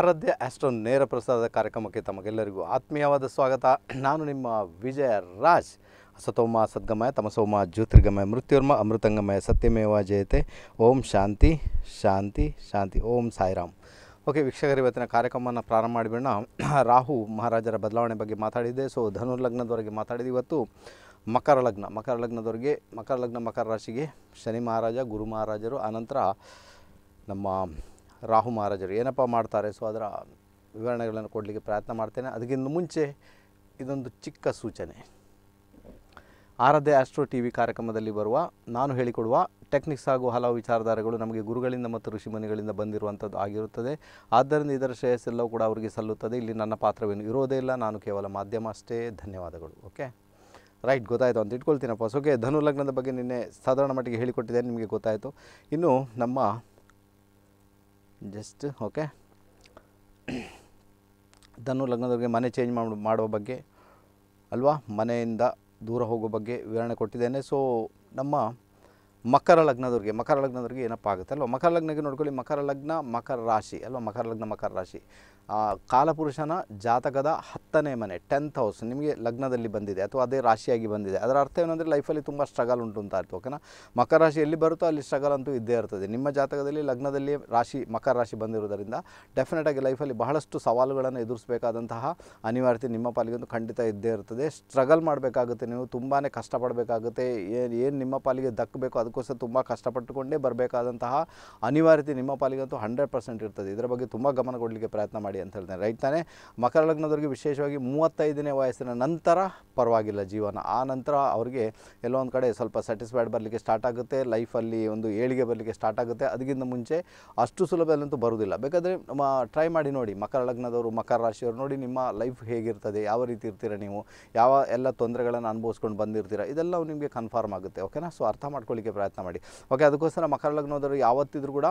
ಆರಾಧ್ಯ ಆಸ್ಟ್ರೋನ್ ನೇರ ಪ್ರಸಾರದ ಕಾರ್ಯಕ್ರಮಕ್ಕೆ ತಮಗೆಲ್ಲರಿಗೂ ಆತ್ಮೀಯವಾದ ಸ್ವಾಗತ ನಾನು ನಿಮ್ಮ ವಿಜಯ ರಾಜ್ ಸತೋಮ ಸದ್ಗಮಯ ತಮಸೋಮ ಜ್ಯೋತಿರ್ಗಮಯ ಮೃತ್ಯುರ್ಮ ಅಮೃತಂಗಮಯ ಸತ್ಯಮೇವ ಜಯತೆ ಓಂ ಶಾಂತಿ ಶಾಂತಿ ಶಾಂತಿ ಓಂ ಸಾಯಿರಾಮ್ ಓಕೆ ವೀಕ್ಷಕರು ಇವತ್ತಿನ ಕಾರ್ಯಕ್ರಮವನ್ನು ಪ್ರಾರಂಭ ಮಾಡಿಬಿಡೋಣ ರಾಹು ಮಹಾರಾಜರ ಬದಲಾವಣೆ ಬಗ್ಗೆ ಮಾತಾಡಿದೆ ಸೊ ಧನುರ್ಲಗ್ನದವರೆಗೆ ಮಾತಾಡಿದೆ ಇವತ್ತು ಮಕರ ಲಗ್ನ ಮಕರ ಲಗ್ನದವರಿಗೆ ಮಕರ ಲಗ್ನ ಮಕರ ರಾಶಿಗೆ ಶನಿ ಮಹಾರಾಜ ಗುರು ಮಹಾರಾಜರು ಆನಂತರ ನಮ್ಮ ರಾಹು ಮಹಾರಾಜರು ಏನಪ್ಪ ಮಾಡ್ತಾರೆ ಸೊ ಅದರ ವಿವರಣೆಗಳನ್ನು ಕೊಡಲಿಕ್ಕೆ ಪ್ರಯತ್ನ ಮಾಡ್ತೇನೆ ಅದಕ್ಕಿಂತ ಮುಂಚೆ ಇದೊಂದು ಚಿಕ್ಕ ಸೂಚನೆ ಆರಾಧ್ಯ ಆಸ್ಟ್ರೋ ಟಿ ವಿ ಕಾರ್ಯಕ್ರಮದಲ್ಲಿ ಬರುವ ನಾನು ಹೇಳಿಕೊಡುವ ಟೆಕ್ನಿಕ್ಸ್ ಹಾಗೂ ಹಲವು ವಿಚಾರಧಾರೆಗಳು ನಮಗೆ ಗುರುಗಳಿಂದ ಮತ್ತು ಋಷಿಮುನಿಗಳಿಂದ ಬಂದಿರುವಂಥದ್ದು ಆಗಿರುತ್ತದೆ ಆದ್ದರಿಂದ ಇದರ ಶ್ರೇಯಸ್ಸೆಲ್ಲವೂ ಕೂಡ ಅವರಿಗೆ ಸಲ್ಲುತ್ತದೆ ಇಲ್ಲಿ ನನ್ನ ಪಾತ್ರವೇನು ಇರೋದೇ ಇಲ್ಲ ನಾನು ಕೇವಲ ಮಾಧ್ಯಮ ಅಷ್ಟೇ ಧನ್ಯವಾದಗಳು ಓಕೆ ರೈಟ್ ಗೊತ್ತಾಯಿತು ಅಂತ ಇಟ್ಕೊಳ್ತೀನಪ್ಪ ಸೊಕೆ ಧನುಲಗ್ನದ ಧನು ಲಗ್ನದ ಬಗ್ಗೆ ನಿನ್ನೆ ಸಾಧಾರಣ ಮಟ್ಟಿಗೆ ಹೇಳಿಕೊಟ್ಟಿದ್ದೇನೆ ನಿಮಗೆ ಗೊತ್ತಾಯಿತು ಇನ್ನು ನಮ್ಮ ಜಸ್ಟ್ ಓಕೆ ಧನು ಲಗ್ನದವ್ರಿಗೆ ಮನೆ ಚೇಂಜ್ ಮಾಡಿ ಮಾಡುವ ಬಗ್ಗೆ ಅಲ್ವಾ ಮನೆಯಿಂದ ದೂರ ಹೋಗೋ ಬಗ್ಗೆ ವಿವರಣೆ ಕೊಟ್ಟಿದ್ದೇನೆ ಸೊ ನಮ್ಮ ಮಕರ ಲಗ್ನದವ್ರಿಗೆ ಮಕರ ಲಗ್ನದವ್ರಿಗೆ ಏನಪ್ಪ ಆಗುತ್ತೆ ಅಲ್ವಾ ಮಕರ ಲಗ್ನಕ್ಕೆ ನೋಡ್ಕೊಳ್ಳಿ ಮಕರ ಲಗ್ನ ಮಕರ ರಾಶಿ ಅಲ್ವಾ ಮಕರ ಲಗ್ನ ಮಕರ ರಾಶಿ ಕಾಲಪುರುಷನ ಜಾತಕದ ಹತ್ತನೇ ಮನೆ ಟೆಂತ್ ಹೌಸ್ ನಿಮಗೆ ಲಗ್ನದಲ್ಲಿ ಬಂದಿದೆ ಅಥವಾ ಅದೇ ರಾಶಿಯಾಗಿ ಬಂದಿದೆ ಅದರ ಅರ್ಥ ಏನಂದರೆ ಲೈಫಲ್ಲಿ ತುಂಬ ಸ್ಟ್ರಗಲ್ ಉಂಟು ಅಂತ ಅರ್ಥ ಓಕೆನಾ ಮಕರ ರಾಶಿ ಎಲ್ಲಿ ಬರುತ್ತೋ ಅಲ್ಲಿ ಸ್ಟ್ರಗಲ್ ಅಂತೂ ಇದ್ದೇ ಇರ್ತದೆ ನಿಮ್ಮ ಜಾತಕದಲ್ಲಿ ಲಗ್ನದಲ್ಲಿ ರಾಶಿ ಮಕರ ರಾಶಿ ಬಂದಿರೋದರಿಂದ ಡೆಫಿನೆಟಾಗಿ ಲೈಫಲ್ಲಿ ಬಹಳಷ್ಟು ಸವಾಲುಗಳನ್ನು ಎದುರಿಸಬೇಕಾದಂತಹ ಅನಿವಾರ್ಯತೆ ನಿಮ್ಮ ಪಾಲಿಗಂತೂ ಖಂಡಿತ ಇದ್ದೇ ಇರ್ತದೆ ಸ್ಟ್ರಗಲ್ ಮಾಡಬೇಕಾಗುತ್ತೆ ನೀವು ತುಂಬಾ ಕಷ್ಟಪಡಬೇಕಾಗುತ್ತೆ ಏನು ಏನು ನಿಮ್ಮ ಪಾಲಿಗೆ ದಕ್ಕಬೇಕು ಅದು ಅದಕ್ಕೋಸ್ಕರ ತುಂಬ ಕಷ್ಟಪಟ್ಟುಕೊಂಡೇ ಬರಬೇಕಾದಂತಹ ಅನಿವಾರ್ಯತೆ ನಿಮ್ಮ ಪಾಲಿಗಂತೂ ಹಂಡ್ರೆಡ್ ಪರ್ಸೆಂಟ್ ಇರ್ತದೆ ಇದರ ಬಗ್ಗೆ ತುಂಬ ಗಮನ ಕೊಡಲಿಕ್ಕೆ ಪ್ರಯತ್ನ ಮಾಡಿ ಅಂತ ಹೇಳ್ತಾನೆ ರೈಟ್ ತಾನೇ ಮಕರ ಲಗ್ನದವರಿಗೆ ವಿಶೇಷವಾಗಿ ಮೂವತ್ತೈದನೇ ವಯಸ್ಸಿನ ನಂತರ ಪರವಾಗಿಲ್ಲ ಜೀವನ ಆ ನಂತರ ಅವರಿಗೆ ಎಲ್ಲೊಂದು ಕಡೆ ಸ್ವಲ್ಪ ಸ್ಯಾಟಿಸ್ಫೈಡ್ ಬರಲಿಕ್ಕೆ ಸ್ಟಾರ್ಟ್ ಆಗುತ್ತೆ ಲೈಫಲ್ಲಿ ಒಂದು ಏಳಿಗೆ ಬರಲಿಕ್ಕೆ ಸ್ಟಾರ್ಟ್ ಆಗುತ್ತೆ ಅದಕ್ಕಿಂತ ಮುಂಚೆ ಅಷ್ಟು ಸುಲಭದಲ್ಲಂತೂ ಬರುವುದಿಲ್ಲ ಬೇಕಾದರೆ ಟ್ರೈ ಮಾಡಿ ನೋಡಿ ಮಕರ ಲಗ್ನದವರು ಮಕರ ರಾಶಿಯವರು ನೋಡಿ ನಿಮ್ಮ ಲೈಫ್ ಹೇಗಿರ್ತದೆ ಯಾವ ರೀತಿ ಇರ್ತೀರ ನೀವು ಯಾವ ಎಲ್ಲ ತೊಂದರೆಗಳನ್ನು ಅನುಭವಿಸ್ಕೊಂಡು ಬಂದಿರ್ತೀರ ಇದೆಲ್ಲ ನಿಮಗೆ ಕನ್ಫರ್ಮ್ ಆಗುತ್ತೆ ಓಕೆನಾ ಸೊ ಅರ್ಥ ಮಾಡ್ಕೊಳ್ಳಿಕ್ಕೆ ಪ್ರಯತ್ನ ಮಾಡಿ ಓಕೆ ಅದಕ್ಕೋಸ್ಕರ ಮಕರ ಲಗ್ನದವರು ಯಾವತ್ತಿದ್ರೂ ಕೂಡ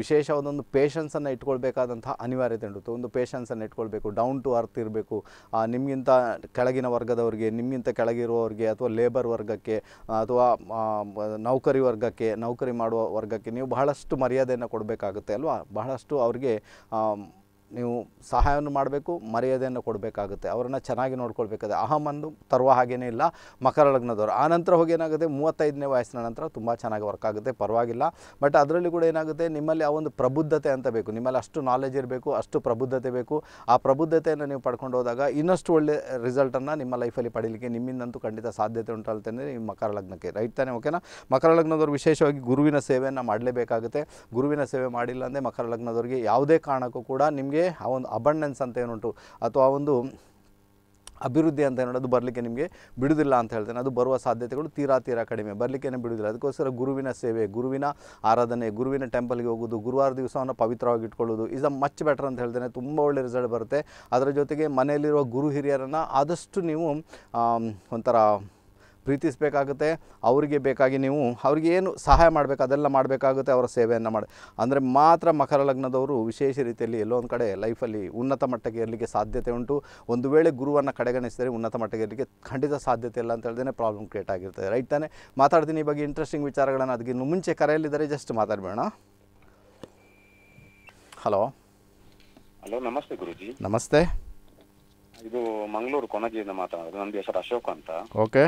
ವಿಶೇಷ ಒಂದೊಂದು ಪೇಷನ್ಸನ್ನು ಇಟ್ಕೊಳ್ಬೇಕಾದಂಥ ಅನಿವಾರ್ಯತೆ ಇರುತ್ತೆ ಒಂದು ಪೇಷನ್ಸನ್ನು ಇಟ್ಕೊಳ್ಬೇಕು ಡೌನ್ ಟು ಅರ್ತ್ ಇರಬೇಕು ನಿಮಗಿಂತ ಕೆಳಗಿನ ವರ್ಗದವ್ರಿಗೆ ನಿಮಗಿಂತ ಕೆಳಗಿರುವವ್ರಿಗೆ ಅಥವಾ ಲೇಬರ್ ವರ್ಗಕ್ಕೆ ಅಥವಾ ನೌಕರಿ ವರ್ಗಕ್ಕೆ ನೌಕರಿ ಮಾಡುವ ವರ್ಗಕ್ಕೆ ನೀವು ಬಹಳಷ್ಟು ಮರ್ಯಾದೆಯನ್ನು ಕೊಡಬೇಕಾಗುತ್ತೆ ಅಲ್ವಾ ಬಹಳಷ್ಟು ಅವರಿಗೆ ನೀವು ಸಹಾಯವನ್ನು ಮಾಡಬೇಕು ಮರ್ಯಾದೆಯನ್ನು ಕೊಡಬೇಕಾಗುತ್ತೆ ಅವರನ್ನು ಚೆನ್ನಾಗಿ ನೋಡ್ಕೊಳ್ಬೇಕಾದ್ರೆ ಅಹಮನ್ನು ತರುವ ಹಾಗೇನೇ ಇಲ್ಲ ಮಕರ ಲಗ್ನದವರು ಆ ನಂತರ ಹೋಗಿ ಏನಾಗುತ್ತೆ ಮೂವತ್ತೈದನೇ ವಯಸ್ಸಿನ ನಂತರ ತುಂಬ ಚೆನ್ನಾಗಿ ವರ್ಕ್ ಆಗುತ್ತೆ ಪರವಾಗಿಲ್ಲ ಬಟ್ ಅದರಲ್ಲಿ ಕೂಡ ಏನಾಗುತ್ತೆ ನಿಮ್ಮಲ್ಲಿ ಆ ಒಂದು ಪ್ರಬುದ್ಧತೆ ಅಂತ ಬೇಕು ನಿಮ್ಮಲ್ಲಿ ಅಷ್ಟು ನಾಲೆಜ್ ಇರಬೇಕು ಅಷ್ಟು ಪ್ರಬುದ್ಧತೆ ಬೇಕು ಆ ಪ್ರಬುದ್ಧತೆಯನ್ನು ನೀವು ಪಡ್ಕೊಂಡು ಹೋದಾಗ ಇನ್ನಷ್ಟು ಒಳ್ಳೆ ರಿಸಲ್ಟನ್ನು ನಿಮ್ಮ ಲೈಫಲ್ಲಿ ಪಡೀಲಿಕ್ಕೆ ನಿಮ್ಮಿಂದಂತೂ ಖಂಡಿತ ಸಾಧ್ಯತೆ ಉಂಟು ಅಂತಂದರೆ ನಿಮ್ಮ ಮಕರ ಲಗ್ನಕ್ಕೆ ರೈಟ್ ತಾನೆ ಓಕೆನಾ ಮಕರ ಲಗ್ನದವರು ವಿಶೇಷವಾಗಿ ಗುರುವಿನ ಸೇವೆಯನ್ನು ಮಾಡಲೇಬೇಕಾಗುತ್ತೆ ಗುರುವಿನ ಸೇವೆ ಮಾಡಿಲ್ಲ ಅಂದರೆ ಮಕರ ಲಗ್ನದವರಿಗೆ ಯಾವುದೇ ಕಾರಣಕ್ಕೂ ಕೂಡ ನಿಮಗೆ ಆ ಒಂದು ಅಬಂಡೆನ್ಸ್ ಅಂತ ಏನುಂಟು ಅಥವಾ ಆ ಒಂದು ಅಭಿವೃದ್ಧಿ ಅಂತ ಅದು ಬರಲಿಕ್ಕೆ ನಿಮಗೆ ಬಿಡುವುದಿಲ್ಲ ಅಂತ ಹೇಳ್ತೇನೆ ಅದು ಬರುವ ಸಾಧ್ಯತೆಗಳು ತೀರಾ ತೀರಾ ಕಡಿಮೆ ಬರಲಿಕ್ಕೇನೆ ಬಿಡುವುದಿಲ್ಲ ಅದಕ್ಕೋಸ್ಕರ ಗುರುವಿನ ಸೇವೆ ಗುರುವಿನ ಆರಾಧನೆ ಗುರುವಿನ ಟೆಂಪಲ್ಗೆ ಹೋಗೋದು ಗುರುವಾರ ದಿವಸವನ್ನು ಪವಿತ್ರವಾಗಿ ಇಟ್ಕೊಳ್ಳೋದು ಇಸ್ ಅ ಮಚ್ ಬೆಟರ್ ಅಂತ ಹೇಳ್ತೇನೆ ತುಂಬ ಒಳ್ಳೆ ರಿಸಲ್ಟ್ ಬರುತ್ತೆ ಅದರ ಜೊತೆಗೆ ಮನೆಯಲ್ಲಿರುವ ಗುರು ಹಿರಿಯರನ್ನು ಆದಷ್ಟು ನೀವು ಒಂಥರ ಪ್ರೀತಿಸಬೇಕಾಗುತ್ತೆ ಅವರಿಗೆ ಬೇಕಾಗಿ ನೀವು ಅವ್ರಿಗೆ ಏನು ಸಹಾಯ ಮಾಡಬೇಕು ಅದೆಲ್ಲ ಮಾಡಬೇಕಾಗುತ್ತೆ ಅವರ ಸೇವೆಯನ್ನು ಮಾಡಿ ಅಂದರೆ ಮಾತ್ರ ಮಕರ ಲಗ್ನದವರು ವಿಶೇಷ ರೀತಿಯಲ್ಲಿ ಎಲ್ಲೋ ಒಂದು ಕಡೆ ಲೈಫಲ್ಲಿ ಉನ್ನತ ಮಟ್ಟಕ್ಕೆ ಇರಲಿಕ್ಕೆ ಸಾಧ್ಯತೆ ಉಂಟು ಒಂದು ವೇಳೆ ಗುರುವನ್ನು ಕಡೆಗಣಿಸಿದರೆ ಉನ್ನತ ಮಟ್ಟಕ್ಕೆ ಇರಲಿಕ್ಕೆ ಖಂಡಿತ ಸಾಧ್ಯತೆ ಇಲ್ಲ ಅಂತ ಹೇಳ್ದೇ ಪ್ರಾಬ್ಲಮ್ ಕ್ರಿಯೇಟ್ ಆಗಿರ್ತದೆ ರೈಟ್ ತಾನೇ ಮಾತಾಡ್ತೀನಿ ಈ ಬಗ್ಗೆ ಇಂಟ್ರೆಸ್ಟಿಂಗ್ ವಿಚಾರಗಳನ್ನು ಅದಕ್ಕಿಂತ ಮುಂಚೆ ಕರೆಯಲ್ಲಿದ್ದರೆ ಜಸ್ಟ್ ಮಾತಾಡಬೇಡ ಹಲೋ ಹಲೋ ನಮಸ್ತೆ ಗುರುಜಿ ನಮಸ್ತೆ ಇದು ಮಂಗಳೂರು ಕೊನಜಿಯಿಂದ ಮಾತಾಡೋದು ನನ್ನ ಹೆಸರು ಅಶೋಕ್ ಅಂತ ಓಕೆ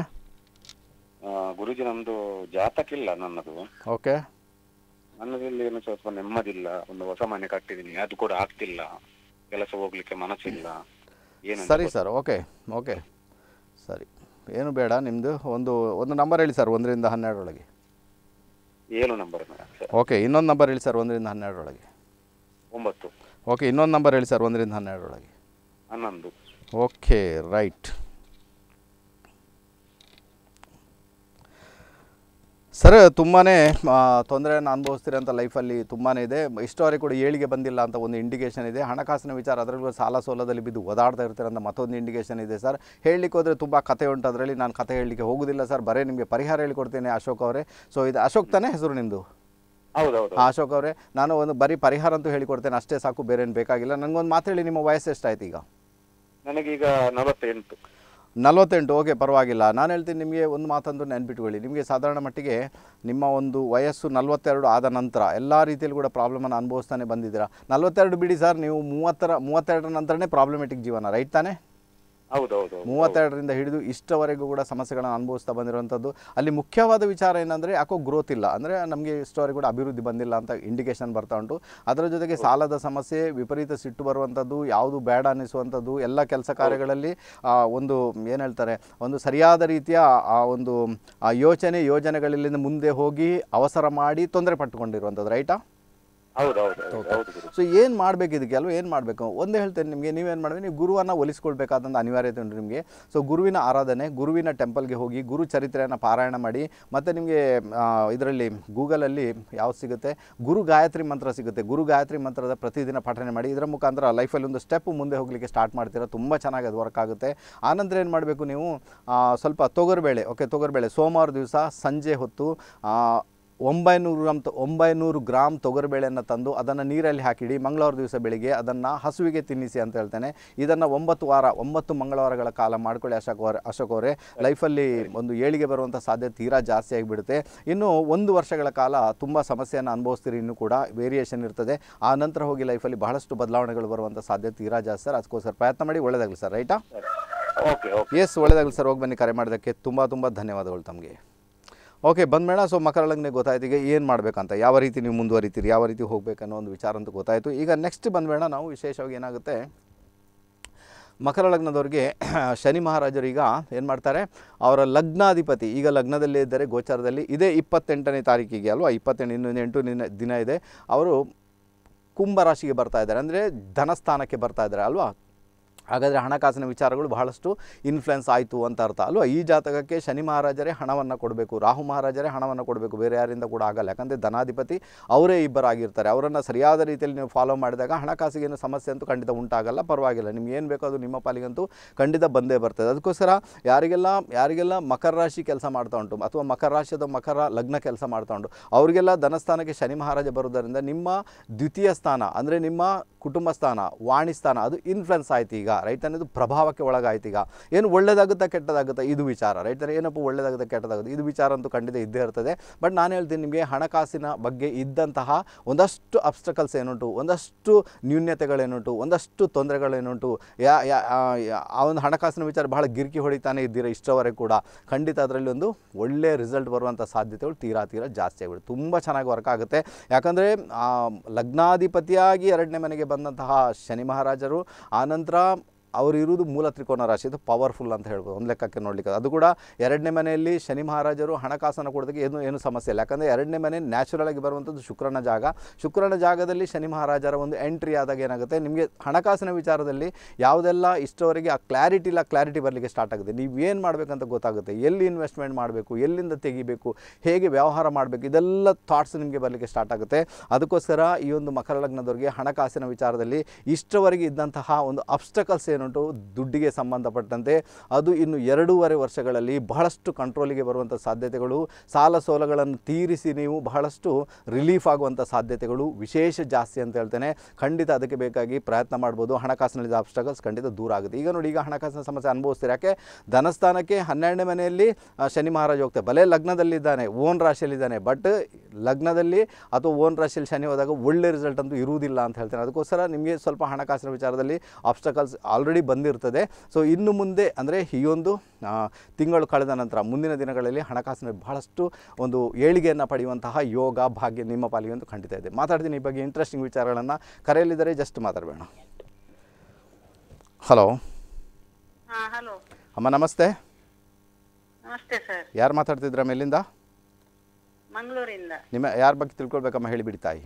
ಗುರುಜಿ ನಮ್ದು ಜಾತಕ ಇಲ್ಲ ನನ್ನದು ಓಕೆ ಇಲ್ಲಿ ಏನು ಸ್ವಲ್ಪ ನೆಮ್ಮದಿಲ್ಲ ಒಂದು ಹೊಸ ಮನೆ ಕಟ್ಟಿದೀನಿ ಅದು ಕೂಡ ಆಗ್ತಿಲ್ಲ ಕೆಲಸ ಹೋಗ್ಲಿಕ್ಕೆ ಮನಸ್ಸಿಲ್ಲ ಏನು ಸರಿ ಸರ್ ಓಕೆ ಓಕೆ ಸರಿ ಏನು ಬೇಡ ನಿಮ್ಮದು ಒಂದು ಒಂದು ನಂಬರ್ ಹೇಳಿ ಸರ್ ಒಂದರಿಂದ ಹನ್ನೆರಡರೊಳಗೆ ಏಳು ನಂಬರ್ ಓಕೆ ಇನ್ನೊಂದು ನಂಬರ್ ಹೇಳಿ ಸರ್ ಒಂದರಿಂದ ಹನ್ನೆರಡರೊಳಗೆ ಒಂಬತ್ತು ಓಕೆ ಇನ್ನೊಂದು ನಂಬರ್ ಹೇಳಿ ಸರ್ ಒಂದರಿಂದ ಹನ್ನೆರಡರೊಳಗೆ ಹನ್ನೊಂದು ಓಕೆ ರೈಟ್ ಸರ್ ತುಂಬಾ ತೊಂದರೆಯನ್ನು ಅನುಭವಿಸ್ತೀರಂಥ ಲೈಫಲ್ಲಿ ತುಂಬಾ ಇದೆ ಇಷ್ಟವರೆಗೆ ಕೂಡ ಏಳಿಗೆ ಬಂದಿಲ್ಲ ಅಂತ ಒಂದು ಇಂಡಿಕೇಷನ್ ಇದೆ ಹಣಕಾಸಿನ ವಿಚಾರ ಅದರಲ್ಲೂ ಸಾಲ ಸೋಲದಲ್ಲಿ ಬಿದ್ದು ಓದಾಡ್ತಾ ಇರ್ತೀರಂತ ಮತ್ತೊಂದು ಇಂಡಿಕೇಷನ್ ಇದೆ ಸರ್ ಹೇಳಲಿಕ್ಕೆ ಹೋದರೆ ತುಂಬ ಕತೆ ಉಂಟು ಅದರಲ್ಲಿ ನಾನು ಕತೆ ಹೇಳಲಿಕ್ಕೆ ಹೋಗೋದಿಲ್ಲ ಸರ್ ಬರೇ ನಿಮಗೆ ಪರಿಹಾರ ಹೇಳಿಕೊಡ್ತೇನೆ ಅಶೋಕ್ ಅವರೇ ಸೊ ಇದು ಅಶೋಕ್ ತಾನೇ ಹೆಸರು ನಿಮ್ಮದು ಹೌದೌದು ಅಶೋಕ್ ಅವರೇ ನಾನು ಒಂದು ಬರೀ ಪರಿಹಾರ ಅಂತೂ ಹೇಳಿಕೊಡ್ತೇನೆ ಅಷ್ಟೇ ಸಾಕು ಬೇರೆ ಬೇಕಾಗಿಲ್ಲ ನನಗೊಂದು ಮಾತು ಹೇಳಿ ನಿಮ್ಮ ವಯಸ್ಸು ಎಷ್ಟಾಯ್ತು ಈಗ ನನಗೀಗ ನಲವತ್ತೆಂಟು ನಲವತ್ತೆಂಟು ಓಕೆ ಪರವಾಗಿಲ್ಲ ನಾನು ಹೇಳ್ತೀನಿ ನಿಮಗೆ ಒಂದು ಮಾತಂದು ನೆನ್ಪಿಟ್ಕೊಳ್ಳಿ ನಿಮಗೆ ಸಾಧಾರಣ ಮಟ್ಟಿಗೆ ನಿಮ್ಮ ಒಂದು ವಯಸ್ಸು ನಲವತ್ತೆರಡು ಆದ ನಂತರ ಎಲ್ಲ ರೀತಿಯಲ್ಲಿ ಕೂಡ ಪ್ರಾಬ್ಲಮನ್ನು ಅನುಭವಿಸ್ತಾನೆ ಬಂದಿದ್ದೀರಾ ನಲವತ್ತೆರಡು ಬಿಡಿ ಸರ್ ನೀವು ಮೂವತ್ತರ ಮೂವತ್ತೆರಡರ ನಂತರನೇ ಪ್ರಾಬ್ಲಮೆಟಿಕ್ ಜೀವನ ರೈಟ್ ತಾನೇ ಹೌದೌದು ಮೂವತ್ತೆರಡರಿಂದ ಹಿಡಿದು ಇಷ್ಟವರೆಗೂ ಕೂಡ ಸಮಸ್ಯೆಗಳನ್ನು ಅನುಭವಿಸ್ತಾ ಬಂದಿರುವಂಥದ್ದು ಅಲ್ಲಿ ಮುಖ್ಯವಾದ ವಿಚಾರ ಏನಂದರೆ ಯಾಕೋ ಗ್ರೋತ್ ಇಲ್ಲ ಅಂದರೆ ನಮಗೆ ಇಷ್ಟವರೆಗೂ ಕೂಡ ಅಭಿವೃದ್ಧಿ ಬಂದಿಲ್ಲ ಅಂತ ಇಂಡಿಕೇಶನ್ ಬರ್ತಾ ಉಂಟು ಅದರ ಜೊತೆಗೆ ಸಾಲದ ಸಮಸ್ಯೆ ವಿಪರೀತ ಸಿಟ್ಟು ಬರುವಂಥದ್ದು ಯಾವುದು ಬೇಡ ಅನ್ನಿಸುವಂಥದ್ದು ಎಲ್ಲ ಕೆಲಸ ಕಾರ್ಯಗಳಲ್ಲಿ ಒಂದು ಏನು ಹೇಳ್ತಾರೆ ಒಂದು ಸರಿಯಾದ ರೀತಿಯ ಆ ಒಂದು ಯೋಚನೆ ಯೋಜನೆಗಳಿಂದ ಮುಂದೆ ಹೋಗಿ ಅವಸರ ಮಾಡಿ ತೊಂದರೆ ಪಟ್ಟುಕೊಂಡಿರುವಂಥದ್ದು ರೈಟಾ ಸೊ ಏನು ಮಾಡಬೇಕು ಇದಕ್ಕೆ ಅಲ್ವಾ ಏನು ಮಾಡಬೇಕು ಒಂದೇ ಹೇಳ್ತೇನೆ ನಿಮಗೆ ನೀವೇನು ಮಾಡಬೇಕು ನೀವು ಗುರುವನ್ನು ಒಲಿಸ್ಕೊಳ್ಬೇಕಾದಂತ ಅನಿವಾರ್ಯತೆ ಉಂಟು ನಿಮಗೆ ಸೊ ಗುರುವಿನ ಆರಾಧನೆ ಗುರುವಿನ ಟೆಂಪಲ್ಗೆ ಹೋಗಿ ಗುರು ಚರಿತ್ರೆಯನ್ನು ಪಾರಾಯಣ ಮಾಡಿ ಮತ್ತು ನಿಮಗೆ ಇದರಲ್ಲಿ ಗೂಗಲಲ್ಲಿ ಯಾವ್ದು ಸಿಗುತ್ತೆ ಗುರು ಗಾಯತ್ರಿ ಮಂತ್ರ ಸಿಗುತ್ತೆ ಗುರು ಗಾಯತ್ರಿ ಮಂತ್ರದ ಪ್ರತಿದಿನ ಪಠನೆ ಮಾಡಿ ಇದರ ಮುಖಾಂತರ ಲೈಫಲ್ಲಿ ಒಂದು ಸ್ಟೆಪ್ ಮುಂದೆ ಹೋಗಲಿಕ್ಕೆ ಸ್ಟಾರ್ಟ್ ಮಾಡ್ತೀರಾ ತುಂಬ ಚೆನ್ನಾಗಿ ಅದು ವರ್ಕ್ ಆಗುತ್ತೆ ಆನಂತರ ಏನು ಮಾಡಬೇಕು ನೀವು ಸ್ವಲ್ಪ ತೊಗರ್ಬೇಳೆ ಓಕೆ ತೊಗರ್ಬೇಳೆ ಸೋಮವಾರ ದಿವಸ ಸಂಜೆ ಹೊತ್ತು ಒಂಬೈನೂರು ಗ್ರಾಮ್ ಒಂಬೈನೂರು ಗ್ರಾಮ್ ತೊಗರಿಬೇಳೆಯನ್ನು ತಂದು ಅದನ್ನು ನೀರಲ್ಲಿ ಹಾಕಿಡಿ ಮಂಗಳವಾರ ದಿವಸ ಬೆಳಿಗ್ಗೆ ಅದನ್ನು ಹಸುವಿಗೆ ತಿನ್ನಿಸಿ ಅಂತ ಹೇಳ್ತೇನೆ ಇದನ್ನು ಒಂಬತ್ತು ವಾರ ಒಂಬತ್ತು ಮಂಗಳವಾರಗಳ ಕಾಲ ಮಾಡ್ಕೊಳ್ಳಿ ಅಶೋಕ್ ಅವರೇ ಅಶೋಕ್ ಅವರೇ ಲೈಫಲ್ಲಿ ಒಂದು ಏಳಿಗೆ ಬರುವಂಥ ಸಾಧ್ಯತೆ ತೀರಾ ಜಾಸ್ತಿ ಆಗಿಬಿಡುತ್ತೆ ಇನ್ನು ಒಂದು ವರ್ಷಗಳ ಕಾಲ ತುಂಬ ಸಮಸ್ಯೆಯನ್ನು ಅನುಭವಿಸ್ತೀರಿ ಇನ್ನೂ ಕೂಡ ವೇರಿಯೇಷನ್ ಇರ್ತದೆ ಆ ನಂತರ ಹೋಗಿ ಲೈಫಲ್ಲಿ ಬಹಳಷ್ಟು ಬದಲಾವಣೆಗಳು ಬರುವಂಥ ಸಾಧ್ಯತೆ ತೀರಾ ಜಾಸ್ತಿ ಸರ್ ಅದಕ್ಕೋಸ್ಕರ ಪ್ರಯತ್ನ ಮಾಡಿ ಒಳ್ಳೆಯದಾಗಲಿ ಸರ್ ರೈಟಾ ಓಕೆ ಓಕೆ ಎಸ್ ಒಳ್ಳೆಯದಾಗಲಿ ಸರ್ ಹೋಗಿ ಬನ್ನಿ ಕರೆ ಮಾಡೋದಕ್ಕೆ ತುಂಬ ತುಂಬ ಧನ್ಯವಾದಗಳು ತಮಗೆ ಓಕೆ ಬಂದ ಬಂದಮೇಣ ಸೊ ಮಕರಳಗ್ನೇ ಗೊತ್ತಾಯ್ತು ಈಗ ಏನು ಮಾಡಬೇಕಂತ ಯಾವ ರೀತಿ ನೀವು ಮುಂದುವರಿತೀರಿ ಯಾವ ರೀತಿ ಅನ್ನೋ ಒಂದು ವಿಚಾರ ಅಂತ ಗೊತ್ತಾಯಿತು ಈಗ ನೆಕ್ಸ್ಟ್ ಬಂದಬೇಣ ನಾವು ವಿಶೇಷವಾಗಿ ಏನಾಗುತ್ತೆ ಮಕರ ಲಗ್ನದವ್ರಿಗೆ ಶನಿ ಮಹಾರಾಜರು ಈಗ ಏನು ಮಾಡ್ತಾರೆ ಅವರ ಲಗ್ನಾಧಿಪತಿ ಈಗ ಲಗ್ನದಲ್ಲೇ ಇದ್ದರೆ ಗೋಚಾರದಲ್ಲಿ ಇದೇ ಇಪ್ಪತ್ತೆಂಟನೇ ತಾರೀಕಿಗೆ ಅಲ್ವಾ ಇಪ್ಪತ್ತೆಂಟು ಇನ್ನೊಂದು ಎಂಟು ದಿನ ಇದೆ ಅವರು ಕುಂಭ ರಾಶಿಗೆ ಬರ್ತಾ ಇದ್ದಾರೆ ಅಂದರೆ ಧನಸ್ಥಾನಕ್ಕೆ ಬರ್ತಾ ಇದ್ದಾರೆ ಅಲ್ವಾ ಹಾಗಾದರೆ ಹಣಕಾಸಿನ ವಿಚಾರಗಳು ಬಹಳಷ್ಟು ಇನ್ಫ್ಲುಯೆನ್ಸ್ ಆಯಿತು ಅಂತ ಅರ್ಥ ಅಲ್ವಾ ಈ ಜಾತಕಕ್ಕೆ ಶನಿ ಮಹಾರಾಜರೇ ಹಣವನ್ನು ಕೊಡಬೇಕು ರಾಹು ಮಹಾರಾಜರೇ ಹಣವನ್ನು ಕೊಡಬೇಕು ಬೇರೆ ಯಾರಿಂದ ಕೂಡ ಆಗಲ್ಲ ಯಾಕಂದರೆ ಧನಾಧಿಪತಿ ಅವರೇ ಇಬ್ಬರಾಗಿರ್ತಾರೆ ಅವರನ್ನು ಸರಿಯಾದ ರೀತಿಯಲ್ಲಿ ನೀವು ಫಾಲೋ ಮಾಡಿದಾಗ ಹಣಕಾಸಿಗೇನು ಸಮಸ್ಯೆ ಅಂತೂ ಖಂಡಿತ ಉಂಟಾಗಲ್ಲ ಪರವಾಗಿಲ್ಲ ನಿಮ್ಗೆ ಏನು ಬೇಕೋ ಅದು ನಿಮ್ಮ ಪಾಲಿಗಂತೂ ಖಂಡಿತ ಬಂದೇ ಬರ್ತದೆ ಅದಕ್ಕೋಸ್ಕರ ಯಾರಿಗೆಲ್ಲ ಯಾರಿಗೆಲ್ಲ ಮಕರ ರಾಶಿ ಕೆಲಸ ಮಾಡ್ತಾ ಉಂಟು ಅಥವಾ ಮಕರ ರಾಶಿಯದ ಮಕರ ಲಗ್ನ ಕೆಲಸ ಮಾಡ್ತಾ ಉಂಟು ಅವರಿಗೆಲ್ಲ ಧನಸ್ಥಾನಕ್ಕೆ ಶನಿ ಮಹಾರಾಜ ಬರೋದರಿಂದ ನಿಮ್ಮ ದ್ವಿತೀಯ ಸ್ಥಾನ ಅಂದರೆ ನಿಮ್ಮ ಕುಟುಂಬ ಸ್ಥಾನ ವಾಣಿ ಸ್ಥಾನ ಅದು ಇನ್ಫ್ಲುಯೆನ್ಸ್ ಆಯಿತು ಈಗ ರೈಟ್ ಅನ್ನೋದು ಪ್ರಭಾವಕ್ಕೆ ಒಳಗಾಯ್ತು ಈಗ ಏನು ಒಳ್ಳೇದಾಗುತ್ತಾ ಕೆಟ್ಟದಾಗುತ್ತಾ ಇದು ವಿಚಾರ ರೈಟ್ ಏನಪ್ಪು ಏನಪ್ಪ ಒಳ್ಳೇದಾಗುತ್ತೆ ಕೆಟ್ಟದಾಗುತ್ತೆ ಇದು ವಿಚಾರ ಅಂತೂ ಖಂಡಿತ ಇದ್ದೇ ಇರ್ತದೆ ಬಟ್ ನಾನು ಹೇಳ್ತೀನಿ ನಿಮಗೆ ಹಣಕಾಸಿನ ಬಗ್ಗೆ ಇದ್ದಂತಹ ಒಂದಷ್ಟು ಅಬ್ಸ್ಟಕಲ್ಸ್ ಏನುಂಟು ಒಂದಷ್ಟು ನ್ಯೂನ್ಯತೆಗಳೇನುಂಟು ಒಂದಷ್ಟು ತೊಂದರೆಗಳೇನುಂಟು ಯಾ ಆ ಒಂದು ಹಣಕಾಸಿನ ವಿಚಾರ ಬಹಳ ಗಿರ್ಕಿ ಹೊಡಿತಾನೆ ಇದ್ದೀರಾ ಇಷ್ಟವರೆಗೆ ಕೂಡ ಖಂಡಿತ ಅದರಲ್ಲಿ ಒಂದು ಒಳ್ಳೆ ರಿಸಲ್ಟ್ ಬರುವಂಥ ಸಾಧ್ಯತೆಗಳು ತೀರಾ ತೀರಾ ಜಾಸ್ತಿ ಆಗಿಬಿಡುತ್ತೆ ತುಂಬ ಚೆನ್ನಾಗಿ ವರ್ಕ್ ಆಗುತ್ತೆ ಯಾಕಂದರೆ ಲಗ್ನಾಧಿಪತಿಯಾಗಿ ಎರಡನೇ ಮನೆಗೆ ಬಂದಂತಹ ಶನಿ ಮಹಾರಾಜರು ಆನಂತರ ಅವರು ಇರುವುದು ಮೂಲ ತ್ರಿಕೋನ ರಾಶಿ ಅದು ಪವರ್ಫುಲ್ ಅಂತ ಹೇಳ್ಬೋದು ಒಂದು ಲೆಕ್ಕಕ್ಕೆ ನೋಡಲಿಕ್ಕೆ ಅದು ಕೂಡ ಎರಡನೇ ಮನೆಯಲ್ಲಿ ಶನಿ ಮಹಾರಾಜರು ಹಣಕಾಸನ್ನು ಕೊಡೋದಕ್ಕೆ ಏನು ಏನು ಸಮಸ್ಯೆ ಇಲ್ಲ ಯಾಕಂದರೆ ಎರಡನೇ ಮನೆ ನ್ಯಾಚುರಲ್ ಆಗಿ ಬರುವಂಥದ್ದು ಶುಕ್ರನ ಜಾಗ ಶುಕ್ರನ ಜಾಗದಲ್ಲಿ ಶನಿ ಮಹಾರಾಜರ ಒಂದು ಎಂಟ್ರಿ ಆದಾಗ ಏನಾಗುತ್ತೆ ನಿಮಗೆ ಹಣಕಾಸಿನ ವಿಚಾರದಲ್ಲಿ ಯಾವುದೆಲ್ಲ ಇಷ್ಟವರೆಗೆ ಆ ಕ್ಲಾರಿಟಿ ಇಲ್ಲ ಕ್ಲಾರಿಟಿ ಬರಲಿಕ್ಕೆ ಸ್ಟಾರ್ಟ್ ಆಗುತ್ತೆ ನೀವು ಏನು ಮಾಡಬೇಕಂತ ಗೊತ್ತಾಗುತ್ತೆ ಎಲ್ಲಿ ಇನ್ವೆಸ್ಟ್ಮೆಂಟ್ ಮಾಡಬೇಕು ಎಲ್ಲಿಂದ ತೆಗಿಬೇಕು ಹೇಗೆ ವ್ಯವಹಾರ ಮಾಡಬೇಕು ಇದೆಲ್ಲ ಥಾಟ್ಸ್ ನಿಮಗೆ ಬರಲಿಕ್ಕೆ ಸ್ಟಾರ್ಟ್ ಆಗುತ್ತೆ ಅದಕ್ಕೋಸ್ಕರ ಈ ಒಂದು ಮಕರ ಲಗ್ನದವರಿಗೆ ಹಣಕಾಸಿನ ವಿಚಾರದಲ್ಲಿ ಇಷ್ಟವರೆಗೆ ಇದ್ದಂತಹ ಒಂದು ಅಬ್ಸ್ಟಕಲ್ಸ್ ಏನು ಉಂಟು ದುಡ್ಡಿಗೆ ಸಂಬಂಧಪಟ್ಟಂತೆ ಅದು ಇನ್ನು ಎರಡೂವರೆ ವರ್ಷಗಳಲ್ಲಿ ಬಹಳಷ್ಟು ಕಂಟ್ರೋಲಿಗೆ ಬರುವಂಥ ಸಾಧ್ಯತೆಗಳು ಸಾಲ ಸೋಲಗಳನ್ನು ತೀರಿಸಿ ನೀವು ಬಹಳಷ್ಟು ರಿಲೀಫ್ ಆಗುವಂಥ ಸಾಧ್ಯತೆಗಳು ವಿಶೇಷ ಜಾಸ್ತಿ ಅಂತ ಹೇಳ್ತೇನೆ ಖಂಡಿತ ಅದಕ್ಕೆ ಬೇಕಾಗಿ ಪ್ರಯತ್ನ ಮಾಡ್ಬೋದು ಹಣಕಾಸಿನಲ್ಲಿ ಆಬ್ಸ್ಟ್ರಗಲ್ಸ್ ಖಂಡಿತ ದೂರ ಆಗುತ್ತೆ ಈಗ ನೋಡಿ ಈಗ ಹಣಕಾಸಿನ ಸಮಸ್ಯೆ ಅನುಭವಿಸ್ತೀರ ಯಾಕೆ ಧನಸ್ಥಾನಕ್ಕೆ ಹನ್ನೆರಡನೇ ಮನೆಯಲ್ಲಿ ಶನಿ ಮಹಾರಾಜ ಹೋಗ್ತಾರೆ ಬಲೆ ಲಗ್ನದಲ್ಲಿದ್ದಾನೆ ಓನ್ ರಾಶಿಯಲ್ಲಿದ್ದಾನೆ ಬಟ್ ಲಗ್ನದಲ್ಲಿ ಅಥವಾ ಓನ್ ರಾಶಿಯಲ್ಲಿ ಶನಿ ಹೋದಾಗ ಒಳ್ಳೆ ರಿಸಲ್ಟ್ ಅಂತೂ ಇರುವುದಿಲ್ಲ ಅಂತ ಹೇಳ್ತೇನೆ ಅದಕ್ಕೋಸ್ಕರ ನಿಮಗೆ ಸ್ವಲ್ಪ ಹಣಕಾಸಿನ ವಿಚಾರದಲ್ಲಿ ಆಬ್ಸ್ಟಕಲ್ಸ್ ಆಲ್ರೆಡಿ ಆಲ್ರೆಡಿ ಬಂದಿರ್ತದೆ ಸೊ ಇನ್ನು ಮುಂದೆ ಅಂದರೆ ಈ ಒಂದು ತಿಂಗಳು ಕಳೆದ ನಂತರ ಮುಂದಿನ ದಿನಗಳಲ್ಲಿ ಹಣಕಾಸಿನ ಬಹಳಷ್ಟು ಒಂದು ಏಳಿಗೆಯನ್ನು ಪಡೆಯುವಂತಹ ಯೋಗ ಭಾಗ್ಯ ನಿಮ್ಮ ಪಾಲಿಗೆ ಒಂದು ಖಂಡಿತ ಇದೆ ಮಾತಾಡ್ತೀನಿ ಈ ಬಗ್ಗೆ ಇಂಟ್ರೆಸ್ಟಿಂಗ್ ವಿಚಾರಗಳನ್ನು ಕರೆಯಲ್ಲಿದ್ದರೆ ಜಸ್ಟ್ ಮಾತಾಡಬೇಡ ಹಲೋ ಹಲೋ ಅಮ್ಮ ನಮಸ್ತೆ ನಮಸ್ತೆ ಸರ್ ಯಾರು ಮಾತಾಡ್ತಿದ್ರ ಮೇಲಿಂದ ಮಂಗಳೂರಿಂದ ನಿಮ್ಮ ಯಾರ ಬಗ್ಗೆ ತಿಳ್ಕೊಳ್ಬೇಕಮ್ಮ ಹೇಳಿಬಿಡಿ ತಾಯಿ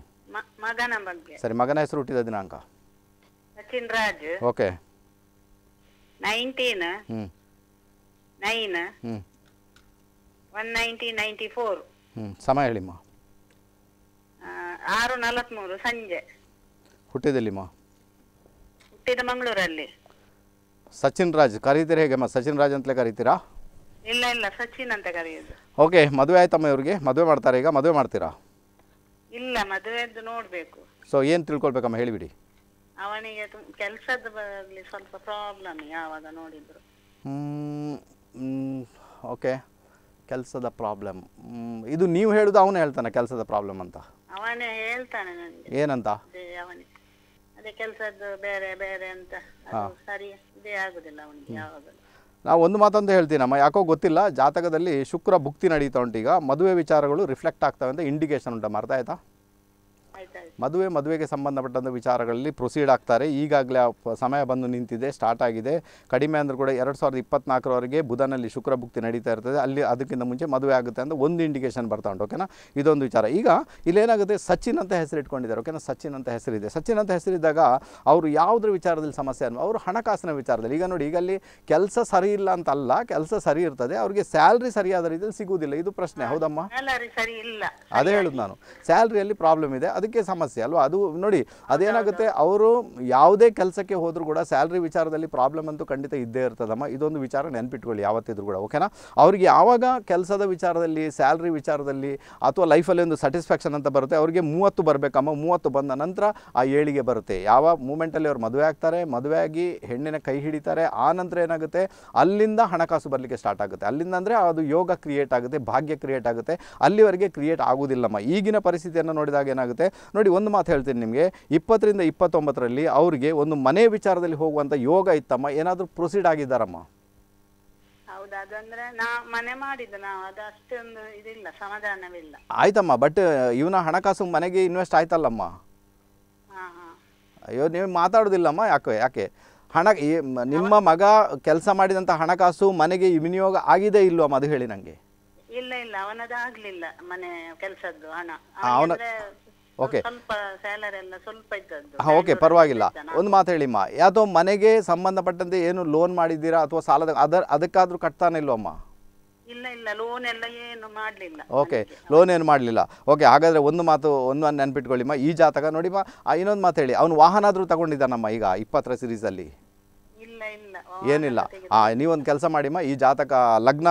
ಸರಿ ಮಗನ ಹೆಸರು ಹುಟ್ಟಿದ ದಿನಾಂಕ Sachin Raj okay nineteen nine one ninety ninety four ಸಮಯ ಹೇಳಿಮ್ಮ ಆರು ನಲವತ್ಮೂರು ಸಂಜೆ ಹುಟ್ಟಿದಲ್ಲಿಮ್ಮ ಹುಟ್ಟಿದ ಮಂಗಳೂರಲ್ಲಿ ಸಚಿನ್ ರಾಜ್ ಕರೀತೀರಾ ಹೇಗೆ ಸಚಿನ್ ರಾಜ್ ಅಂತಲೇ ಕರೀತೀರಾ ಇಲ್ಲ ಇಲ್ಲ ಸಚಿನ್ ಅಂತ ಕರೆಯೋದು ಓಕೆ ಮದುವೆ ಆಯ್ತಮ್ಮ ಇವ್ರಿಗೆ ಮದುವೆ ಮಾಡ್ತಾರೆ ಈಗ ಮದುವೆ ಮಾಡ್ತೀರಾ ಇಲ್ಲ ಮದುವೆ ನೋಡಬೇಕು ಸೊ ಏನು ತಿಳ್ಕೊಳ್ಬೇಕಮ್ಮ ಹೇಳಿಬಿಡಿ ಅವನಿಗೆ ಕೆಲಸದ ಬಗ್ಗೆ ಸ್ವಲ್ಪ ಪ್ರಾಬ್ಲಮ್ ಯಾವಾಗ ನೋಡಿದ್ರು ಓಕೆ ಕೆಲಸದ ಪ್ರಾಬ್ಲಮ್ ಇದು ನೀವು ಹೇಳುದು ಅವನು ಹೇಳ್ತಾನೆ ಕೆಲಸದ ಪ್ರಾಬ್ಲಮ್ ಅಂತ ಅವನೇ ಹೇಳ್ತಾನೆ ನನಗೆ ಏನಂತ ಅದೇ ಕೆಲಸದ್ದು ಬೇರೆ ಬೇರೆ ಅಂತ ಸರಿ ಇದೇ ಆಗುದಿಲ್ಲ ಅವನಿಗೆ ಯಾವಾಗ ನಾವು ಒಂದು ಮಾತಂತ ಹೇಳ್ತೀನಮ್ಮ ಯಾಕೋ ಗೊತ್ತಿಲ್ಲ ಜಾತಕದಲ್ಲಿ ಶುಕ್ರ ಭುಕ್ತಿ ನಡೀತಾ ಉಂಟು ಈಗ ಮದುವೆ ವಿಚಾರಗಳು ರಿಫ್ಲೆಕ್ಟ್ ಆಗ್ತವೆ ಅಂತ ಇಂಡಿಕೇಶನ್ ಉಂಟು ಮರ್ತಾಯ್ತಾ ಮದುವೆ ಮದುವೆಗೆ ಸಂಬಂಧಪಟ್ಟಂಥ ವಿಚಾರಗಳಲ್ಲಿ ಪ್ರೊಸೀಡ್ ಆಗ್ತಾರೆ ಈಗಾಗಲೇ ಸಮಯ ಬಂದು ನಿಂತಿದೆ ಸ್ಟಾರ್ಟ್ ಆಗಿದೆ ಕಡಿಮೆ ಅಂದರೂ ಕೂಡ ಎರಡು ಸಾವಿರದ ಇಪ್ಪತ್ನಾಲ್ಕರವರೆಗೆ ಬುಧನಲ್ಲಿ ಶುಕ್ರ ಭುಕ್ತಿ ನಡೀತಾ ಇರ್ತದೆ ಅಲ್ಲಿ ಅದಕ್ಕಿಂತ ಮುಂಚೆ ಮದುವೆ ಆಗುತ್ತೆ ಅಂತ ಒಂದು ಇಂಡಿಕೇಶನ್ ಬರ್ತಾ ಉಂಟು ಓಕೆನಾ ಇದೊಂದು ವಿಚಾರ ಈಗ ಇಲ್ಲೇನಾಗುತ್ತೆ ಸಚಿನ್ ಅಂತ ಹೆಸರು ಇಟ್ಕೊಂಡಿದ್ದಾರೆ ಓಕೆನಾ ಸಚಿನ್ ಅಂತ ಹೆಸರಿದೆ ಸಚಿನ್ ಅಂತ ಹೆಸರಿದ್ದಾಗ ಅವರು ಯಾವುದ್ರ ವಿಚಾರದಲ್ಲಿ ಸಮಸ್ಯೆ ಅನ್ನೋ ಅವರು ಹಣಕಾಸಿನ ವಿಚಾರದಲ್ಲಿ ಈಗ ನೋಡಿ ಈಗ ಅಲ್ಲಿ ಕೆಲಸ ಸರಿ ಇಲ್ಲ ಅಂತಲ್ಲ ಕೆಲಸ ಸರಿ ಇರ್ತದೆ ಅವರಿಗೆ ಸ್ಯಾಲ್ರಿ ಸರಿಯಾದ ರೀತಿಯಲ್ಲಿ ಸಿಗುವುದಿಲ್ಲ ಇದು ಪ್ರಶ್ನೆ ಹೌದಮ್ಮ ಅದೇ ಹೇಳುದು ನಾನು ಸ್ಯಾಲ್ರಿಯಲ್ಲಿ ಪ್ರಾಬ್ಲಮ್ ಇದೆ ಅದಕ್ಕೆ ಅದಕ್ಕೆ ಸಮಸ್ಯೆ ಅಲ್ವಾ ಅದು ನೋಡಿ ಅದೇನಾಗುತ್ತೆ ಅವರು ಯಾವುದೇ ಕೆಲಸಕ್ಕೆ ಹೋದರೂ ಕೂಡ ಸ್ಯಾಲ್ರಿ ವಿಚಾರದಲ್ಲಿ ಪ್ರಾಬ್ಲಮ್ ಅಂತೂ ಖಂಡಿತ ಇದ್ದೇ ಇರ್ತದಮ್ಮ ಇದೊಂದು ವಿಚಾರ ನೆನ್ಪಿಟ್ಕೊಳ್ಳಿ ಯಾವತ್ತಿದ್ರು ಕೂಡ ಓಕೆನಾ ಅವ್ರಿಗೆ ಯಾವಾಗ ಕೆಲಸದ ವಿಚಾರದಲ್ಲಿ ಸ್ಯಾಲ್ರಿ ವಿಚಾರದಲ್ಲಿ ಅಥವಾ ಲೈಫಲ್ಲಿ ಒಂದು ಸ್ಯಾಟಿಸ್ಫ್ಯಾಕ್ಷನ್ ಅಂತ ಬರುತ್ತೆ ಅವ್ರಿಗೆ ಮೂವತ್ತು ಬರಬೇಕಮ್ಮ ಮೂವತ್ತು ಬಂದ ನಂತರ ಆ ಏಳಿಗೆ ಬರುತ್ತೆ ಯಾವ ಮೂಮೆಂಟಲ್ಲಿ ಅವ್ರು ಮದುವೆ ಆಗ್ತಾರೆ ಮದುವೆ ಆಗಿ ಹೆಣ್ಣಿನ ಕೈ ಹಿಡಿತಾರೆ ಆ ನಂತರ ಏನಾಗುತ್ತೆ ಅಲ್ಲಿಂದ ಹಣಕಾಸು ಬರಲಿಕ್ಕೆ ಸ್ಟಾರ್ಟ್ ಆಗುತ್ತೆ ಅಲ್ಲಿಂದ ಅಂದರೆ ಅದು ಯೋಗ ಕ್ರಿಯೇಟ್ ಆಗುತ್ತೆ ಭಾಗ್ಯ ಕ್ರಿಯೇಟ್ ಆಗುತ್ತೆ ಅಲ್ಲಿವರೆಗೆ ಕ್ರಿಯೇಟ್ ಆಗೋದಿಲ್ಲಮ್ಮ ಈಗಿನ ಪರಿಸ್ಥಿತಿಯನ್ನು ನೋಡಿದಾಗ ಏನಾಗುತ್ತೆ ನೋಡಿ ಒಂದು ಮಾತು ಹೇಳ್ತೀನಿ ನಿಮಗೆ ಇಪ್ಪತ್ತರಿಂದ ಇಪ್ಪತ್ತೊಂಬತ್ತರಲ್ಲಿ ಅವರಿಗೆ ಒಂದು ಮನೆ ವಿಚಾರದಲ್ಲಿ ಹೋಗುವಂತ ಯೋಗ ಇತ್ತಮ್ಮ ಏನಾದರೂ ಪ್ರೊಸೀಡ್ ಆಗಿದ್ದಾರಮ್ಮ ಆಯ್ತಮ್ಮ ಬಟ್ ಇವನ ಹಣಕಾಸು ಮನೆಗೆ ಇನ್ವೆಸ್ಟ್ ಆಯ್ತಲ್ಲಮ್ಮ ಅಯ್ಯೋ ನೀವು ಮಾತಾಡೋದಿಲ್ಲಮ್ಮ ಯಾಕೆ ಯಾಕೆ ಹಣ ನಿಮ್ಮ ಮಗ ಕೆಲಸ ಮಾಡಿದಂತ ಹಣಕಾಸು ಮನೆಗೆ ವಿನಿಯೋಗ ಆಗಿದೆ ಇಲ್ಲ ಅದು ಹೇಳಿ ನಂಗೆ ಇಲ್ಲ ಇಲ್ಲ ಅವನದಾಗ್ಲಿಲ್ಲ ಮನೆ ಕೆಲಸದ್ದು ಹಣ ಅವನ ಓಕೆ ಓಕೆ ಪರವಾಗಿಲ್ಲ ಒಂದು ಮಾತು ಹೇಳಿಮ್ಮ ಯಾವುದೋ ಮನೆಗೆ ಸಂಬಂಧಪಟ್ಟಂತೆ ಏನು ಲೋನ್ ಮಾಡಿದ್ದೀರಾ ಅಥವಾ ಸಾಲದ ಅದರ ಅದಕ್ಕಾದರೂ ಕಟ್ತಾನೆ ಇಲ್ವಮ್ಮ ಇಲ್ಲ ಇಲ್ಲ ಏನು ಓಕೆ ಲೋನ್ ಏನು ಮಾಡಲಿಲ್ಲ ಓಕೆ ಹಾಗಾದರೆ ಒಂದು ಮಾತು ಒಂದು ನೆನ್ಪಿಟ್ಕೊಳ್ಳಿಮ್ಮ ಈ ಜಾತಕ ನೋಡಿಮ್ಮ ಇನ್ನೊಂದು ಮಾತು ಹೇಳಿ ಅವನು ವಾಹನ ಆದರೂ ತಗೊಂಡಿದ್ದಾನಮ್ಮ ಈಗ ಇಪ್ಪತ್ತರ ಅಲ್ಲಿ ಏನಿಲ್ಲ ನೀವೊಂದು ಕೆಲಸ ಮಾಡಿಮ್ಮ ಈ ಜಾತಕ ಲಗ್ನ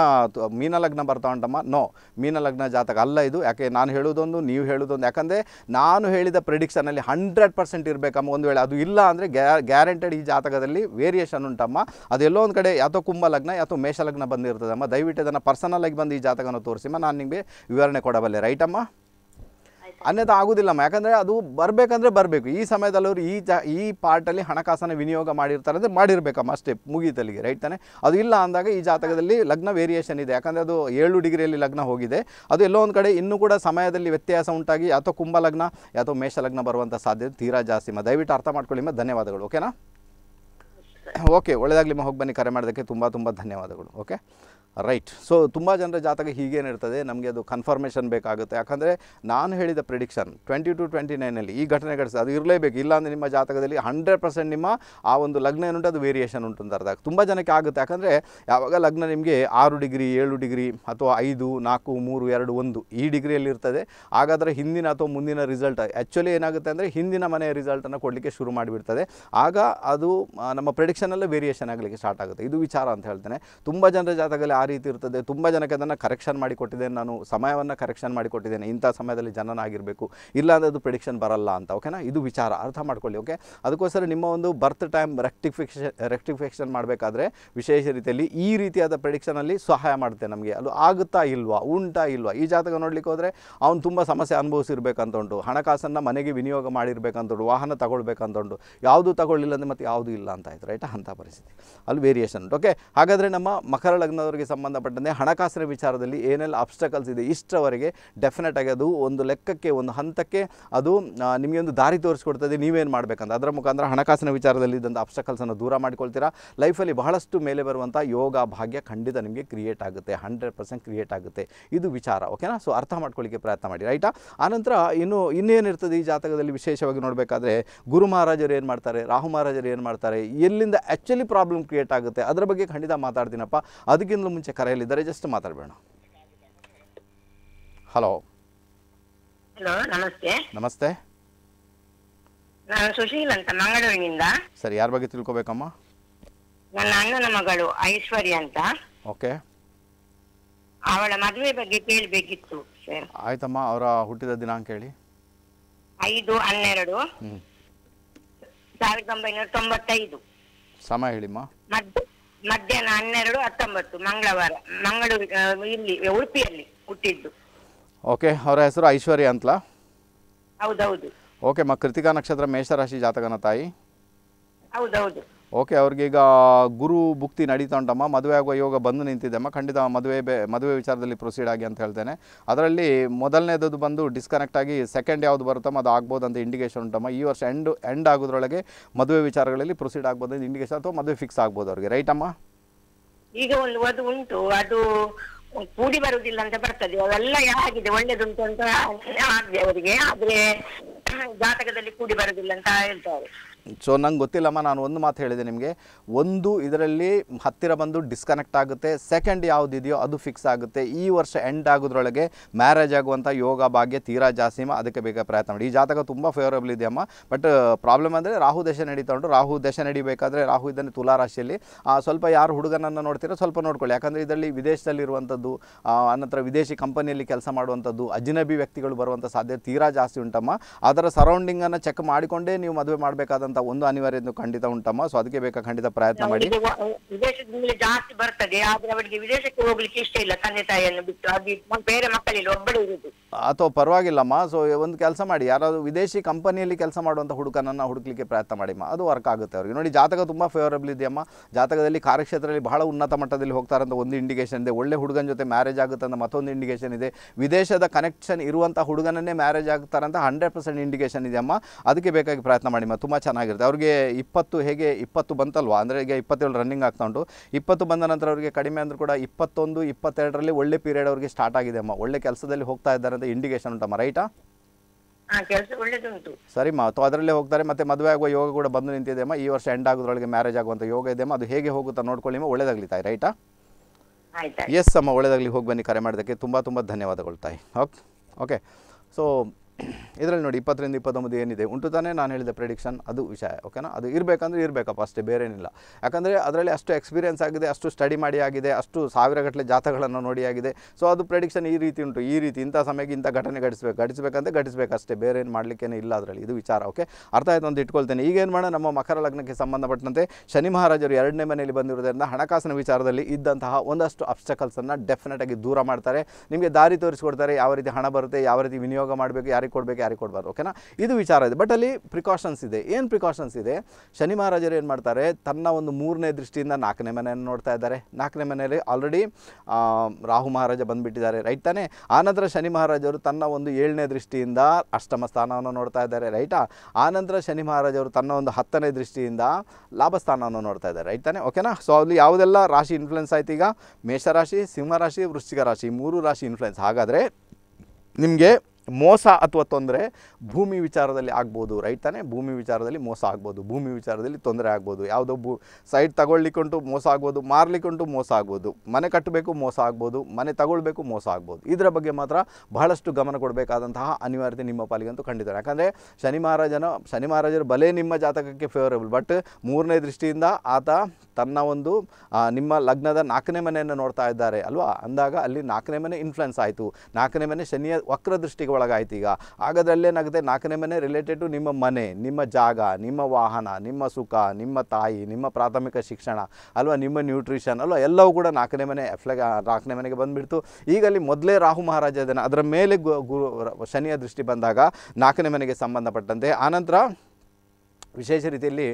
ಮೀನ ಲಗ್ನ ಬರ್ತಾ ಉಂಟಮ್ಮ ನೋ ಮೀನ ಲಗ್ನ ಜಾತಕ ಅಲ್ಲ ಇದು ಯಾಕೆ ನಾನು ಹೇಳೋದೊಂದು ನೀವು ಹೇಳೋದೊಂದು ಯಾಕಂದರೆ ನಾನು ಹೇಳಿದ ಪ್ರಿಡಿಕ್ಷನಲ್ಲಿ ಹಂಡ್ರೆಡ್ ಪರ್ಸೆಂಟ್ ಇರಬೇಕಮ್ಮ ಒಂದು ವೇಳೆ ಅದು ಇಲ್ಲ ಅಂದರೆ ಗ್ಯಾರಂಟೆಡ್ ಈ ಜಾತಕದಲ್ಲಿ ವೇರಿಯೇಷನ್ ಉಂಟಮ್ಮ ಅದೆಲ್ಲೋ ಒಂದು ಕಡೆ ಯಾತೋ ಕುಂಭ ಲಗ್ನ ಯಾತೋ ಮೇಷ ಲಗ್ನ ಬಂದಿರ್ತದಮ್ಮ ದಯವಿಟ್ಟು ಅದನ್ನು ಪರ್ಸನಲ್ ಆಗಿ ಬಂದು ಈ ಜಾತಕನ ತೋರಿಸಿಮ್ಮ ನಾನು ನಿಮಗೆ ವಿವರಣೆ ಕೊಡಬಲ್ಲೆ ರೈಟಮ್ಮ ಅನ್ಯತಾ ಆಗೋದಿಲ್ಲಮ್ಮ ಯಾಕಂದ್ರೆ ಅದು ಬರಬೇಕಂದ್ರೆ ಬರಬೇಕು ಈ ಸಮಯದಲ್ಲಿ ಅವರು ಈ ಜಾ ಈ ಪಾರ್ಟಲ್ಲಿ ಹಣಕಾಸನ್ನು ವಿನಿಯೋಗ ಮಾಡಿರ್ತಾರೆ ಅಂದರೆ ಮಾಡಿರಬೇಕಮ್ಮ ಅಷ್ಟೇ ಮುಗೀತಲ್ಲಿಗೆ ರೈಟ್ ತಾನೆ ಅದು ಇಲ್ಲ ಅಂದಾಗ ಈ ಜಾತಕದಲ್ಲಿ ಲಗ್ನ ವೇರಿಯೇಷನ್ ಇದೆ ಯಾಕಂದರೆ ಅದು ಏಳು ಡಿಗ್ರಿಯಲ್ಲಿ ಲಗ್ನ ಹೋಗಿದೆ ಅದು ಎಲ್ಲೋ ಒಂದು ಕಡೆ ಇನ್ನೂ ಕೂಡ ಸಮಯದಲ್ಲಿ ವ್ಯತ್ಯಾಸ ಉಂಟಾಗಿ ಅಥವಾ ಕುಂಭ ಲಗ್ನ ಅಥವಾ ಮೇಷ ಲಗ್ನ ಬರುವಂಥ ಸಾಧ್ಯತೆ ತೀರಾ ಜಾಸ್ತಿ ಮಾ ದಯವಿಟ್ಟು ಅರ್ಥ ಮಾಡ್ಕೊಳ್ಳಿಮ್ಮ ಧನ್ಯವಾದಗಳು ಓಕೆನಾ ಓಕೆ ಮ ಹೋಗಿ ಬನ್ನಿ ಕರೆ ಮಾಡೋದಕ್ಕೆ ತುಂಬ ತುಂಬ ಧನ್ಯವಾದಗಳು ಓಕೆ ರೈಟ್ ಸೊ ತುಂಬ ಜನರ ಜಾತಕ ಹೀಗೇನಿರ್ತದೆ ನಮಗೆ ಅದು ಕನ್ಫರ್ಮೇಷನ್ ಬೇಕಾಗುತ್ತೆ ಯಾಕಂದರೆ ನಾನು ಹೇಳಿದ ಪ್ರಿಡಿಕ್ಷನ್ ಟ್ವೆಂಟಿ ಟು ಟ್ವೆಂಟಿ ನೈನಲ್ಲಿ ಈ ಘಟನೆ ಘಟಿಸಿದೆ ಅದು ಇರಲೇಬೇಕು ಇಲ್ಲಾಂದರೆ ನಿಮ್ಮ ಜಾತಕದಲ್ಲಿ ಹಂಡ್ರೆಡ್ ಪರ್ಸೆಂಟ್ ನಿಮ್ಮ ಆ ಒಂದು ಲಗ್ನ ಏನುಂಟು ಅದು ವೇರಿಯೇಷನ್ ಉಂಟು ಅಂತ ಅರ್ಥ ತುಂಬ ಜನಕ್ಕೆ ಆಗುತ್ತೆ ಯಾಕಂದರೆ ಯಾವಾಗ ಲಗ್ನ ನಿಮಗೆ ಆರು ಡಿಗ್ರಿ ಏಳು ಡಿಗ್ರಿ ಅಥವಾ ಐದು ನಾಲ್ಕು ಮೂರು ಎರಡು ಒಂದು ಈ ಡಿಗ್ರಿಯಲ್ಲಿ ಇರ್ತದೆ ಹಾಗಾದರೆ ಹಿಂದಿನ ಅಥವಾ ಮುಂದಿನ ರಿಸಲ್ಟ್ ಆ್ಯಕ್ಚುಲಿ ಏನಾಗುತ್ತೆ ಅಂದರೆ ಹಿಂದಿನ ಮನೆಯ ರಿಸಲ್ಟನ್ನು ಕೊಡಲಿಕ್ಕೆ ಶುರು ಮಾಡಿಬಿಡ್ತದೆ ಆಗ ಅದು ನಮ್ಮ ಪ್ರೆಡಿಕ್ಷನಲ್ಲೇ ವೇರಿಯೇಷನ್ ಆಗಲಿಕ್ಕೆ ಸ್ಟಾರ್ಟ್ ಆಗುತ್ತೆ ಇದು ವಿಚಾರ ಅಂತ ಹೇಳ್ತೇನೆ ತುಂಬ ಜನರ ಜಾತಕದಲ್ಲಿ ಆ ರೀತಿ ಇರ್ತದೆ ತುಂಬ ಜನಕ್ಕೆ ಅದನ್ನು ಕರೆಕ್ಷನ್ ಮಾಡಿಕೊಟ್ಟಿದ್ದೇನೆ ನಾನು ಸಮಯವನ್ನು ಕರೆಕ್ಷನ್ ಮಾಡಿಕೊಟ್ಟಿದ್ದೇನೆ ಇಂಥ ಸಮಯದಲ್ಲಿ ಜನನಾಗಿರಬೇಕು ಇಲ್ಲಾಂದ್ರೆ ಅದು ಪ್ರಿಡಿಕ್ಷನ್ ಬರಲ್ಲ ಅಂತ ಓಕೆನಾ ಇದು ವಿಚಾರ ಅರ್ಥ ಮಾಡ್ಕೊಳ್ಳಿ ಓಕೆ ಅದಕ್ಕೋಸ್ಕರ ನಿಮ್ಮ ಒಂದು ಬರ್ತ್ ಟೈಮ್ ರೆಕ್ಟಿಫಿಕ್ಷನ್ ರೆಕ್ಟಿಫಿಕೇಷನ್ ಮಾಡಬೇಕಾದ್ರೆ ವಿಶೇಷ ರೀತಿಯಲ್ಲಿ ಈ ರೀತಿಯಾದ ಪ್ರಿಡಿಕ್ಷನಲ್ಲಿ ಸಹಾಯ ಮಾಡುತ್ತೆ ನಮಗೆ ಅದು ಆಗುತ್ತಾ ಇಲ್ವಾ ಉಂಟಾ ಇಲ್ವಾ ಈ ಜಾತಕ ನೋಡ್ಲಿಕ್ಕೆ ಹೋದರೆ ಅವ್ನು ತುಂಬ ಸಮಸ್ಯೆ ಅನುಭವಿಸಿರ್ಬೇಕಂತ ಉಂಟು ಹಣಕಾಸನ್ನು ಮನೆಗೆ ವಿನಿಯೋಗ ಮಾಡಿರ್ಬೇಕಂತ ಉಂಟು ವಾಹನ ತಗೊಳ್ಬೇಕಂತ ಉಂಟು ಯಾವುದು ತಗೊಳ್ಳಿಲ್ಲ ಅಂದರೆ ಮತ್ತೆ ಯಾವುದೂ ಇಲ್ಲ ಅಂತ ಆಯ್ತು ರೈಟ್ ಅಂಥ ಪರಿಸ್ಥಿತಿ ಅಲ್ಲಿ ವೇರಿಯೇಷನ್ ಉಂಟು ಓಕೆ ಹಾಗಾದರೆ ನಮ್ಮ ಮಕರ ಲಗ್ನದವರಿಗೆ ಸಂಬಂಧಪಟ್ಟಂತೆ ಹಣಕಾಸಿನ ವಿಚಾರದಲ್ಲಿ ಏನೆಲ್ಲ ಅಬ್ಸ್ಟಕಲ್ಸ್ ಇದೆ ಇಷ್ಟರವರೆಗೆ ಡೆಫಿನೆಟ್ ಆಗಿ ಅದು ಒಂದು ಲೆಕ್ಕಕ್ಕೆ ಒಂದು ಹಂತಕ್ಕೆ ಅದು ನಿಮಗೆ ಒಂದು ದಾರಿ ತೋರಿಸ್ಕೊಡ್ತದೆ ನೀವೇನು ಮಾಡಬೇಕಂತ ಅದರ ಮುಖಾಂತರ ಹಣಕಾಸಿನ ವಿಚಾರದಲ್ಲಿ ಇದ್ದಂಥ ಅಬ್ಸ್ಟಕಲ್ಸನ್ನು ದೂರ ಮಾಡಿಕೊಳ್ತೀರಾ ಲೈಫಲ್ಲಿ ಬಹಳಷ್ಟು ಮೇಲೆ ಬರುವಂಥ ಯೋಗ ಭಾಗ್ಯ ಖಂಡಿತ ನಿಮಗೆ ಕ್ರಿಯೇಟ್ ಆಗುತ್ತೆ ಹಂಡ್ರೆಡ್ ಪರ್ಸೆಂಟ್ ಕ್ರಿಯೇಟ್ ಆಗುತ್ತೆ ಇದು ವಿಚಾರ ಓಕೆನಾ ಸೊ ಅರ್ಥ ಮಾಡ್ಕೊಳ್ಳಿಕ್ಕೆ ಪ್ರಯತ್ನ ಮಾಡಿ ರೈಟಾ ಆನಂತರ ಇನ್ನು ಇನ್ನೇನಿರ್ತದೆ ಈ ಜಾತಕದಲ್ಲಿ ವಿಶೇಷವಾಗಿ ನೋಡಬೇಕಾದ್ರೆ ಗುರು ಮಹಾರಾಜರು ಏನು ಮಾಡ್ತಾರೆ ರಾಹು ಮಹಾರಾಜರು ಏನು ಮಾಡ್ತಾರೆ ಎಲ್ಲಿಂದ ಆ್ಯಕ್ಚುಲಿ ಪ್ರಾಬ್ಲಮ್ ಕ್ರಿಯೇಟ್ ಆಗುತ್ತೆ ಅದರ ಬಗ್ಗೆ ಖಂಡಿತ ಮಾತಾಡ್ತೀನಪ್ಪ ಅದಕ್ಕಿಂತ ಮುಂಚೆ ಕರೆಯಲ್ಲಿದ್ದಾರೆ ಜಸ್ಟ್ ಮಾತಾಡಬೇಡ ಹಲೋ ಹಲೋ ನಮಸ್ತೆ ನಮಸ್ತೆ ನಾನು ಸುಶೀಲ್ ಅಂತ ಮಂಗಳೂರಿನಿಂದ ಸರಿ ಯಾರ ಬಗ್ಗೆ ತಿಳ್ಕೊಬೇಕಮ್ಮ ನನ್ನ ಅಣ್ಣನ ಮಗಳು ಐಶ್ವರ್ಯ ಅಂತ ಓಕೆ ಅವಳ ಮದುವೆ ಬಗ್ಗೆ ಕೇಳಬೇಕಿತ್ತು ಸರ್ ಆಯ್ತಮ್ಮ ಅವರ ಹುಟ್ಟಿದ ದಿನಾಂಕ ಹೇಳಿ ಐದು ಹನ್ನೆರಡು ಸಾವಿರದ ಒಂಬೈನೂರ ತೊಂಬತ್ತೈದು ಸಮಯ ಹೇಳಿಮ್ಮ ಮಧ್ಯಾಹ್ನ ಹನ್ನೆರಡು ಹತ್ತೊಂಬತ್ತು ಮಂಗಳವಾರ ಮಂಗಳೂರು ಇಲ್ಲಿ ಉಡುಪಿಯಲ್ಲಿ ಹುಟ್ಟಿದ್ದು ಓಕೆ ಅವರ ಹೆಸರು ಐಶ್ವರ್ಯ ಅಂತಲಾ ಹೌದೌದು ಓಕೆ ಮ ಕೃತಿಕಾ ನಕ್ಷತ್ರ ಮೇಷರಾಶಿ ಜಾತಕನ ತಾಯಿ ಹೌದೌದು ಓಕೆ ಅವ್ರಿಗೀಗ ಗುರು ಭುಕ್ತಿ ನಡೀತಾ ಉಂಟಮ್ಮ ಮದುವೆ ಆಗುವ ಯೋಗ ಬಂದು ನಿಂತಿದ್ದೆಮ್ಮ ಖಂಡಿತ ಮದುವೆ ಬೆ ಮದುವೆ ವಿಚಾರದಲ್ಲಿ ಪ್ರೊಸೀಡ್ ಆಗಿ ಅಂತ ಹೇಳ್ತೇನೆ ಅದರಲ್ಲಿ ಮೊದಲನೇದದು ಬಂದು ಡಿಸ್ಕನೆಕ್ಟ್ ಆಗಿ ಸೆಕೆಂಡ್ ಯಾವುದು ಬರುತ್ತಮ್ಮ ಅದು ಆಗ್ಬೋದು ಅಂತ ಇಂಡಿಕೇಶನ್ ಉಂಟಮ್ಮ ಈ ವರ್ಷ ಎಂಡ್ ಎಂಡ್ ಆಗೋದ್ರೊಳಗೆ ಮದುವೆ ವಿಚಾರಗಳಲ್ಲಿ ಪ್ರೊಸೀಡ್ ಆಗ್ಬೋದು ಅಂತ ಇಂಡಿಕೇಶನ್ ಅಥವಾ ಮದುವೆ ಫಿಕ್ಸ್ ಆಗ್ಬೋದು ಅವ್ರಿಗೆ ರೈಟ್ ಅಮ್ಮ ಈಗ ಒಂದು ಅದು ಉಂಟು ಅದು ಕೂಡಿ ಬರುವುದಿಲ್ಲ ಅಂತ ಬರ್ತದೆ ಅವೆಲ್ಲ ಆಗಿದೆ ಒಳ್ಳೇದುಂಟು ಅಂತ ಅವರಿಗೆ ಆದ್ರೆ ಜಾತಕದಲ್ಲಿ ಕೂಡಿ ಬರುವುದಿಲ್ಲ ಅಂತ ಹೇಳ್ತಾರೆ ಸೊ ನಂಗೆ ಗೊತ್ತಿಲ್ಲಮ್ಮ ನಾನು ಒಂದು ಮಾತು ಹೇಳಿದೆ ನಿಮಗೆ ಒಂದು ಇದರಲ್ಲಿ ಹತ್ತಿರ ಬಂದು ಡಿಸ್ಕನೆಕ್ಟ್ ಆಗುತ್ತೆ ಸೆಕೆಂಡ್ ಯಾವುದಿದೆಯೋ ಅದು ಫಿಕ್ಸ್ ಆಗುತ್ತೆ ಈ ವರ್ಷ ಎಂಡ್ ಆಗೋದ್ರೊಳಗೆ ಮ್ಯಾರೇಜ್ ಆಗುವಂಥ ಯೋಗ ಭಾಗ್ಯ ತೀರಾ ಜಾಸ್ತಿಮ್ಮ ಅದಕ್ಕೆ ಬೇಗ ಪ್ರಯತ್ನ ಮಾಡಿ ಈ ಜಾತಕ ತುಂಬ ಫೇವರೇಬಲ್ ಇದೆಯಮ್ಮ ಬಟ್ ಪ್ರಾಬ್ಲಮ್ ಅಂದರೆ ರಾಹು ದೇಶ ನಡೀತಾ ಉಂಟು ರಾಹು ದೇಶ ನಡಿಬೇಕಾದ್ರೆ ರಾಹು ಇದನ್ನು ತುಲಾರಾಶಿಯಲ್ಲಿ ಸ್ವಲ್ಪ ಯಾರು ಹುಡುಗನನ್ನು ನೋಡ್ತೀರೋ ಸ್ವಲ್ಪ ನೋಡ್ಕೊಳ್ಳಿ ಯಾಕಂದರೆ ಇದರಲ್ಲಿ ವಿದೇಶದಲ್ಲಿರುವಂಥದ್ದು ಅನಂತರ ವಿದೇಶಿ ಕಂಪನಿಯಲ್ಲಿ ಕೆಲಸ ಮಾಡುವಂಥದ್ದು ಅಜಿನಬಿ ವ್ಯಕ್ತಿಗಳು ಬರುವಂಥ ಸಾಧ್ಯತೆ ತೀರಾ ಜಾಸ್ತಿ ಉಂಟಮ್ಮ ಅದರ ಸರೌಂಡಿಂಗನ್ನು ಚೆಕ್ ಮಾಡಿಕೊಂಡೇ ನೀವು ಮದುವೆ ಮಾಡಬೇಕಾದಂಥ ಒಂದು ಅನಿವಾರ್ಯ ಖಂಡಿತ ಉಂಟಮ್ಮ ಸೊ ಅದಕ್ಕೆ ಬೇಕಾ ಖಂಡಿತ ಪ್ರಯತ್ನ ಮಾಡಿ ವಿದೇಶದಿಂದ ಜಾಸ್ತಿ ಬರ್ತದೆ ಆದ್ರೆ ಅವರಿಗೆ ವಿದೇಶಕ್ಕೆ ಹೋಗ್ಲಿಕ್ಕೆ ಇಷ್ಟ ಇಲ್ಲ ತಂದೆ ತಾಯಿಯನ್ನು ಬಿಟ್ಟು ಅದು ಬೇರೆ ಮಕ್ಕಳಿಲ್ಲ ಒಬ್ಬಳು ಇರುದು ಅಥವಾ ಪರವಾಗಿಲ್ಲಮ್ಮ ಸೊ ಒಂದು ಕೆಲಸ ಮಾಡಿ ಯಾರಾದ್ರೂ ವಿದೇಶಿ ಕಂಪನಿಯಲ್ಲಿ ಕೆಲಸ ಮಾಡುವಂತ ಹುಡುಗನನ್ನ ಹುಡುಕ್ಲಿಕ್ಕೆ ಪ್ರಯತ್ನ ಮಾಡಿಮ್ಮ ಅದು ವರ್ಕ್ ಆಗುತ್ತೆ ಅವ್ರಿಗೆ ನೋಡಿ ಜಾತಕ ತುಂಬಾ ಫೇವರಬಲ್ ಇದೆಯಮ್ಮ ಜಾತಕದಲ್ಲಿ ಕಾರ್ಯಕ್ಷೇತ್ರದಲ್ಲಿ ಬಹಳ ಉನ್ನತ ಮಟ್ಟದಲ್ಲಿ ಹೋಗ್ತಾರಂತ ಒಂದು ಇಂಡಿಕೇಶನ್ ಇದೆ ಒಳ್ಳೆ ಹುಡುಗನ ಜೊತೆ ಮ್ಯಾರೇಜ್ ಆಗುತ್ತೆ ಅಂತ ಮತ್ತೊಂದು ಇಂಡಿಕೇಶನ್ ಇದೆ ವಿದೇಶದ ಕನೆಕ್ಷನ್ ಇರುವಂತಹ ಹುಡುಗನನ್ನೇ ಮ್ಯಾರೇಜ್ ಆಗ್ತಾರಂತ ಹಂಡ್ರೆಡ್ ಪರ್ಸೆಂಟ್ ಇದೆ ಅಮ್ಮ ಅದಕ್ಕೆ ಬೇಕಾಗಿ ಪ್ರಯತ್ನ ಮಾಡಿಮ್ಮ ತುಂಬಾ ಚೆನ್ನಾಗಿ ಚೆನ್ನಾಗಿರುತ್ತೆ ಅವ್ರಿಗೆ ಇಪ್ಪತ್ತು ಹೇಗೆ ಇಪ್ಪತ್ತು ಬಂತಲ್ವಾ ಅಂದರೆ ಈಗ ಇಪ್ಪತ್ತೇಳು ರನ್ನಿಂಗ್ ಆಗ್ತಾ ಉಂಟು ಇಪ್ಪತ್ತು ಬಂದ ನಂತರ ಅವರಿಗೆ ಕಡಿಮೆ ಅಂದರೂ ಕೂಡ ಇಪ್ಪತ್ತೊಂದು ಇಪ್ಪತ್ತೆರಡರಲ್ಲಿ ಒಳ್ಳೆ ಪೀರಿಯಡ್ ಅವ್ರಿಗೆ ಸ್ಟಾರ್ಟ್ ಆಗಿದೆ ಅಮ್ಮ ಒಳ್ಳೆ ಕೆಲಸದಲ್ಲಿ ಹೋಗ್ತಾ ಇದ್ದಾರೆ ಅಂತ ಇಂಡಿಕೇಶನ್ ಉಂಟಮ್ಮ ರೈಟಾ ಸರಿಮ್ಮ ಅಥವಾ ಅದರಲ್ಲೇ ಹೋಗ್ತಾರೆ ಮತ್ತೆ ಮದುವೆ ಆಗುವ ಯೋಗ ಕೂಡ ಬಂದು ನಿಂತಿದೆ ಅಮ್ಮ ಈ ವರ್ಷ ಎಂಡ್ ಆಗೋದ್ರೊಳಗೆ ಮ್ಯಾರೇಜ್ ಆಗುವಂಥ ಯೋಗ ಇದೆ ಅಮ್ಮ ಅದು ಹೇಗೆ ಹೋಗುತ್ತಾ ನೋಡ್ಕೊಳ್ಳಿ ಒಳ್ಳೇದಾಗ್ಲಿ ತಾಯಿ ರೈಟಾ ಎಸ್ ಅಮ್ಮ ಒಳ್ಳೇದಾಗಲಿ ಹೋಗಿ ಬನ್ನಿ ಕರೆ ಮಾಡೋದಕ್ಕೆ ತುಂಬ ತುಂಬ ಧನ್ಯವಾದಗಳು ತಾಯಿ ಓಕೆ ಓಕೆ ಸೊ ಇದರಲ್ಲಿ ನೋಡಿ ಇಪ್ಪತ್ತರಿಂದ ಇಪ್ಪತ್ತೊಂಬತ್ತು ಏನಿದೆ ಉಂಟು ತಾನೇ ನಾನು ಹೇಳಿದ ಪ್ರೆಡಿಕ್ಷನ್ ಅದು ವಿಷಯ ಓಕೆನಾ ಅದು ಇರಬೇಕಂದ್ರೆ ಇರಬೇಕಪ್ಪ ಅಷ್ಟೇ ಬೇರೇನಿಲ್ಲ ಯಾಕಂದರೆ ಅದರಲ್ಲಿ ಅಷ್ಟು ಎಕ್ಸ್ಪೀರಿಯೆನ್ಸ್ ಆಗಿದೆ ಅಷ್ಟು ಸ್ಟಡಿ ಮಾಡಿ ಆಗಿದೆ ಅಷ್ಟು ಸಾವಿರಗಟ್ಟಲೆ ಜಾತಗಳನ್ನು ನೋಡಿ ಆಗಿದೆ ಸೊ ಅದು ಪ್ರೆಡಿಕ್ಷನ್ ಈ ರೀತಿ ಉಂಟು ಈ ರೀತಿ ಇಂಥ ಸಮಯಕ್ಕೆ ಇಂಥ ಘಟನೆ ಘಟಿಸಬೇಕು ಘಟಿಸಬೇಕಂತ ಘಟಿಸಬೇಕಷ್ಟೇ ಬೇರೆ ಏನು ಮಾಡಲಿಕ್ಕೇನೆ ಇಲ್ಲ ಅದರಲ್ಲಿ ಇದು ವಿಚಾರ ಓಕೆ ಅರ್ಥ ಆಯಿತು ಅಂತ ಇಟ್ಕೊಳ್ತೇನೆ ಈಗೇನು ಮಾಡೋಣ ನಮ್ಮ ಮಕರ ಲಗ್ನಕ್ಕೆ ಸಂಬಂಧಪಟ್ಟಂತೆ ಶನಿ ಮಹಾರಾಜರು ಎರಡನೇ ಮನೆಯಲ್ಲಿ ಬಂದಿರೋದರಿಂದ ಹಣಕಾಸಿನ ವಿಚಾರದಲ್ಲಿ ಇದ್ದಂತಹ ಒಂದಷ್ಟು ಅಬ್ಸ್ಟಕಲ್ಸನ್ನು ಡೆಫಿನೆಟಾಗಿ ದೂರ ಮಾಡ್ತಾರೆ ನಿಮಗೆ ದಾರಿ ತೋರಿಸಿಕೊಡ್ತಾರೆ ಯಾವ ರೀತಿ ಹಣ ಬರುತ್ತೆ ಯಾವ ರೀತಿ ವಿನಿಯೋಗ ಮಾಡಬೇಕು ಯಾರಿಗೆ ಯಾರಿಗೆ ಕೊಡಬೇಕು ಯಾರಿಗೆ ಕೊಡಬಾರ್ದು ಓಕೆನಾ ಇದು ವಿಚಾರ ಇದೆ ಬಟ್ ಅಲ್ಲಿ ಪ್ರಿಕಾಷನ್ಸ್ ಇದೆ ಏನು ಪ್ರಿಕಾಷನ್ಸ್ ಇದೆ ಶನಿ ಮಹಾರಾಜರು ಏನು ಮಾಡ್ತಾರೆ ತನ್ನ ಒಂದು ಮೂರನೇ ದೃಷ್ಟಿಯಿಂದ ನಾಲ್ಕನೇ ಮನೆಯನ್ನು ನೋಡ್ತಾ ಇದ್ದಾರೆ ನಾಲ್ಕನೇ ಮನೆಯಲ್ಲಿ ಆಲ್ರೆಡಿ ರಾಹು ಮಹಾರಾಜ ಬಂದುಬಿಟ್ಟಿದ್ದಾರೆ ರೈಟ್ ತಾನೇ ಆನಂತರ ಶನಿ ಮಹಾರಾಜರು ತನ್ನ ಒಂದು ಏಳನೇ ದೃಷ್ಟಿಯಿಂದ ಅಷ್ಟಮ ಸ್ಥಾನವನ್ನು ನೋಡ್ತಾ ಇದ್ದಾರೆ ರೈಟಾ ಆನಂತರ ಶನಿ ಮಹಾರಾಜರು ತನ್ನ ಒಂದು ಹತ್ತನೇ ದೃಷ್ಟಿಯಿಂದ ಲಾಭ ಸ್ಥಾನವನ್ನು ನೋಡ್ತಾ ಇದ್ದಾರೆ ರೈಟ್ ತಾನೇ ಓಕೆನಾ ಸೊ ಅಲ್ಲಿ ಯಾವುದೆಲ್ಲ ರಾಶಿ ಇನ್ಫ್ಲುಯೆನ್ಸ್ ಆಯ್ತು ಈಗ ಮೇಷರಾಶಿ ಸಿಂಹರಾಶಿ ವೃಶ್ಚಿಕ ರಾಶಿ ಮೂರು ರಾಶಿ ಇನ್ಫ್ಲುಯೆನ್ಸ್ ಹಾಗಾದರೆ ನಿಮಗೆ ಮೋಸ ಅಥವಾ ತೊಂದರೆ ಭೂಮಿ ವಿಚಾರದಲ್ಲಿ ಆಗ್ಬೋದು ರೈಟ್ ತಾನೇ ಭೂಮಿ ವಿಚಾರದಲ್ಲಿ ಮೋಸ ಆಗ್ಬೋದು ಭೂಮಿ ವಿಚಾರದಲ್ಲಿ ತೊಂದರೆ ಆಗ್ಬೋದು ಯಾವುದೋ ಭೂ ಸೈಟ್ ತಗೊಳ್ಲಿಕ್ಕುಂಟು ಮೋಸ ಆಗ್ಬೋದು ಮಾರ್ಲಿಕ್ಕುಂಟು ಮೋಸ ಆಗ್ಬೋದು ಮನೆ ಕಟ್ಟಬೇಕು ಮೋಸ ಆಗ್ಬೋದು ಮನೆ ತಗೊಳ್ಬೇಕು ಮೋಸ ಆಗ್ಬೋದು ಇದರ ಬಗ್ಗೆ ಮಾತ್ರ ಬಹಳಷ್ಟು ಗಮನ ಕೊಡಬೇಕಾದಂತಹ ಅನಿವಾರ್ಯತೆ ನಿಮ್ಮ ಪಾಲಿಗಂತೂ ಖಂಡಿತ ಯಾಕಂದರೆ ಶನಿ ಮಹಾರಾಜನ ಶನಿ ಮಹಾರಾಜರು ಬಲೆ ನಿಮ್ಮ ಜಾತಕಕ್ಕೆ ಫೇವರೇಬಲ್ ಬಟ್ ಮೂರನೇ ದೃಷ್ಟಿಯಿಂದ ಆತ ತನ್ನ ಒಂದು ನಿಮ್ಮ ಲಗ್ನದ ನಾಲ್ಕನೇ ಮನೆಯನ್ನು ನೋಡ್ತಾ ಇದ್ದಾರೆ ಅಲ್ವಾ ಅಂದಾಗ ಅಲ್ಲಿ ನಾಲ್ಕನೇ ಮನೆ ಇನ್ಫ್ಲುಯೆನ್ಸ್ ಆಯಿತು ನಾಲ್ಕನೇ ಮನೆ ಶನಿಯ ವಕ್ರ ದೃಷ್ಟಿಗೆ ಒಳಗಾಯಿತು ಈಗ ಹಾಗಾದ್ರಲ್ಲೇನಾಗುತ್ತೆ ನಾಲ್ಕನೇ ಮನೆ ರಿಲೇಟೆಡ್ ಟು ನಿಮ್ಮ ಮನೆ ನಿಮ್ಮ ಜಾಗ ನಿಮ್ಮ ವಾಹನ ನಿಮ್ಮ ಸುಖ ನಿಮ್ಮ ತಾಯಿ ನಿಮ್ಮ ಪ್ರಾಥಮಿಕ ಶಿಕ್ಷಣ ಅಲ್ವಾ ನಿಮ್ಮ ನ್ಯೂಟ್ರಿಷನ್ ಅಲ್ವಾ ಎಲ್ಲವೂ ಕೂಡ ನಾಲ್ಕನೇ ಮನೆ ಎಫ್ಲೆ ನಾಲ್ಕನೇ ಮನೆಗೆ ಬಂದುಬಿಡ್ತು ಈಗ ಅಲ್ಲಿ ಮೊದಲೇ ರಾಹು ಮಹಾರಾಜ ಇದ್ದಾನೆ ಅದರ ಮೇಲೆ ಗುರು ಶನಿಯ ದೃಷ್ಟಿ ಬಂದಾಗ ನಾಲ್ಕನೇ ಮನೆಗೆ ಸಂಬಂಧಪಟ್ಟಂತೆ ಆನಂತರ ವಿಶೇಷ ರೀತಿಯಲ್ಲಿ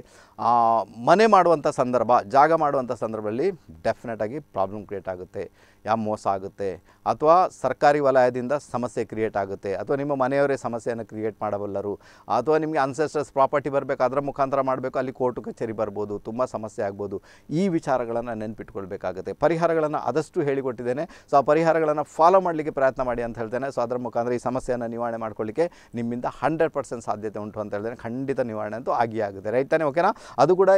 ಮನೆ ಮಾಡುವಂಥ ಸಂದರ್ಭ ಜಾಗ ಮಾಡುವಂಥ ಸಂದರ್ಭದಲ್ಲಿ ಡೆಫಿನೆಟಾಗಿ ಪ್ರಾಬ್ಲಮ್ ಕ್ರಿಯೇಟ್ ಆಗುತ್ತೆ ಯಾವ ಮೋಸ ಆಗುತ್ತೆ ಅಥವಾ ಸರ್ಕಾರಿ ವಲಯದಿಂದ ಸಮಸ್ಯೆ ಕ್ರಿಯೇಟ್ ಆಗುತ್ತೆ ಅಥವಾ ನಿಮ್ಮ ಮನೆಯವರೇ ಸಮಸ್ಯೆಯನ್ನು ಕ್ರಿಯೇಟ್ ಮಾಡಬಲ್ಲರು ಅಥವಾ ನಿಮಗೆ ಅನ್ಸೆಸ್ಟರ್ಸ್ ಪ್ರಾಪರ್ಟಿ ಬರಬೇಕು ಅದರ ಮುಖಾಂತರ ಮಾಡಬೇಕು ಅಲ್ಲಿ ಕೋರ್ಟು ಕಚೇರಿ ಬರ್ಬೋದು ತುಂಬ ಸಮಸ್ಯೆ ಆಗ್ಬೋದು ಈ ವಿಚಾರಗಳನ್ನು ನೆನ್ಪಿಟ್ಕೊಳ್ಬೇಕಾಗುತ್ತೆ ಪರಿಹಾರಗಳನ್ನು ಆದಷ್ಟು ಹೇಳಿಕೊಟ್ಟಿದ್ದೇನೆ ಸೊ ಆ ಪರಿಹಾರಗಳನ್ನು ಫಾಲೋ ಮಾಡಲಿಕ್ಕೆ ಪ್ರಯತ್ನ ಮಾಡಿ ಅಂತ ಹೇಳ್ತೇನೆ ಸೊ ಅದರ ಮುಖಾಂತರ ಈ ಸಮಸ್ಯೆಯನ್ನು ನಿವಾರಣೆ ಮಾಡ್ಕೊಳ್ಳಿಕ್ಕೆ ನಿಮ್ಮಿಂದ ಹಂಡ್ರೆಡ್ ಪರ್ಸೆಂಟ್ ಸಾಧ್ಯತೆ ಉಂಟು ಅಂತ ಹೇಳ್ತೇನೆ ಖಂಡಿತ ನಿವಾರಣೆ ಅಂತೂ ಆಗಿ ಆಗುತ್ತೆ ರೈಟ್ ತಾನೇ ಓಕೆನಾ ಅದು ಕೂಡ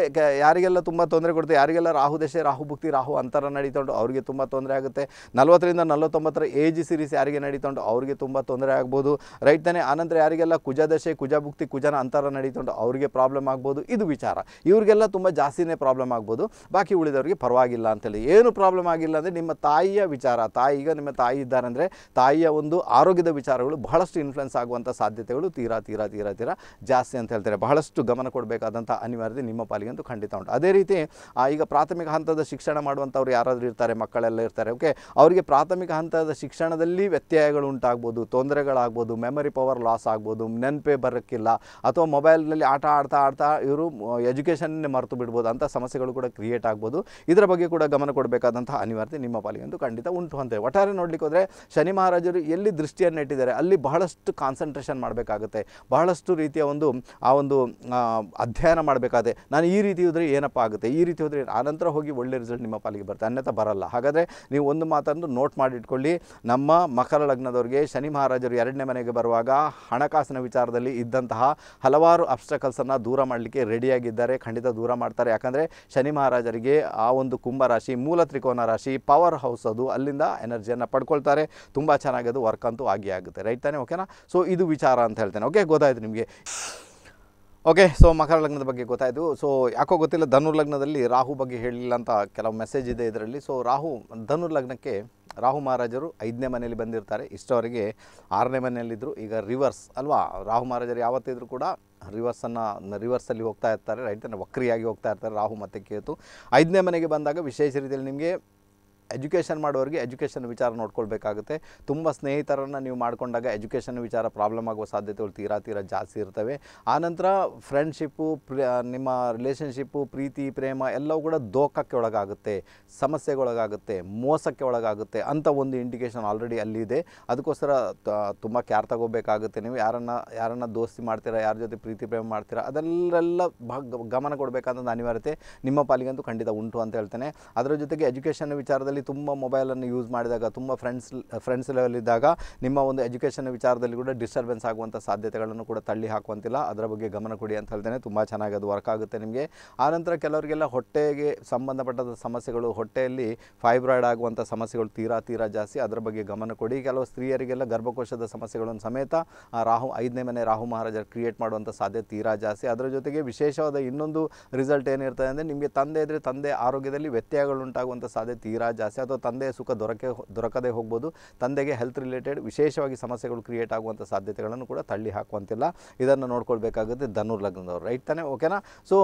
ಯಾರಿಗೆಲ್ಲ ತುಂಬ ತೊಂದರೆ ಕೊಡುತ್ತೆ ಯಾರಿಗೆಲ್ಲ ರಾಹು ದಶೆ ರಾಹು ಭುಕ್ತಿ ರಾಹು ಅಂತರ ನಡೀತಾ ಉಂಟು ಅವರಿಗೆ ತುಂಬ ತೊಂದರೆ ಆಗುತ್ತೆ ಆಗುತ್ತೆ ನಲ್ವತ್ತರಿಂದ ನಲ್ವತ್ತೊಂಬತ್ತರ ಏಜ್ ಸೀರೀಸ್ ಯಾರಿಗೆ ನಡೀತೊಂಡು ಅವ್ರಿಗೆ ತುಂಬ ತೊಂದರೆ ಆಗ್ಬೋದು ರೈಟ್ ತಾನೆ ಆನಂತರ ಯಾರಿಗೆಲ್ಲ ಕುಜಾದಶೆ ಕುಜಭುಕ್ತಿ ಕುಜನ ಅಂತರ ನಡೀತೊಂಡು ಅವ್ರಿಗೆ ಪ್ರಾಬ್ಲಮ್ ಆಗ್ಬೋದು ಇದು ವಿಚಾರ ಇವ್ರಿಗೆಲ್ಲ ತುಂಬ ಜಾಸ್ತಿನೇ ಪ್ರಾಬ್ಲಮ್ ಆಗ್ಬೋದು ಬಾಕಿ ಉಳಿದವರಿಗೆ ಪರವಾಗಿಲ್ಲ ಅಂತೇಳಿ ಏನು ಪ್ರಾಬ್ಲಮ್ ಆಗಿಲ್ಲ ಅಂದರೆ ನಿಮ್ಮ ತಾಯಿಯ ವಿಚಾರ ತಾಯಿ ಈಗ ನಿಮ್ಮ ತಾಯಿ ಇದ್ದಾರೆ ಅಂದರೆ ತಾಯಿಯ ಒಂದು ಆರೋಗ್ಯದ ವಿಚಾರಗಳು ಬಹಳಷ್ಟು ಇನ್ಫ್ಲುಯೆನ್ಸ್ ಆಗುವಂಥ ಸಾಧ್ಯತೆಗಳು ತೀರಾ ತೀರಾ ತೀರಾ ತೀರಾ ಜಾಸ್ತಿ ಅಂತ ಹೇಳ್ತಾರೆ ಬಹಳಷ್ಟು ಗಮನ ಕೊಡಬೇಕಾದಂಥ ಅನಿವಾರ್ಯತೆ ನಿಮ್ಮ ಅಂತೂ ಖಂಡಿತ ಉಂಟು ಅದೇ ರೀತಿ ಈಗ ಪ್ರಾಥಮಿಕ ಹಂತದ ಶಿಕ್ಷಣ ಮಾಡುವಂಥವ್ರು ಯಾರಾದರೂ ಇರ್ತಾರೆ ಮಕ್ಕಳೆಲ್ಲ ಇರ್ತಾರೆ ಓಕೆ ಅವರಿಗೆ ಪ್ರಾಥಮಿಕ ಹಂತದ ಶಿಕ್ಷಣದಲ್ಲಿ ವ್ಯತ್ಯಯಗಳು ಉಂಟಾಗ್ಬೋದು ತೊಂದರೆಗಳಾಗ್ಬೋದು ಮೆಮರಿ ಪವರ್ ಲಾಸ್ ಆಗ್ಬೋದು ನೆನಪೇ ಬರೋಕ್ಕಿಲ್ಲ ಅಥವಾ ಮೊಬೈಲ್ನಲ್ಲಿ ಆಟ ಆಡ್ತಾ ಆಡ್ತಾ ಇವರು ಎಜುಕೇಷನ್ನೇ ಮರೆತು ಬಿಡ್ಬೋದು ಅಂಥ ಸಮಸ್ಯೆಗಳು ಕೂಡ ಕ್ರಿಯೇಟ್ ಆಗ್ಬೋದು ಇದರ ಬಗ್ಗೆ ಕೂಡ ಗಮನ ಕೊಡಬೇಕಾದಂಥ ಅನಿವಾರ್ಯತೆ ನಿಮ್ಮ ಅಂತೂ ಖಂಡಿತ ಉಂಟು ಅಂತೇವೆ ಒಟ್ಟಾರೆ ನೋಡಲಿಕ್ಕೆ ಹೋದರೆ ಶನಿ ಮಹಾರಾಜರು ಎಲ್ಲಿ ದೃಷ್ಟಿಯನ್ನು ಇಟ್ಟಿದ್ದಾರೆ ಅಲ್ಲಿ ಬಹಳಷ್ಟು ಕಾನ್ಸಂಟ್ರೇಷನ್ ಮಾಡಬೇಕಾಗುತ್ತೆ ಬಹಳಷ್ಟು ರೀತಿಯ ಒಂದು ಆ ಒಂದು ಅಧ್ಯಯನ ಮಾಡಬೇಕಾದ್ರೆ ನಾನು ಈ ರೀತಿ ಹೋದರೆ ಏನಪ್ಪ ಆಗುತ್ತೆ ಈ ರೀತಿ ಹೋದರೆ ಆನಂತರ ಹೋಗಿ ಒಳ್ಳೆ ರಿಸಲ್ಟ್ ನಿಮ್ಮ ಪಾಲಿಗೆ ಬರುತ್ತೆ ಅನ್ಯಥ ಬರಲ್ಲ ಹಾಗಾದರೆ ನೀವು ಒಂದು ಮಾತನ್ನು ನೋಟ್ ಮಾಡಿಟ್ಕೊಳ್ಳಿ ನಮ್ಮ ಮಕರ ಲಗ್ನದವ್ರಿಗೆ ಶನಿ ಮಹಾರಾಜರು ಎರಡನೇ ಮನೆಗೆ ಬರುವಾಗ ಹಣಕಾಸಿನ ವಿಚಾರದಲ್ಲಿ ಇದ್ದಂತಹ ಹಲವಾರು ಅಬ್ಸ್ಟಕಲ್ಸನ್ನು ದೂರ ಮಾಡಲಿಕ್ಕೆ ರೆಡಿಯಾಗಿದ್ದಾರೆ ಖಂಡಿತ ದೂರ ಮಾಡ್ತಾರೆ ಯಾಕಂದರೆ ಶನಿ ಮಹಾರಾಜರಿಗೆ ಆ ಒಂದು ಕುಂಭರಾಶಿ ಮೂಲ ತ್ರಿಕೋನ ರಾಶಿ ಪವರ್ ಹೌಸ್ ಅದು ಅಲ್ಲಿಂದ ಎನರ್ಜಿಯನ್ನು ಪಡ್ಕೊಳ್ತಾರೆ ತುಂಬ ಚೆನ್ನಾಗಿ ಅದು ವರ್ಕ್ ಅಂತೂ ಆಗಿ ಆಗುತ್ತೆ ರೈಟ್ ತಾನೆ ಓಕೆನಾ ಸೊ ಇದು ವಿಚಾರ ಅಂತ ಹೇಳ್ತೇನೆ ಓಕೆ ಗೊತ್ತಾಯಿತು ನಿಮಗೆ ಓಕೆ ಸೊ ಮಕರ ಲಗ್ನದ ಬಗ್ಗೆ ಗೊತ್ತಾಯಿತು ಸೊ ಯಾಕೋ ಗೊತ್ತಿಲ್ಲ ಧನುರ್ ಲಗ್ನದಲ್ಲಿ ರಾಹು ಬಗ್ಗೆ ಹೇಳಿಲ್ಲ ಅಂತ ಕೆಲವು ಮೆಸೇಜ್ ಇದೆ ಇದರಲ್ಲಿ ಸೊ ರಾಹು ಧನುರ್ಲಗ್ನಕ್ಕೆ ಲಗ್ನಕ್ಕೆ ರಾಹು ಮಹಾರಾಜರು ಐದನೇ ಮನೆಯಲ್ಲಿ ಬಂದಿರ್ತಾರೆ ಇಷ್ಟವರೆಗೆ ಆರನೇ ಮನೆಯಲ್ಲಿದ್ದರು ಈಗ ರಿವರ್ಸ್ ಅಲ್ವಾ ರಾಹು ಮಹಾರಾಜರು ಯಾವತ್ತಿದ್ರು ಕೂಡ ರಿವರ್ಸನ್ನು ರಿವರ್ಸಲ್ಲಿ ಹೋಗ್ತಾ ಇರ್ತಾರೆ ರೈತನ ವಕ್ರಿಯಾಗಿ ಹೋಗ್ತಾ ಇರ್ತಾರೆ ರಾಹು ಮತ್ತೆ ಕೇತು ಐದನೇ ಮನೆಗೆ ಬಂದಾಗ ವಿಶೇಷ ರೀತಿಯಲ್ಲಿ ನಿಮಗೆ ಎಜುಕೇಷನ್ ಮಾಡೋರಿಗೆ ಎಜುಕೇಷನ್ ವಿಚಾರ ನೋಡ್ಕೊಳ್ಬೇಕಾಗುತ್ತೆ ತುಂಬ ಸ್ನೇಹಿತರನ್ನು ನೀವು ಮಾಡಿಕೊಂಡಾಗ ಎಜುಕೇಷನ್ ವಿಚಾರ ಪ್ರಾಬ್ಲಮ್ ಆಗುವ ಸಾಧ್ಯತೆಗಳು ತೀರಾ ತೀರಾ ಜಾಸ್ತಿ ಇರ್ತವೆ ಆನಂತರ ಫ್ರೆಂಡ್ಶಿಪ್ಪು ನಿಮ್ಮ ರಿಲೇಷನ್ಶಿಪ್ಪು ಪ್ರೀತಿ ಪ್ರೇಮ ಎಲ್ಲವೂ ಕೂಡ ದೋಖಕ್ಕೆ ಒಳಗಾಗುತ್ತೆ ಒಳಗಾಗುತ್ತೆ ಮೋಸಕ್ಕೆ ಒಳಗಾಗುತ್ತೆ ಅಂತ ಒಂದು ಇಂಡಿಕೇಷನ್ ಆಲ್ರೆಡಿ ಅಲ್ಲಿದೆ ಅದಕ್ಕೋಸ್ಕರ ತುಂಬ ಕ್ಯಾರ್ ತಗೋಬೇಕಾಗುತ್ತೆ ನೀವು ಯಾರನ್ನು ಯಾರನ್ನು ದೋಸ್ತಿ ಮಾಡ್ತೀರಾ ಯಾರ ಜೊತೆ ಪ್ರೀತಿ ಪ್ರೇಮ ಮಾಡ್ತೀರಾ ಅದೆಲ್ಲೆಲ್ಲ ಭಾಗ ಗಮನ ಕೊಡಬೇಕಂತ ಅನಿವಾರ್ಯತೆ ನಿಮ್ಮ ಪಾಲಿಗಂತೂ ಖಂಡಿತ ಉಂಟು ಅಂತ ಹೇಳ್ತೇನೆ ಅದರ ಜೊತೆಗೆ ಎಜುಕೇಷನ್ ವಿಚಾರದಲ್ಲಿ ಲೆವೆಲಲ್ಲಿ ತುಂಬ ಮೊಬೈಲನ್ನು ಯೂಸ್ ಮಾಡಿದಾಗ ತುಂಬ ಫ್ರೆಂಡ್ಸ್ ಫ್ರೆಂಡ್ಸ್ ಲೆವೆಲಿದ್ದಾಗ ನಿಮ್ಮ ಒಂದು ಎಜುಕೇಷನ್ ವಿಚಾರದಲ್ಲಿ ಕೂಡ ಡಿಸ್ಟರ್ಬೆನ್ಸ್ ಆಗುವಂಥ ಸಾಧ್ಯತೆಗಳನ್ನು ಕೂಡ ತಳ್ಳಿ ಹಾಕುವಂತಿಲ್ಲ ಅದರ ಬಗ್ಗೆ ಗಮನ ಕೊಡಿ ಅಂತ ಹೇಳ್ತೇನೆ ತುಂಬ ಚೆನ್ನಾಗಿ ಅದು ವರ್ಕ್ ಆಗುತ್ತೆ ನಿಮಗೆ ಆನಂತರ ಕೆಲವರಿಗೆಲ್ಲ ಹೊಟ್ಟೆಗೆ ಸಂಬಂಧಪಟ್ಟದ ಸಮಸ್ಯೆಗಳು ಹೊಟ್ಟೆಯಲ್ಲಿ ಫೈಬ್ರಾಯ್ಡ್ ಆಗುವಂಥ ಸಮಸ್ಯೆಗಳು ತೀರಾ ತೀರಾ ಜಾಸ್ತಿ ಅದರ ಬಗ್ಗೆ ಗಮನ ಕೊಡಿ ಕೆಲವು ಸ್ತ್ರೀಯರಿಗೆಲ್ಲ ಗರ್ಭಕೋಶದ ಸಮಸ್ಯೆಗಳನ್ನು ಸಮೇತ ರಾಹು ಐದನೇ ಮನೆ ರಾಹು ಮಹಾರಾಜ ಕ್ರಿಯೇಟ್ ಮಾಡುವಂಥ ಸಾಧ್ಯತೆ ತೀರಾ ಜಾಸ್ತಿ ಅದರ ಜೊತೆಗೆ ವಿಶೇಷವಾದ ಇನ್ನೊಂದು ರಿಸಲ್ಟ್ ಏನಿರ್ತದೆ ಅಂದರೆ ನಿಮಗೆ ತಂದೆ ಇದ್ದರೆ ತಂದೆ ಆರೋಗ್ಯದಲ್ಲಿ ವ್ಯತ್ಯಯಗಳು ಉಂಟಾಗುವಂಥ ಸಾಧ್ಯತೆ ತೀರಾ ಜಾಸ್ತಿ ಜಾಸ್ತಿ ಅಥವಾ ತಂದೆಯ ಸುಖ ದೊರಕೆ ದೊರಕದೇ ಹೋಗ್ಬೋದು ತಂದೆಗೆ ಹೆಲ್ತ್ ರಿಲೇಟೆಡ್ ವಿಶೇಷವಾಗಿ ಸಮಸ್ಯೆಗಳು ಕ್ರಿಯೇಟ್ ಆಗುವಂಥ ಸಾಧ್ಯತೆಗಳನ್ನು ಕೂಡ ತಳ್ಳಿ ಹಾಕುವಂತಿಲ್ಲ ಇದನ್ನು ನೋಡ್ಕೊಳ್ಬೇಕಾಗುತ್ತೆ ಧನುರ್ ಲಗ್ನದವರು ರೈಟ್ ತಾನೇ ಓಕೆನಾ ಸೊ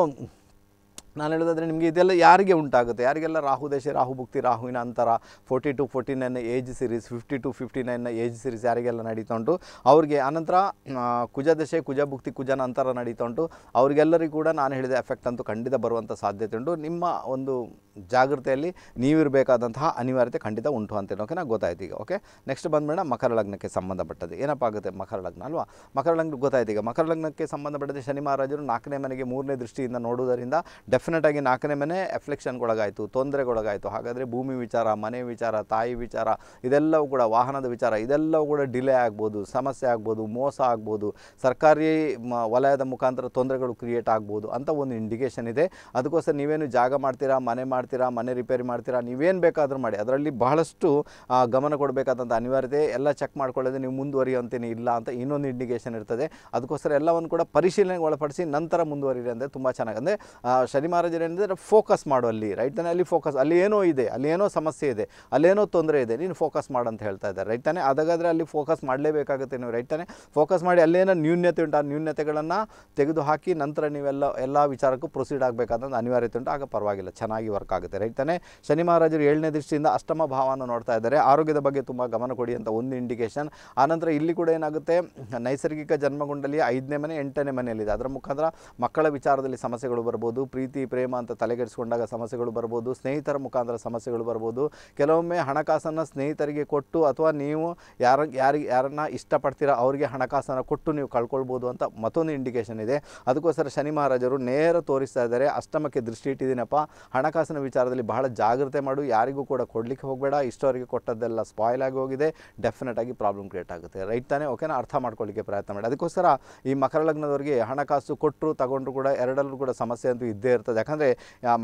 ನಾನು ಹೇಳೋದಾದರೆ ನಿಮಗೆ ಇದೆಲ್ಲ ಯಾರಿಗೆ ಉಂಟಾಗುತ್ತೆ ಯಾರಿಗೆಲ್ಲ ರಾಹು ದಶೆ ರಾಹು ಭಕ್ತಿ ರಾಹುವಿನ ಅಂತರ forty two forty nine age series fifty two fifty nine age series ಯಾರಿಗೆಲ್ಲ ನಡೀತಾ ಉಂಟು ಅವ್ರಿಗೆ ಆನಂತರ ಕುಜ ದಶೆ ಕುಜ ಭುಕ್ತಿ ಕುಜನ ಅಂತರ ನಡೀತಾ ಉಂಟು ಅವ್ರಿಗೆಲ್ಲರಿಗೂ ಕೂಡ ನಾನು ಹೇಳಿದ ಎಫೆಕ್ಟ್ ಅಂತೂ ಖಂಡಿತ ಬರುವಂಥ ಸಾಧ್ಯತೆ ಉಂಟು ನಿಮ್ಮ ಒಂದು ಜಾಗ್ರತೆಯಲ್ಲಿ ನೀವಿರಬೇಕಾದಂತಹ ಅನಿವಾರ್ಯತೆ ಖಂಡಿತ ಉಂಟು ಅಂತೇಳಿ ಓಕೆನಾ ಗೊತ್ತಾಯ್ತು ಈಗ ಓಕೆ ನೆಕ್ಸ್ಟ್ ಬಂದ್ಬಿಡೋಣ ಮಕರ ಲಗ್ನಕ್ಕೆ ಸಂಬಂಧಪಟ್ಟದ್ದು ಏನಪ್ಪ ಆಗುತ್ತೆ ಮಕರ ಲಗ್ನ ಅಲ್ವಾ ಮಕರ ಲಗ್ನಕ್ಕೆ ಗೊತ್ತಾಯ್ತು ಈಗ ಮಕರ ಲಗ್ನಕ್ಕೆ ಸಂಬಂಧಪಟ್ಟದ್ದು ಶನಿ ಮಹಾರಾಜರು ನಾಲ್ಕನೇ ಮನೆಗೆ ಮೂರನೇ ದೃಷ್ಟಿಯಿಂದ ನೋಡುವುದರಿಂದ ಡೆಫ್ ಡೆಫಿನೆಟ್ ಆಗಿ ನಾಲ್ಕನೇ ಮನೆ ಎಫ್ಲೆಕ್ಷನ್ಗೊಳಗಾಯಿತು ತೊಂದರೆಗೊಳಗಾಯಿತು ಹಾಗಾದರೆ ಭೂಮಿ ವಿಚಾರ ಮನೆ ವಿಚಾರ ತಾಯಿ ವಿಚಾರ ಇದೆಲ್ಲವೂ ಕೂಡ ವಾಹನದ ವಿಚಾರ ಇದೆಲ್ಲವೂ ಕೂಡ ಡಿಲೇ ಆಗ್ಬೋದು ಸಮಸ್ಯೆ ಆಗ್ಬೋದು ಮೋಸ ಆಗ್ಬೋದು ಸರ್ಕಾರಿ ವಲಯದ ಮುಖಾಂತರ ತೊಂದರೆಗಳು ಕ್ರಿಯೇಟ್ ಆಗ್ಬೋದು ಅಂತ ಒಂದು ಇಂಡಿಕೇಷನ್ ಇದೆ ಅದಕ್ಕೋಸ್ಕರ ನೀವೇನು ಜಾಗ ಮಾಡ್ತೀರಾ ಮನೆ ಮಾಡ್ತೀರಾ ಮನೆ ರಿಪೇರಿ ಮಾಡ್ತೀರಾ ನೀವೇನು ಬೇಕಾದರೂ ಮಾಡಿ ಅದರಲ್ಲಿ ಬಹಳಷ್ಟು ಗಮನ ಕೊಡಬೇಕಾದಂಥ ಅನಿವಾರ್ಯತೆ ಎಲ್ಲ ಚೆಕ್ ಮಾಡ್ಕೊಳ್ಳೋದು ನೀವು ಮುಂದುವರಿಯುವಂತೇನೆ ಇಲ್ಲ ಅಂತ ಇನ್ನೊಂದು ಇಂಡಿಕೇಷನ್ ಇರ್ತದೆ ಅದಕ್ಕೋಸ್ಕರ ಎಲ್ಲವನ್ನು ಕೂಡ ಪರಿಶೀಲನೆಗೆ ಒಳಪಡಿಸಿ ನಂತರ ಮುಂದುವರಿಯಿರಿ ಅಂದರೆ ತುಂಬ ಚೆನ್ನಾಗಿ ಅಂದರೆ ಶನಿ ಮಹಾರಾಜರು ಏನಿದೆ ಫೋಕಸ್ ಮಾಡು ಅಲ್ಲಿ ರೈಟ್ ತಾನೆ ಅಲ್ಲಿ ಫೋಕಸ್ ಅಲ್ಲಿ ಏನೋ ಇದೆ ಅಲ್ಲಿ ಏನೋ ಸಮಸ್ಯೆ ಇದೆ ಅಲ್ಲೇನೋ ತೊಂದರೆ ಇದೆ ನೀನು ಫೋಕಸ್ ಮಾಡು ಅಂತ ಹೇಳ್ತಾ ಇದ್ದಾರೆ ರೈಟ್ ತಾನೆ ಅದಾಗಾದರೆ ಅಲ್ಲಿ ಫೋಕಸ್ ಮಾಡಲೇಬೇಕಾಗುತ್ತೆ ನೀವು ರೈಟ್ ತಾನೆ ಫೋಕಸ್ ಮಾಡಿ ಅಲ್ಲೇನೋ ನ್ಯೂನ್ಯತೆ ಉಂಟು ಆ ನ್ಯೂನ್ಯತೆಗಳನ್ನು ತೆಗೆದುಹಾಕಿ ನಂತರ ನೀವೆಲ್ಲ ಎಲ್ಲ ವಿಚಾರಕ್ಕೂ ಪ್ರೊಸೀಡ್ ಆಗಬೇಕಾದಂಥ ಅನಿವಾರ್ಯತೆ ಉಂಟು ಆಗ ಪರವಾಗಿಲ್ಲ ಚೆನ್ನಾಗಿ ವರ್ಕ್ ಆಗುತ್ತೆ ರೈಟ್ ತಾನೆ ಶನಿ ಮಹಾರಾಜರು ಏಳನೇ ದೃಷ್ಟಿಯಿಂದ ಅಷ್ಟಮ ಭಾವವನ್ನು ನೋಡ್ತಾ ಇದ್ದಾರೆ ಆರೋಗ್ಯದ ಬಗ್ಗೆ ತುಂಬ ಗಮನ ಕೊಡಿ ಅಂತ ಒಂದು ಇಂಡಿಕೇಶನ್ ಆನಂತರ ಇಲ್ಲಿ ಕೂಡ ಏನಾಗುತ್ತೆ ನೈಸರ್ಗಿಕ ಜನ್ಮಗುಂಡಲಿ ಐದನೇ ಮನೆ ಎಂಟನೇ ಮನೆಯಲ್ಲಿದೆ ಅದರ ಮುಖಾಂತರ ಮಕ್ಕಳ ವಿಚಾರದಲ್ಲಿ ಸಮಸ್ಯೆಗಳು ಬರ್ಬೋದು ಪ್ರೀತಿ ಪ್ರೇಮ ಅಂತ ತಲೆಗೆಡಿಸ್ಕೊಂಡಾಗ ಸಮಸ್ಯೆಗಳು ಬರ್ಬೋದು ಸ್ನೇಹಿತರ ಮುಖಾಂತರ ಸಮಸ್ಯೆಗಳು ಬರ್ಬೋದು ಕೆಲವೊಮ್ಮೆ ಹಣಕಾಸನ್ನು ಸ್ನೇಹಿತರಿಗೆ ಕೊಟ್ಟು ಅಥವಾ ನೀವು ಯಾರ ಯಾರಿಗೆ ಯಾರನ್ನ ಇಷ್ಟಪಡ್ತೀರಾ ಅವರಿಗೆ ಹಣಕಾಸನ್ನು ಕೊಟ್ಟು ನೀವು ಕಳ್ಕೊಳ್ಬೋದು ಅಂತ ಮತ್ತೊಂದು ಇಂಡಿಕೇಶನ್ ಇದೆ ಅದಕ್ಕೋಸ್ಕರ ಶನಿ ಮಹಾರಾಜರು ನೇರ ತೋರಿಸ್ತಾ ಇದ್ದಾರೆ ಅಷ್ಟಮಕ್ಕೆ ದೃಷ್ಟಿ ಇಟ್ಟಿದ್ದೀನಪ್ಪ ಹಣಕಾಸಿನ ವಿಚಾರದಲ್ಲಿ ಬಹಳ ಜಾಗ್ರತೆ ಮಾಡು ಯಾರಿಗೂ ಕೂಡ ಕೊಡಲಿಕ್ಕೆ ಹೋಗಬೇಡ ಇಷ್ಟವರಿಗೆ ಕೊಟ್ಟದ್ದೆಲ್ಲ ಸ್ಪಾಯ್ಲ್ ಆಗಿ ಹೋಗಿದೆ ಡೆಫಿನೆಟ್ ಆಗಿ ಪ್ರಾಬ್ಲಮ್ ಕ್ರಿಯೇಟ್ ಆಗುತ್ತೆ ರೈಟ್ ತಾನೇ ಓಕೆನಾ ಅರ್ಥ ಮಾಡ್ಕೊಳ್ಳಿಕ್ಕೆ ಪ್ರಯತ್ನ ಮಾಡಿ ಅದಕ್ಕೋಸ್ಕರ ಈ ಮಕರ ಲಗ್ನದವರಿಗೆ ಹಣಕಾಸು ಕೊಟ್ಟರು ತಗೊಂಡ್ರು ಕೂಡ ಎರಡಲ್ಲೂ ಕೂಡ ಸಮಸ್ಯೆ ಅಂತೂ ಇದ್ದೇ ಇರ್ತದೆ ಇರ್ತದೆ ಯಾಕಂದರೆ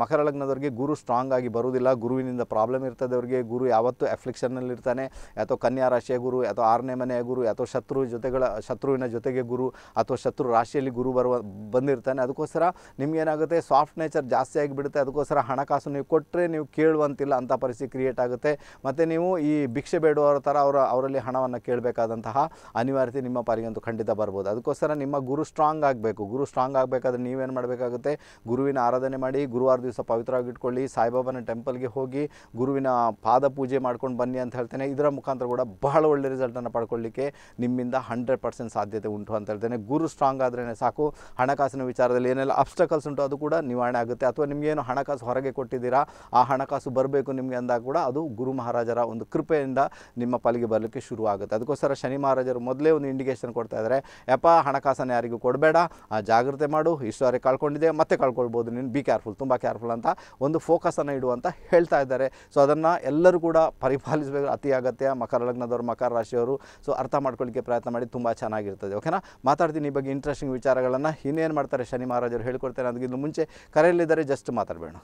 ಮಕರ ಲಗ್ನದವ್ರಿಗೆ ಗುರು ಸ್ಟ್ರಾಂಗ್ ಆಗಿ ಬರುವುದಿಲ್ಲ ಗುರುವಿನಿಂದ ಪ್ರಾಬ್ಲಮ್ ಇರ್ತದೆ ಅವರಿಗೆ ಗುರು ಯಾವತ್ತೂ ಎಫ್ಲಿಕ್ಷನ್ನಲ್ಲಿ ಇರ್ತಾನೆ ಅಥವಾ ಕನ್ಯಾ ರಾಶಿಯ ಗುರು ಅಥವಾ ಆರನೇ ಮನೆಯ ಗುರು ಅಥವಾ ಶತ್ರು ಜೊತೆಗಳ ಶತ್ರುವಿನ ಜೊತೆಗೆ ಗುರು ಅಥವಾ ಶತ್ರು ರಾಶಿಯಲ್ಲಿ ಗುರು ಬರುವ ಬಂದಿರ್ತಾನೆ ಅದಕ್ಕೋಸ್ಕರ ನಿಮ್ಗೇನಾಗುತ್ತೆ ಸಾಫ್ಟ್ ನೇಚರ್ ಜಾಸ್ತಿ ಆಗಿಬಿಡುತ್ತೆ ಅದಕ್ಕೋಸ್ಕರ ಹಣಕಾಸು ನೀವು ಕೊಟ್ಟರೆ ನೀವು ಕೇಳುವಂತಿಲ್ಲ ಅಂಥ ಪರಿಸ್ಥಿತಿ ಕ್ರಿಯೇಟ್ ಆಗುತ್ತೆ ಮತ್ತು ನೀವು ಈ ಭಿಕ್ಷೆ ಬೇಡುವವರ ಥರ ಅವರ ಅವರಲ್ಲಿ ಹಣವನ್ನು ಕೇಳಬೇಕಾದಂತಹ ಅನಿವಾರ್ಯತೆ ನಿಮ್ಮ ಪಾರಿಗಂತೂ ಖಂಡಿತ ಬರ್ಬೋದು ಅದಕ್ಕೋಸ್ಕರ ನಿಮ್ಮ ಗುರು ಸ್ಟ್ರಾಂಗ್ ಆಗಬೇಕು ಗುರು ಸ್ಟ್ರಾಂಗ್ ಆಗಬೇಕಾದ್ರೆ ನೀವೇನು ಮಾಡಬೇಕಾಗುತ್ತೆ ಗುರುವಿನ ಆರಾಧನೆ ಆರಾಧನೆ ಮಾಡಿ ಗುರುವಾರ ದಿವಸ ಪವಿತ್ರವಾಗಿಟ್ಕೊಳ್ಳಿ ಸಾಯಿಬಾಬಾನ ಟೆಂಪಲ್ಗೆ ಹೋಗಿ ಗುರುವಿನ ಪಾದ ಪೂಜೆ ಮಾಡ್ಕೊಂಡು ಬನ್ನಿ ಅಂತ ಹೇಳ್ತೇನೆ ಇದರ ಮುಖಾಂತರ ಕೂಡ ಬಹಳ ಒಳ್ಳೆ ರಿಸಲ್ಟನ್ನು ಪಡ್ಕೊಳ್ಳಿಕ್ಕೆ ನಿಮ್ಮಿಂದ ಹಂಡ್ರೆಡ್ ಪರ್ಸೆಂಟ್ ಸಾಧ್ಯತೆ ಉಂಟು ಅಂತ ಹೇಳ್ತೇನೆ ಗುರು ಸ್ಟ್ರಾಂಗ್ ಆದ್ರೇ ಸಾಕು ಹಣಕಾಸಿನ ವಿಚಾರದಲ್ಲಿ ಏನೆಲ್ಲ ಅಬ್ಸ್ಟಕಲ್ಸ್ ಉಂಟು ಅದು ಕೂಡ ನಿವಾರಣೆ ಆಗುತ್ತೆ ಅಥವಾ ಏನು ಹಣಕಾಸು ಹೊರಗೆ ಕೊಟ್ಟಿದ್ದೀರಾ ಆ ಹಣಕಾಸು ಬರಬೇಕು ನಿಮಗೆ ಅಂದಾಗ ಕೂಡ ಅದು ಗುರು ಮಹಾರಾಜರ ಒಂದು ಕೃಪೆಯಿಂದ ನಿಮ್ಮ ಪಾಲಿಗೆ ಬರಲಿಕ್ಕೆ ಶುರು ಆಗುತ್ತೆ ಅದಕ್ಕೋಸ್ಕರ ಶನಿ ಮಹಾರಾಜರು ಮೊದಲೇ ಒಂದು ಇಂಡಿಕೇಶನ್ ಕೊಡ್ತಾ ಇದ್ದಾರೆ ಯಪ್ಪ ಹಣಕಾಸನ್ನು ಯಾರಿಗೂ ಕೊಡಬೇಡ ಆ ಜಾಗ್ರತೆ ಮಾಡು ಇಷ್ಟು ಸಾರಿ ಕಳ್ಕೊಂಡಿದೆ ಮತ್ತೆ ಕಳ್ಕೊಳ್ಬೋದು ನೀನು ಬಿ ಕೇರ್ಫುಲ್ ತುಂಬ ಕೇರ್ಫುಲ್ ಅಂತ ಒಂದು ಫೋಕಸನ್ನು ಇಡುವಂತ ಹೇಳ್ತಾ ಇದ್ದಾರೆ ಸೊ ಅದನ್ನು ಎಲ್ಲರೂ ಕೂಡ ಪರಿಪಾಲಿಸಬೇಕು ಅತಿ ಅಗತ್ಯ ಮಕರ ಲಗ್ನದವರು ಮಕರ ರಾಶಿಯವರು ಸೊ ಅರ್ಥ ಮಾಡ್ಕೊಳ್ಳಿಕ್ಕೆ ಪ್ರಯತ್ನ ಮಾಡಿ ತುಂಬ ಚೆನ್ನಾಗಿರ್ತದೆ ಓಕೆನಾ ಮಾತಾಡ್ತೀನಿ ಈ ಬಗ್ಗೆ ಇಂಟ್ರೆಸ್ಟಿಂಗ್ ವಿಚಾರಗಳನ್ನು ಇನ್ನೇನು ಮಾಡ್ತಾರೆ ಶನಿ ಮಹಾರಾಜರು ಹೇಳ್ಕೊಡ್ತಾರೆ ಅದಕ್ಕಿಂತ ಮುಂಚೆ ಕರೆಯಲ್ಲಿದ್ದಾರೆ ಜಸ್ಟ್ ಮಾತಾಡಬೇಡ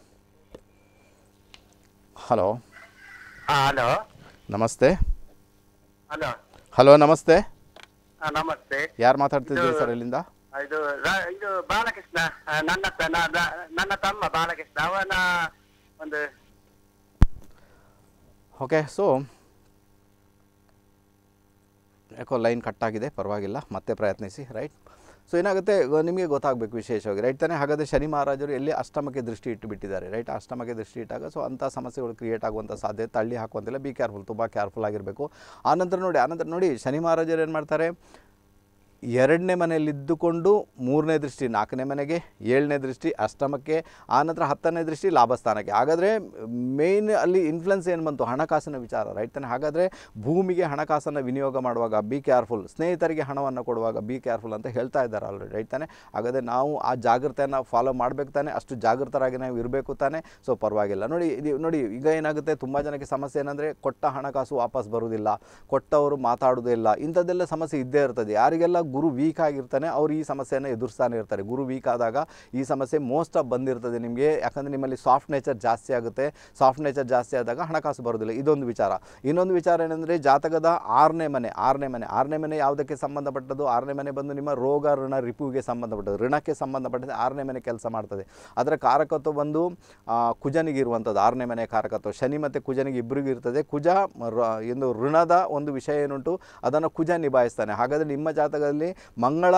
ಹಲೋ ಹಲೋ ನಮಸ್ತೆ ಹಲೋ ನಮಸ್ತೆ ನಮಸ್ತೆ ಯಾರು ಮಾತಾಡ್ತಿದ್ದೀರಿ ಸರ್ ಇಲ್ಲಿಂದ ಇದು ಇದು ಬಾಲಕೃಷ್ಣ ನನ್ನ ನನ್ನ ತಮ್ಮ ಬಾಲಕೃಷ್ಣ ಅವನ ಒಂದು ಓಕೆ ಸೊ ಯಾಕೋ ಲೈನ್ ಕಟ್ ಆಗಿದೆ ಪರವಾಗಿಲ್ಲ ಮತ್ತೆ ಪ್ರಯತ್ನಿಸಿ ರೈಟ್ ಸೊ ಏನಾಗುತ್ತೆ ನಿಮಗೆ ಗೊತ್ತಾಗಬೇಕು ವಿಶೇಷವಾಗಿ ರೈಟ್ ತಾನೇ ಹಾಗಾದರೆ ಶನಿ ಮಹಾರಾಜರು ಎಲ್ಲಿ ಅಷ್ಟಮಕ್ಕೆ ದೃಷ್ಟಿ ಇಟ್ಟು ಬಿಟ್ಟಿದ್ದಾರೆ ರೈಟ್ ಅಷ್ಟಮಕ್ಕೆ ದೃಷ್ಟಿ ಇಟ್ಟಾಗ ಸೊ ಅಂಥ ಸಮಸ್ಯೆಗಳು ಕ್ರಿಯೇಟ್ ಆಗುವಂಥ ಸಾಧ್ಯತೆ ತಳ್ಳಿ ಹಾಕುವಂತಿಲ್ಲ ಬಿ ಕೇರ್ಫುಲ್ ತುಂಬ ಕೇರ್ಫುಲ್ ಆಗಿರಬೇಕು ಆನಂತರ ನೋಡಿ ಆನಂತರ ನೋಡಿ ಶನಿ ಮಹಾರಾಜರು ಏನು ಮಾಡ್ತಾರೆ ಎರಡನೇ ಮನೆಯಲ್ಲಿದ್ದುಕೊಂಡು ಮೂರನೇ ದೃಷ್ಟಿ ನಾಲ್ಕನೇ ಮನೆಗೆ ಏಳನೇ ದೃಷ್ಟಿ ಅಷ್ಟಮಕ್ಕೆ ಆನಂತರ ಹತ್ತನೇ ದೃಷ್ಟಿ ಲಾಭಸ್ಥಾನಕ್ಕೆ ಹಾಗಾದರೆ ಮೇಯ್ನ್ ಅಲ್ಲಿ ಇನ್ಫ್ಲುಯೆನ್ಸ್ ಏನು ಬಂತು ಹಣಕಾಸಿನ ವಿಚಾರ ರೈಟ್ ತಾನೆ ಹಾಗಾದರೆ ಭೂಮಿಗೆ ಹಣಕಾಸನ್ನು ವಿನಿಯೋಗ ಮಾಡುವಾಗ ಬಿ ಕೇರ್ಫುಲ್ ಸ್ನೇಹಿತರಿಗೆ ಹಣವನ್ನು ಕೊಡುವಾಗ ಬಿ ಕೇರ್ಫುಲ್ ಅಂತ ಹೇಳ್ತಾ ಇದ್ದಾರೆ ಆಲ್ರೆಡಿ ರೈಟ್ ತಾನೆ ಹಾಗಾದರೆ ನಾವು ಆ ಜಾಗ್ರತೆಯನ್ನು ಫಾಲೋ ಮಾಡಬೇಕು ತಾನೆ ಅಷ್ಟು ಜಾಗೃತರಾಗಿ ನಾವು ಇರಬೇಕು ತಾನೆ ಸೊ ಪರವಾಗಿಲ್ಲ ನೋಡಿ ಇದು ನೋಡಿ ಈಗ ಏನಾಗುತ್ತೆ ತುಂಬ ಜನಕ್ಕೆ ಸಮಸ್ಯೆ ಏನಂದರೆ ಕೊಟ್ಟ ಹಣಕಾಸು ವಾಪಸ್ ಬರುವುದಿಲ್ಲ ಕೊಟ್ಟವರು ಮಾತಾಡೋದೇ ಇಲ್ಲ ಇಂಥದ್ದೆಲ್ಲ ಸಮಸ್ಯೆ ಇದ್ದೇ ಇರ್ತದೆ ಯಾರಿಗೆಲ್ಲ ಗುರು ವೀಕ್ ಆಗಿರ್ತಾನೆ ಅವ್ರು ಈ ಸಮಸ್ಯೆಯನ್ನು ಎದುರಿಸ್ತಾನೆ ಇರ್ತಾರೆ ಗುರು ವೀಕ್ ಆದಾಗ ಈ ಸಮಸ್ಯೆ ಮೋಸ್ಟ್ ಆಫ್ ಬಂದಿರ್ತದೆ ನಿಮಗೆ ಯಾಕಂದರೆ ನಿಮ್ಮಲ್ಲಿ ಸಾಫ್ಟ್ ನೇಚರ್ ಜಾಸ್ತಿ ಆಗುತ್ತೆ ಸಾಫ್ಟ್ ನೇಚರ್ ಜಾಸ್ತಿ ಆದಾಗ ಹಣಕಾಸು ಬರೋದಿಲ್ಲ ಇದೊಂದು ವಿಚಾರ ಇನ್ನೊಂದು ವಿಚಾರ ಏನಂದರೆ ಜಾತಕದ ಆರನೇ ಮನೆ ಆರನೇ ಮನೆ ಆರನೇ ಮನೆ ಯಾವುದಕ್ಕೆ ಸಂಬಂಧಪಟ್ಟದ್ದು ಆರನೇ ಮನೆ ಬಂದು ನಿಮ್ಮ ರೋಗ ಋಣ ರಿಪುವಿಗೆ ಸಂಬಂಧಪಟ್ಟದ್ದು ಋಣಕ್ಕೆ ಸಂಬಂಧಪಟ್ಟಂತೆ ಆರನೇ ಮನೆ ಕೆಲಸ ಮಾಡ್ತದೆ ಅದರ ಕಾರಕತ್ವ ಬಂದು ಕುಜನಿಗೆ ಇರುವಂಥದ್ದು ಆರನೇ ಮನೆ ಕಾರಕತ್ವ ಶನಿ ಮತ್ತು ಕುಜನಿಗೆ ಇಬ್ಬರಿಗೂ ಇರ್ತದೆ ಕುಜ ಎಂದು ಋಣದ ಒಂದು ವಿಷಯ ಏನುಂಟು ಅದನ್ನು ಕುಜ ನಿಭಾಯಿಸ್ತಾನೆ ಹಾಗಾದರೆ ನಿಮ್ಮ ಜಾತಕದಲ್ಲಿ ಮಂಗಳ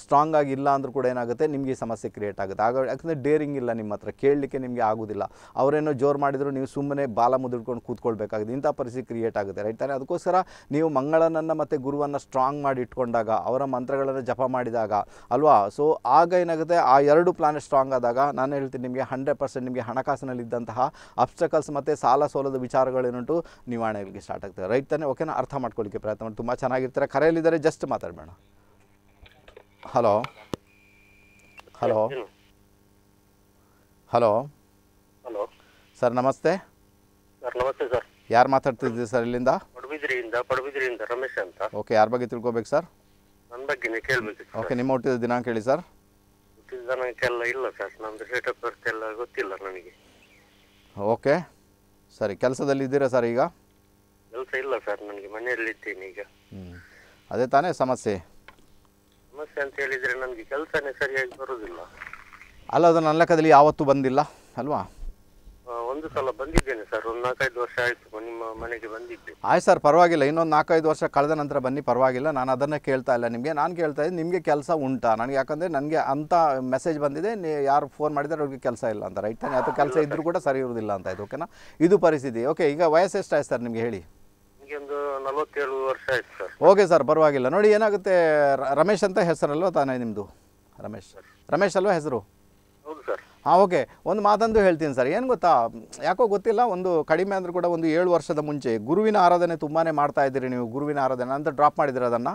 ಸ್ಟ್ರಾಂಗ್ ಆಗಿ ಅಂದರೂ ಕೂಡ ಏನಾಗುತ್ತೆ ನಿಮಗೆ ಸಮಸ್ಯೆ ಕ್ರಿಯೇಟ್ ಆಗುತ್ತೆ ಆಗ ಯಾಕಂದರೆ ಡೇರಿಂಗ್ ಇಲ್ಲ ನಿಮ್ಮ ಹತ್ರ ಕೇಳಲಿಕ್ಕೆ ನಿಮಗೆ ಆಗೋದಿಲ್ಲ ಅವರೇನೋ ಜೋರು ಮಾಡಿದ್ರು ನೀವು ಸುಮ್ಮನೆ ಬಾಲ ಮುದುಡ್ಕೊಂಡು ಕೂತ್ಕೊಳ್ಬೇಕಾಗಿದೆ ಇಂಥ ಪರಿಸ್ಥಿತಿ ಕ್ರಿಯೇಟ್ ಆಗುತ್ತೆ ರೈಟ್ ಅದಕ್ಕೋಸ್ಕರ ನೀವು ಮಂಗಳನನ್ನು ಮತ್ತು ಗುರುವನ್ನು ಸ್ಟ್ರಾಂಗ್ ಮಾಡಿ ಇಟ್ಕೊಂಡಾಗ ಅವರ ಮಂತ್ರಗಳನ್ನು ಜಪ ಮಾಡಿದಾಗ ಅಲ್ವಾ ಸೊ ಆಗ ಏನಾಗುತ್ತೆ ಆ ಎರಡು ಪ್ಲಾನೆಟ್ ಸ್ಟ್ರಾಂಗ್ ಆದಾಗ ನಾನು ಹೇಳ್ತೀನಿ ನಿಮಗೆ ಹಂಡ್ರೆಡ್ ಪರ್ಸೆಂಟ್ ನಿಮಗೆ ಹಣಕಾಸಿನಲ್ಲಿದ್ದಂತಹ ಅಬ್ಸ್ಟಕಲ್ಸ್ ಮತ್ತು ಸಾಲ ಸೋಲದ ವಿಚಾರಗಳೇನುಂಟು ನಿವಾರಣೆಗಳಿಗೆ ಸ್ಟಾರ್ಟ್ ಆಗ್ತದೆ ರೈತನೇ ಓಕೆನಾ ಅರ್ಥ ಮಾಡ್ಕೊಳ್ಳಿಕ್ಕೆ ಪ್ರಯತ್ನ ಮಾಡಿ ತುಂಬ ಚೆನ್ನಾಗಿರ್ತಾರೆ ಕರೆಯಲ್ಲಿದ್ದಾರೆ ಜಸ್ಟ್ ಮಾತಾಡಬೇಡ hello hello hello hello sir ನಮಸ್ತೆ ಸರ್ ನಮಸ್ತೆ ಸರ್ ಯಾರು ಮಾತಾಡ್ತಿದ್ದೀರಿ ಸರ್ ಇಲ್ಲಿಂದ ಪಡುಬಿದ್ರಿಯಿಂದ ಪಡುಬಿದ್ರಿಯಿಂದ ರಮೇಶ್ ಅಂತ ಓಕೆ ಯಾರ ಬಗ್ಗೆ ತಿಳ್ಕೊಬೇಕು ಸರ್ ನನ್ನ ಬಗ್ಗೆನೇ ಕೇಳಬೇಕು ಓಕೆ ನಿಮ್ಮ ಹುಟ್ಟಿದ ದಿನಾಂಕ ಹೇಳಿ ಸರ್ ಹುಟ್ಟಿದ ದಿನಾಂಕ ಎಲ್ಲ ಇಲ್ಲ ಸರ್ ನಮ್ದು ಡೇಟ್ ಆಫ್ ಬರ್ತ್ ಎಲ್ಲ ಗೊತ್ತಿಲ್ಲ ನನಗೆ ಓಕೆ ಸರಿ ಕೆಲಸದಲ್ಲಿ ಇದ್ದೀರಾ ಸರ್ ಈಗ ಕೆಲಸ ಇಲ್ಲ ಸರ್ ನನಗೆ ಮನೆಯಲ್ಲಿ ಇದ್ದೀನಿ ಈಗ ಅದೇ ತಾನೇ ಸಮಸ್ಯೆ ಸಮಸ್ಯೆ ಅಂತ ಹೇಳಿದ್ರೆ ನನಗೆ ಕೆಲಸನೇ ಸರಿಯಾಗಿ ಬರುವುದಿಲ್ಲ ಅಲ್ಲ ಅದು ನನ್ನ ಲೆಕ್ಕದಲ್ಲಿ ಯಾವತ್ತೂ ಬಂದಿಲ್ಲ ಅಲ್ವಾ ಒಂದು ಸಲ ಬಂದಿದ್ದೇನೆ ಸರ್ ಒಂದು ನಾಲ್ಕೈದು ವರ್ಷ ಆಯಿತು ನಿಮ್ಮ ಮನೆಗೆ ಬಂದಿದ್ದೆ ಆಯ್ತು ಸರ್ ಪರವಾಗಿಲ್ಲ ಇನ್ನೊಂದು ನಾಲ್ಕೈದು ವರ್ಷ ಕಳೆದ ನಂತರ ಬನ್ನಿ ಪರವಾಗಿಲ್ಲ ನಾನು ಅದನ್ನೇ ಕೇಳ್ತಾ ಇಲ್ಲ ನಿಮಗೆ ನಾನು ಕೇಳ್ತಾ ಇದ್ದೆ ನಿಮಗೆ ಕೆಲಸ ಉಂಟಾ ನನಗೆ ಯಾಕಂದರೆ ನನಗೆ ಅಂಥ ಮೆಸೇಜ್ ಬಂದಿದೆ ನೀ ಯಾರು ಫೋನ್ ಮಾಡಿದರೆ ಅವ್ರಿಗೆ ಕೆಲಸ ಇಲ್ಲ ಅಂತ ರೈಟ್ ತಾನೆ ಅಥವಾ ಕೆಲಸ ಇದ್ದರೂ ಕೂಡ ಸರಿ ಇರುವುದಿಲ್ಲ ಅಂತ ಇದು ಓಕೆನಾ ಇದು ಪರಿಸ್ಥಿತಿ ಓಕೆ ಈಗ ವಯಸ್ಸು ಎಷ್ಟಾಯ್ತು ಸರ್ ನಿಮಗೆ ಹೇಳಿ ನಲವತ್ತೇಳು ವರ್ಷ ಆಯ್ತು ಸರ್ ಓಕೆ ಸರ್ ಪರವಾಗಿಲ್ಲ ನೋಡಿ ಏನಾಗುತ್ತೆ ರಮೇಶ್ ಅಂತ ಹೆಸರಲ್ವ ತಾನೇ ನಿಮ್ಮದು ರಮೇಶ್ ರಮೇಶ್ ಅಲ್ವಾ ಹೆಸರು ಹೌದು ಸರ್ ಹಾಂ ಓಕೆ ಒಂದು ಮಾತಂದು ಹೇಳ್ತೀನಿ ಸರ್ ಏನು ಗೊತ್ತಾ ಯಾಕೋ ಗೊತ್ತಿಲ್ಲ ಒಂದು ಕಡಿಮೆ ಅಂದರೂ ಕೂಡ ಒಂದು ಏಳು ವರ್ಷದ ಮುಂಚೆ ಗುರುವಿನ ಆರಾಧನೆ ತುಂಬಾ ಮಾಡ್ತಾ ಇದ್ದೀರಿ ನೀವು ಗುರುವಿನ ಆರಾಧನೆ ಅಂತ ಡ್ರಾಪ್ ಮಾಡಿದ್ದೀರ ಅದನ್ನ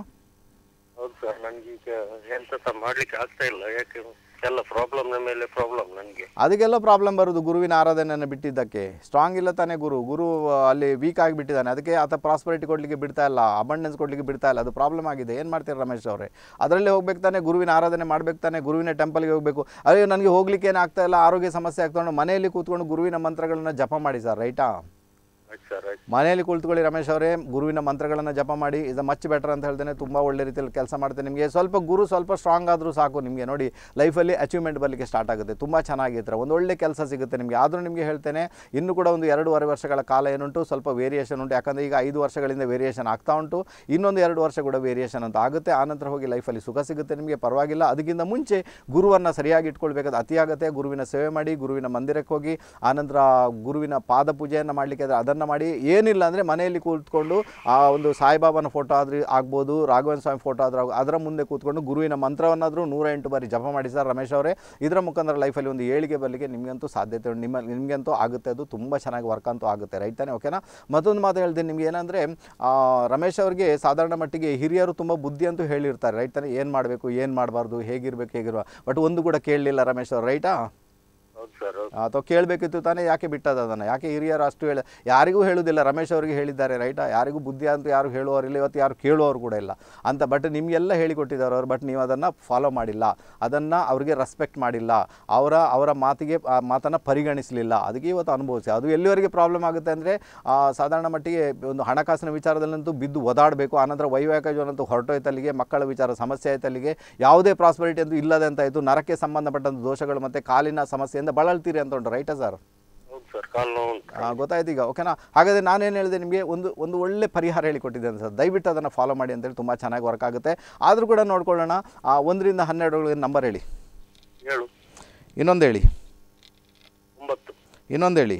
ಹೌದು ಸರ್ ನನಗೀಗ ಎಂತ ಮಾಡಲಿಕ್ಕೆ ಆಗ್ತಾ ಇಲ್ಲ ಯಾಕೆ ಎಲ್ಲ ಪ್ರಾಬ್ಲಮ್ ಮೇಲೆ ಪ್ರಾಬ್ಲಮ್ ನನಗೆ ಅದಕ್ಕೆಲ್ಲ ಪ್ರಾಬ್ಲಮ್ ಬರುದು ಗುರುವಿನ ಆರಾಧನೆಯನ್ನು ಬಿಟ್ಟಿದ್ದಕ್ಕೆ ಸ್ಟ್ರಾಂಗ್ ಇಲ್ಲ ತಾನೇ ಗುರು ಗುರು ಅಲ್ಲಿ ವೀಕ್ ಆಗಿಬಿಟ್ಟಿದ್ದಾನೆ ಅದಕ್ಕೆ ಆತ ಪ್ರಾಸ್ಪರಿಟಿ ಕೊಡಲಿಕ್ಕೆ ಬಿಡ್ತಾ ಇಲ್ಲ ಅಬಂಡೆನ್ಸ್ ಕೊಡಲಿಕ್ಕೆ ಬಿಡ್ತಾ ಇಲ್ಲ ಅದು ಪ್ರಾಬ್ಲಮ್ ಆಗಿದೆ ಏನು ಮಾಡ್ತೀರಾ ರಮೇಶ್ ಅವರೇ ಅದರಲ್ಲೇ ಹೋಗ್ಬೇಕು ತಾನೆ ಗುರುವಿನ ಆರಾಧನೆ ಮಾಡ್ಬೇಕು ತಾನೆ ಗುರುವಿನ ಟೆಂಪಲ್ಗೆ ಹೋಗಬೇಕು ಅಯ್ಯೋ ನನಗೆ ಹೋಗ್ಲಿಕ್ಕೆ ಏನಾಗ್ತಾ ಇಲ್ಲ ಆರೋಗ್ಯ ಸಮಸ್ಯೆ ಆಗ್ತಾ ಮನೆಯಲ್ಲಿ ಕೂತ್ಕೊಂಡು ಗುರುವಿನ ಮಂತ್ರಗಳನ್ನು ಜಪ ಮಾಡಿ ಸರ್ ರೈಟಾ ಮನೆಯಲ್ಲಿ ಕುಳಿತುಕೊಳ್ಳಿ ರಮೇಶ್ ಅವರೇ ಗುರುವಿನ ಮಂತ್ರಗಳನ್ನು ಜಪ ಮಾಡಿ ಇದು ಮಚ್ ಬೆಟರ್ ಅಂತ ಹೇಳ್ತೇನೆ ತುಂಬ ಒಳ್ಳೆ ರೀತಿಯಲ್ಲಿ ಕೆಲಸ ಮಾಡ್ತೇನೆ ನಿಮಗೆ ಸ್ವಲ್ಪ ಗುರು ಸ್ವಲ್ಪ ಸ್ಟ್ರಾಂಗ್ ಆದರೂ ಸಾಕು ನಿಮಗೆ ನೋಡಿ ಲೈಫಲ್ಲಿ ಅಚೀವ್ಮೆಂಟ್ ಬರಲಿಕ್ಕೆ ಸ್ಟಾರ್ಟ್ ಆಗುತ್ತೆ ತುಂಬಾ ಚೆನ್ನಾಗಿರ್ತಾರೆ ಒಂದು ಒಳ್ಳೆ ಕೆಲಸ ಸಿಗುತ್ತೆ ನಿಮಗೆ ಆದರೂ ನಿಮಗೆ ಹೇಳ್ತೇನೆ ಇನ್ನು ಕೂಡ ಒಂದು ಎರಡೂವರೆ ವರ್ಷಗಳ ಕಾಲ ಏನುಂಟು ಸ್ವಲ್ಪ ವೇರಿಯೇಷನ್ ಉಂಟು ಯಾಕಂದರೆ ಈಗ ಐದು ವರ್ಷಗಳಿಂದ ವೇರಿಯೇಷನ್ ಆಗ್ತಾ ಉಂಟು ಇನ್ನೊಂದು ಎರಡು ವರ್ಷ ಕೂಡ ವೇರಿಯೇಷನ್ ಅಂತ ಆಗುತ್ತೆ ಆನಂತರ ಹೋಗಿ ಲೈಫಲ್ಲಿ ಸುಖ ಸಿಗುತ್ತೆ ನಿಮಗೆ ಪರವಾಗಿಲ್ಲ ಅದಕ್ಕಿಂತ ಮುಂಚೆ ಗುರುವನ್ನು ಸರಿಯಾಗಿ ಇಟ್ಕೊಳ್ಬೇಕಾದ ಅತಿಯಾಗುತ್ತೆ ಗುರುವಿನ ಸೇವೆ ಮಾಡಿ ಗುರುವಿನ ಮಂದಿರಕ್ಕೆ ಹೋಗಿ ಆನಂತರ ಗುರುವಿನ ಪಾದ ಪೂಜೆಯನ್ನು ಮಾಡಲಿಕ್ಕೆ ಆದರೆ ಮಾಡಿ ಏನಿಲ್ಲ ಅಂದರೆ ಮನೆಯಲ್ಲಿ ಕೂತ್ಕೊಂಡು ಆ ಒಂದು ಸಾಯಿಬಾಬಾನ ಫೋಟೋ ಆದ್ರೂ ಆಗ್ಬೋದು ರಾಘವೇಂದ್ರ ಸ್ವಾಮಿ ಫೋಟೋ ಆದ್ರೂ ಅದರ ಮುಂದೆ ಕೂತ್ಕೊಂಡು ಗುರುವಿನ ಮಂತ್ರವನ್ನಾದರೂ ನೂರ ಎಂಟು ಬಾರಿ ಜಪ ಮಾಡಿ ಸರ್ ರಮೇಶ್ ಅವರೇ ಇದರ ಮುಖಾಂತರ ಲೈಫಲ್ಲಿ ಒಂದು ಏಳಿಗೆ ಬರಲಿಕ್ಕೆ ನಿಮಗಂತೂ ಸಾಧ್ಯತೆ ನಿಮ್ಮ ನಿಮಗಂತೂ ಆಗುತ್ತೆ ಅದು ತುಂಬ ಚೆನ್ನಾಗಿ ವರ್ಕ್ ಅಂತೂ ಆಗುತ್ತೆ ರೈತಾನೆ ಓಕೆನಾ ಮತ್ತೊಂದು ಮಾತು ಹೇಳ್ತೀನಿ ನಿಮ್ಗೆ ಏನಂದರೆ ರಮೇಶ್ ಅವರಿಗೆ ಸಾಧಾರಣ ಮಟ್ಟಿಗೆ ಹಿರಿಯರು ತುಂಬ ಬುದ್ಧಿ ಅಂತೂ ಹೇಳಿರ್ತಾರೆ ರೈತಾನೆ ಏನು ಮಾಡಬೇಕು ಏನು ಮಾಡಬಾರ್ದು ಹೇಗಿರಬೇಕು ಹೇಗಿರುವ ಬಟ್ ಒಂದು ಕೂಡ ಕೇಳಲಿಲ್ಲ ರಮೇಶ್ ಅವರು ರೈಟಾ ಅಥವಾ ಕೇಳಬೇಕಿತ್ತು ತಾನೇ ಯಾಕೆ ಬಿಟ್ಟದ ಅದನ್ನು ಯಾಕೆ ಹಿರಿಯರು ಅಷ್ಟು ಹೇಳ ಯಾರಿಗೂ ಹೇಳುವುದಿಲ್ಲ ರಮೇಶ್ ಅವರಿಗೆ ಹೇಳಿದ್ದಾರೆ ರೈಟಾ ಯಾರಿಗೂ ಬುದ್ಧಿ ಅಂತ ಯಾರು ಹೇಳುವವರಿಲ್ಲ ಇವತ್ತು ಯಾರು ಕೇಳುವವರು ಕೂಡ ಇಲ್ಲ ಅಂತ ಬಟ್ ನಿಮಗೆಲ್ಲ ಹೇಳಿಕೊಟ್ಟಿದ್ದಾರೆ ಅವರು ಬಟ್ ನೀವು ಅದನ್ನು ಫಾಲೋ ಮಾಡಿಲ್ಲ ಅದನ್ನು ಅವರಿಗೆ ರೆಸ್ಪೆಕ್ಟ್ ಮಾಡಿಲ್ಲ ಅವರ ಅವರ ಮಾತಿಗೆ ಮಾತನ್ನು ಪರಿಗಣಿಸಲಿಲ್ಲ ಅದಕ್ಕೆ ಇವತ್ತು ಅನುಭವಿಸಿ ಅದು ಎಲ್ಲಿವರೆಗೆ ಪ್ರಾಬ್ಲಮ್ ಆಗುತ್ತೆ ಅಂದರೆ ಸಾಧಾರಣ ಮಟ್ಟಿಗೆ ಒಂದು ಹಣಕಾಸಿನ ವಿಚಾರದಲ್ಲಂತೂ ಬಿದ್ದು ಒದಾಡಬೇಕು ಆನಂತರ ವೈವಾಹಿಕ ಜೀವನಂತೂ ಹೊರಟೋಯ್ತಲ್ಲಿಗೆ ಮಕ್ಕಳ ವಿಚಾರ ಸಮಸ್ಯೆ ಆಯ್ತಲ್ಲಿಗೆ ಯಾವುದೇ ಪ್ರಾಸ್ಪರಿಟಿ ಅಂತೂ ಇಲ್ಲದಂತಾಯಿತು ನರಕ್ಕೆ ಸಂಬಂಧಪಟ್ಟಂಥ ದೋಷಗಳು ಮತ್ತು ಕಾಲಿನ ಸಮಸ್ಯೆಯಿಂದ ಬಳಲ್ತೀರಿ ಅಂತ ಉಂಟು ರೈಟ ಸರ್ ಗೊತ್ತಾಯ್ತು ಈಗ ಓಕೆನಾ ಹಾಗಾದ್ರೆ ನಾನೇನು ಹೇಳಿದೆ ನಿಮಗೆ ಒಂದು ಒಂದು ಒಳ್ಳೆ ಪರಿಹಾರ ಹೇಳಿಕೊಟ್ಟಿದ್ದೇನೆ ಸರ್ ದಯವಿಟ್ಟು ಅದನ್ನು ಫಾಲೋ ಮಾಡಿ ಅಂತೇಳಿ ತುಂಬ ಚೆನ್ನಾಗಿ ವರ್ಕ್ ಆಗುತ್ತೆ ಆದರೂ ಕೂಡ ನೋಡ್ಕೊಳ್ಳೋಣ ಒಂದರಿಂದ ಹನ್ನೆರಡು ನಂಬರ್ ಹೇಳಿ ಇನ್ನೊಂದು ಹೇಳಿ ಇನ್ನೊಂದು ಹೇಳಿ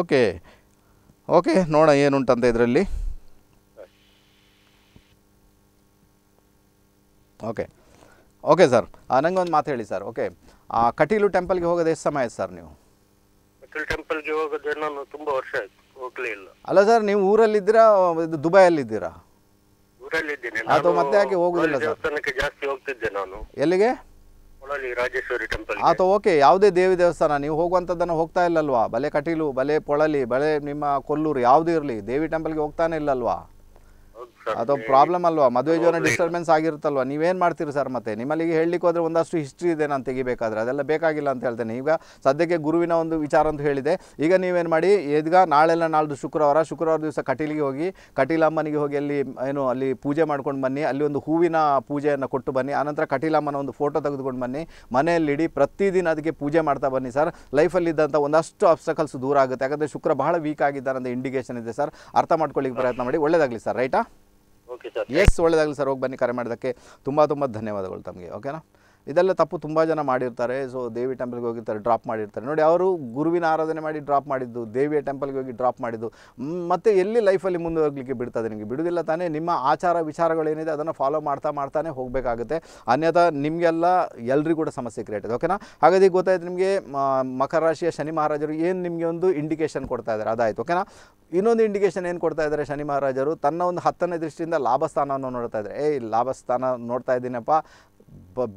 ಓಕೆ ಓಕೆ ನೋಡೋಣ ಏನುಂಟಂತ ಇದರಲ್ಲಿ ಓಕೆ ಓಕೆ ಸರ್ ನಂಗೊಂದು ಮಾತು ಹೇಳಿ ಸರ್ ಓಕೆ ಕಟೀಲು ಟೆಂಪಲ್ಗೆ ಹೋಗೋದು ಎಷ್ಟು ಸಮಯ ಸರ್ ನೀವು ಕಟೀಲು ಟೆಂಪಲ್ಗೆ ಹೋಗೋದು ನಾನು ತುಂಬ ವರ್ಷ ಆಯ್ತು ಇಲ್ಲ ಅಲ್ಲ ಸರ್ ನೀವು ಊರಲ್ಲಿದ್ದೀರಾ ಇದು ದುಬೈಯಲ್ಲಿದ್ದೀರಾ ಊರಲ್ಲಿದ್ದೇನೆ ಅದು ಮತ್ತೆ ಯಾಕೆ ಹೋಗುದಿಲ್ಲ ಸರ್ ಜಾಸ್ತಿ ಹೋಗ್ತಿದ್ದೆ ನಾನು ಎಲ್ಲಿಗೆ ಪೊಳಲಿ ರಾಜೇಶ್ವರಿ ಟೆಂಪಲ್ ಆತ ಓಕೆ ಯಾವುದೇ ದೇವಿ ದೇವಸ್ಥಾನ ನೀವು ಹೋಗುವಂಥದ್ದನ್ನು ಹೋಗ್ತಾ ಇಲ್ಲಲ್ವಾ ಬಲೆ ಕಟೀಲು ಬಲೆ ಪೊಳಲಿ ಬಲೆ ನಿಮ್ಮ ಕೊಲ್ಲೂರು ಯಾವುದೇ ಇರಲಿ ದೇವಿ ಟೆಂಪಲ್ಗೆ ಹೋಗ್ತಾನೆ ಇಲ್ಲಲ್ವಾ ಅದು ಪ್ರಾಬ್ಲಮ್ ಅಲ್ವಾ ಮದುವೆ ಜೋನ ಡಿಸ್ಟರ್ಬೆನ್ಸ್ ಆಗಿರುತ್ತಲ್ವಾ ನೀವೇನು ಮಾಡ್ತೀರಿ ಸರ್ ಮತ್ತೆ ನಿಮ್ಮಲ್ಲಿಗೆ ಹೇಳಲಿಕ್ಕೆ ಹೋದ್ರೆ ಒಂದಷ್ಟು ಹಿಸ್ಟ್ರಿ ಇದೆ ನಾನು ತೆಗಿಬೇಕಾದ್ರೆ ಅದೆಲ್ಲ ಬೇಕಾಗಿಲ್ಲ ಅಂತ ಹೇಳ್ತೇನೆ ಈಗ ಸದ್ಯಕ್ಕೆ ಗುರುವಿನ ಒಂದು ವಿಚಾರ ಅಂತ ಹೇಳಿದೆ ಈಗ ನೀವೇನು ಮಾಡಿ ಈಗ ನಾಳೆಲ್ಲ ನಾಳ್ದು ಶುಕ್ರವಾರ ಶುಕ್ರವಾರ ದಿವಸ ಕಟೀಲಿಗೆ ಹೋಗಿ ಕಟೀಲಮ್ಮನಿಗೆ ಹೋಗಿ ಅಲ್ಲಿ ಏನು ಅಲ್ಲಿ ಪೂಜೆ ಮಾಡ್ಕೊಂಡು ಬನ್ನಿ ಅಲ್ಲಿ ಒಂದು ಹೂವಿನ ಪೂಜೆಯನ್ನು ಕೊಟ್ಟು ಬನ್ನಿ ಆನಂತರ ಕಟೀಲಮ್ಮನ ಒಂದು ಫೋಟೋ ತೆಗೆದುಕೊಂಡು ಬನ್ನಿ ಮನೆಯಲ್ಲಿ ಇಡಿ ಪ್ರತಿದಿನ ಅದಕ್ಕೆ ಪೂಜೆ ಮಾಡ್ತಾ ಬನ್ನಿ ಸರ್ ಲೈಫಲ್ಲಿದ್ದಂಥ ಒಂದಷ್ಟು ಅಬ್ಸ್ಟಕಲ್ಸ್ ದೂರ ಆಗುತ್ತೆ ಯಾಕಂದರೆ ಶುಕ್ರ ಬಹಳ ವೀಕ್ ಆಗಿದ್ದಾರೆ ಅಂತ ಇಂಡಿಕೇಶನ್ ಇದೆ ಸರ್ ಅರ್ಥ ಮಾಡ್ಕೊಳ್ಳಿಕ್ಕೆ ಪ್ರಯತ್ನ ಮಾಡಿ ಒಳ್ಳೇದಾಗ್ಲಿ ಸರ್ ರೈಟಾ ಎಸ್ ಒಳ್ಳೇದಾಗಲಿ ಸರ್ ಹೋಗಿ ಬನ್ನಿ ಕರೆ ಮಾಡೋದಕ್ಕೆ ತುಂಬ ತುಂಬ ಧನ್ಯವಾದಗಳು ತಮಗೆ ಓಕೆನಾ ಇದೆಲ್ಲ ತಪ್ಪು ತುಂಬ ಜನ ಮಾಡಿರ್ತಾರೆ ಸೊ ದೇವಿ ಟೆಂಪಲ್ಗೆ ಹೋಗಿರ್ತಾರೆ ಡ್ರಾಪ್ ಮಾಡಿರ್ತಾರೆ ನೋಡಿ ಅವರು ಗುರುವಿನ ಆರಾಧನೆ ಮಾಡಿ ಡ್ರಾಪ್ ಮಾಡಿದ್ದು ದೇವಿಯ ಟೆಂಪಲ್ಗೆ ಹೋಗಿ ಡ್ರಾಪ್ ಮಾಡಿದ್ದು ಮತ್ತೆ ಎಲ್ಲಿ ಲೈಫಲ್ಲಿ ಮುಂದುವರ್ಲಿಕ್ಕೆ ಬಿಡ್ತದೆ ನಿಮಗೆ ಬಿಡುವುದಿಲ್ಲ ತಾನೇ ನಿಮ್ಮ ಆಚಾರ ವಿಚಾರಗಳೇನಿದೆ ಅದನ್ನು ಫಾಲೋ ಮಾಡ್ತಾ ಮಾಡ್ತಾನೆ ಹೋಗಬೇಕಾಗುತ್ತೆ ಅನ್ಯಥಾ ನಿಮಗೆಲ್ಲ ಎಲ್ಲರಿಗೂ ಕೂಡ ಸಮಸ್ಯೆ ಕ್ರಿಯೇಟ್ ಇದೆ ಓಕೆನಾ ಹಾಗಾದ್ರೆ ಗೊತ್ತಾಯ್ತು ನಿಮಗೆ ಮಕರ ರಾಶಿಯ ಶನಿ ಮಹಾರಾಜರು ಏನು ನಿಮಗೆ ಒಂದು ಇಂಡಿಕೇಶನ್ ಕೊಡ್ತಾ ಇದ್ದಾರೆ ಅದಾಯಿತು ಓಕೆನಾ ಇನ್ನೊಂದು ಇಂಡಿಕೇಶನ್ ಏನು ಕೊಡ್ತಾ ಇದ್ದಾರೆ ಶನಿ ಮಹಾರಾಜರು ತನ್ನ ಒಂದು ಹತ್ತನೇ ದೃಷ್ಟಿಯಿಂದ ಲಾಭಸ್ಥಾನವನ್ನು ನೋಡ್ತಾ ಇದ್ದಾರೆ ಏಯ್ ಲಾಭಸ್ಥಾನ ನೋಡ್ತಾ ಇದ್ದೀನಪ್ಪ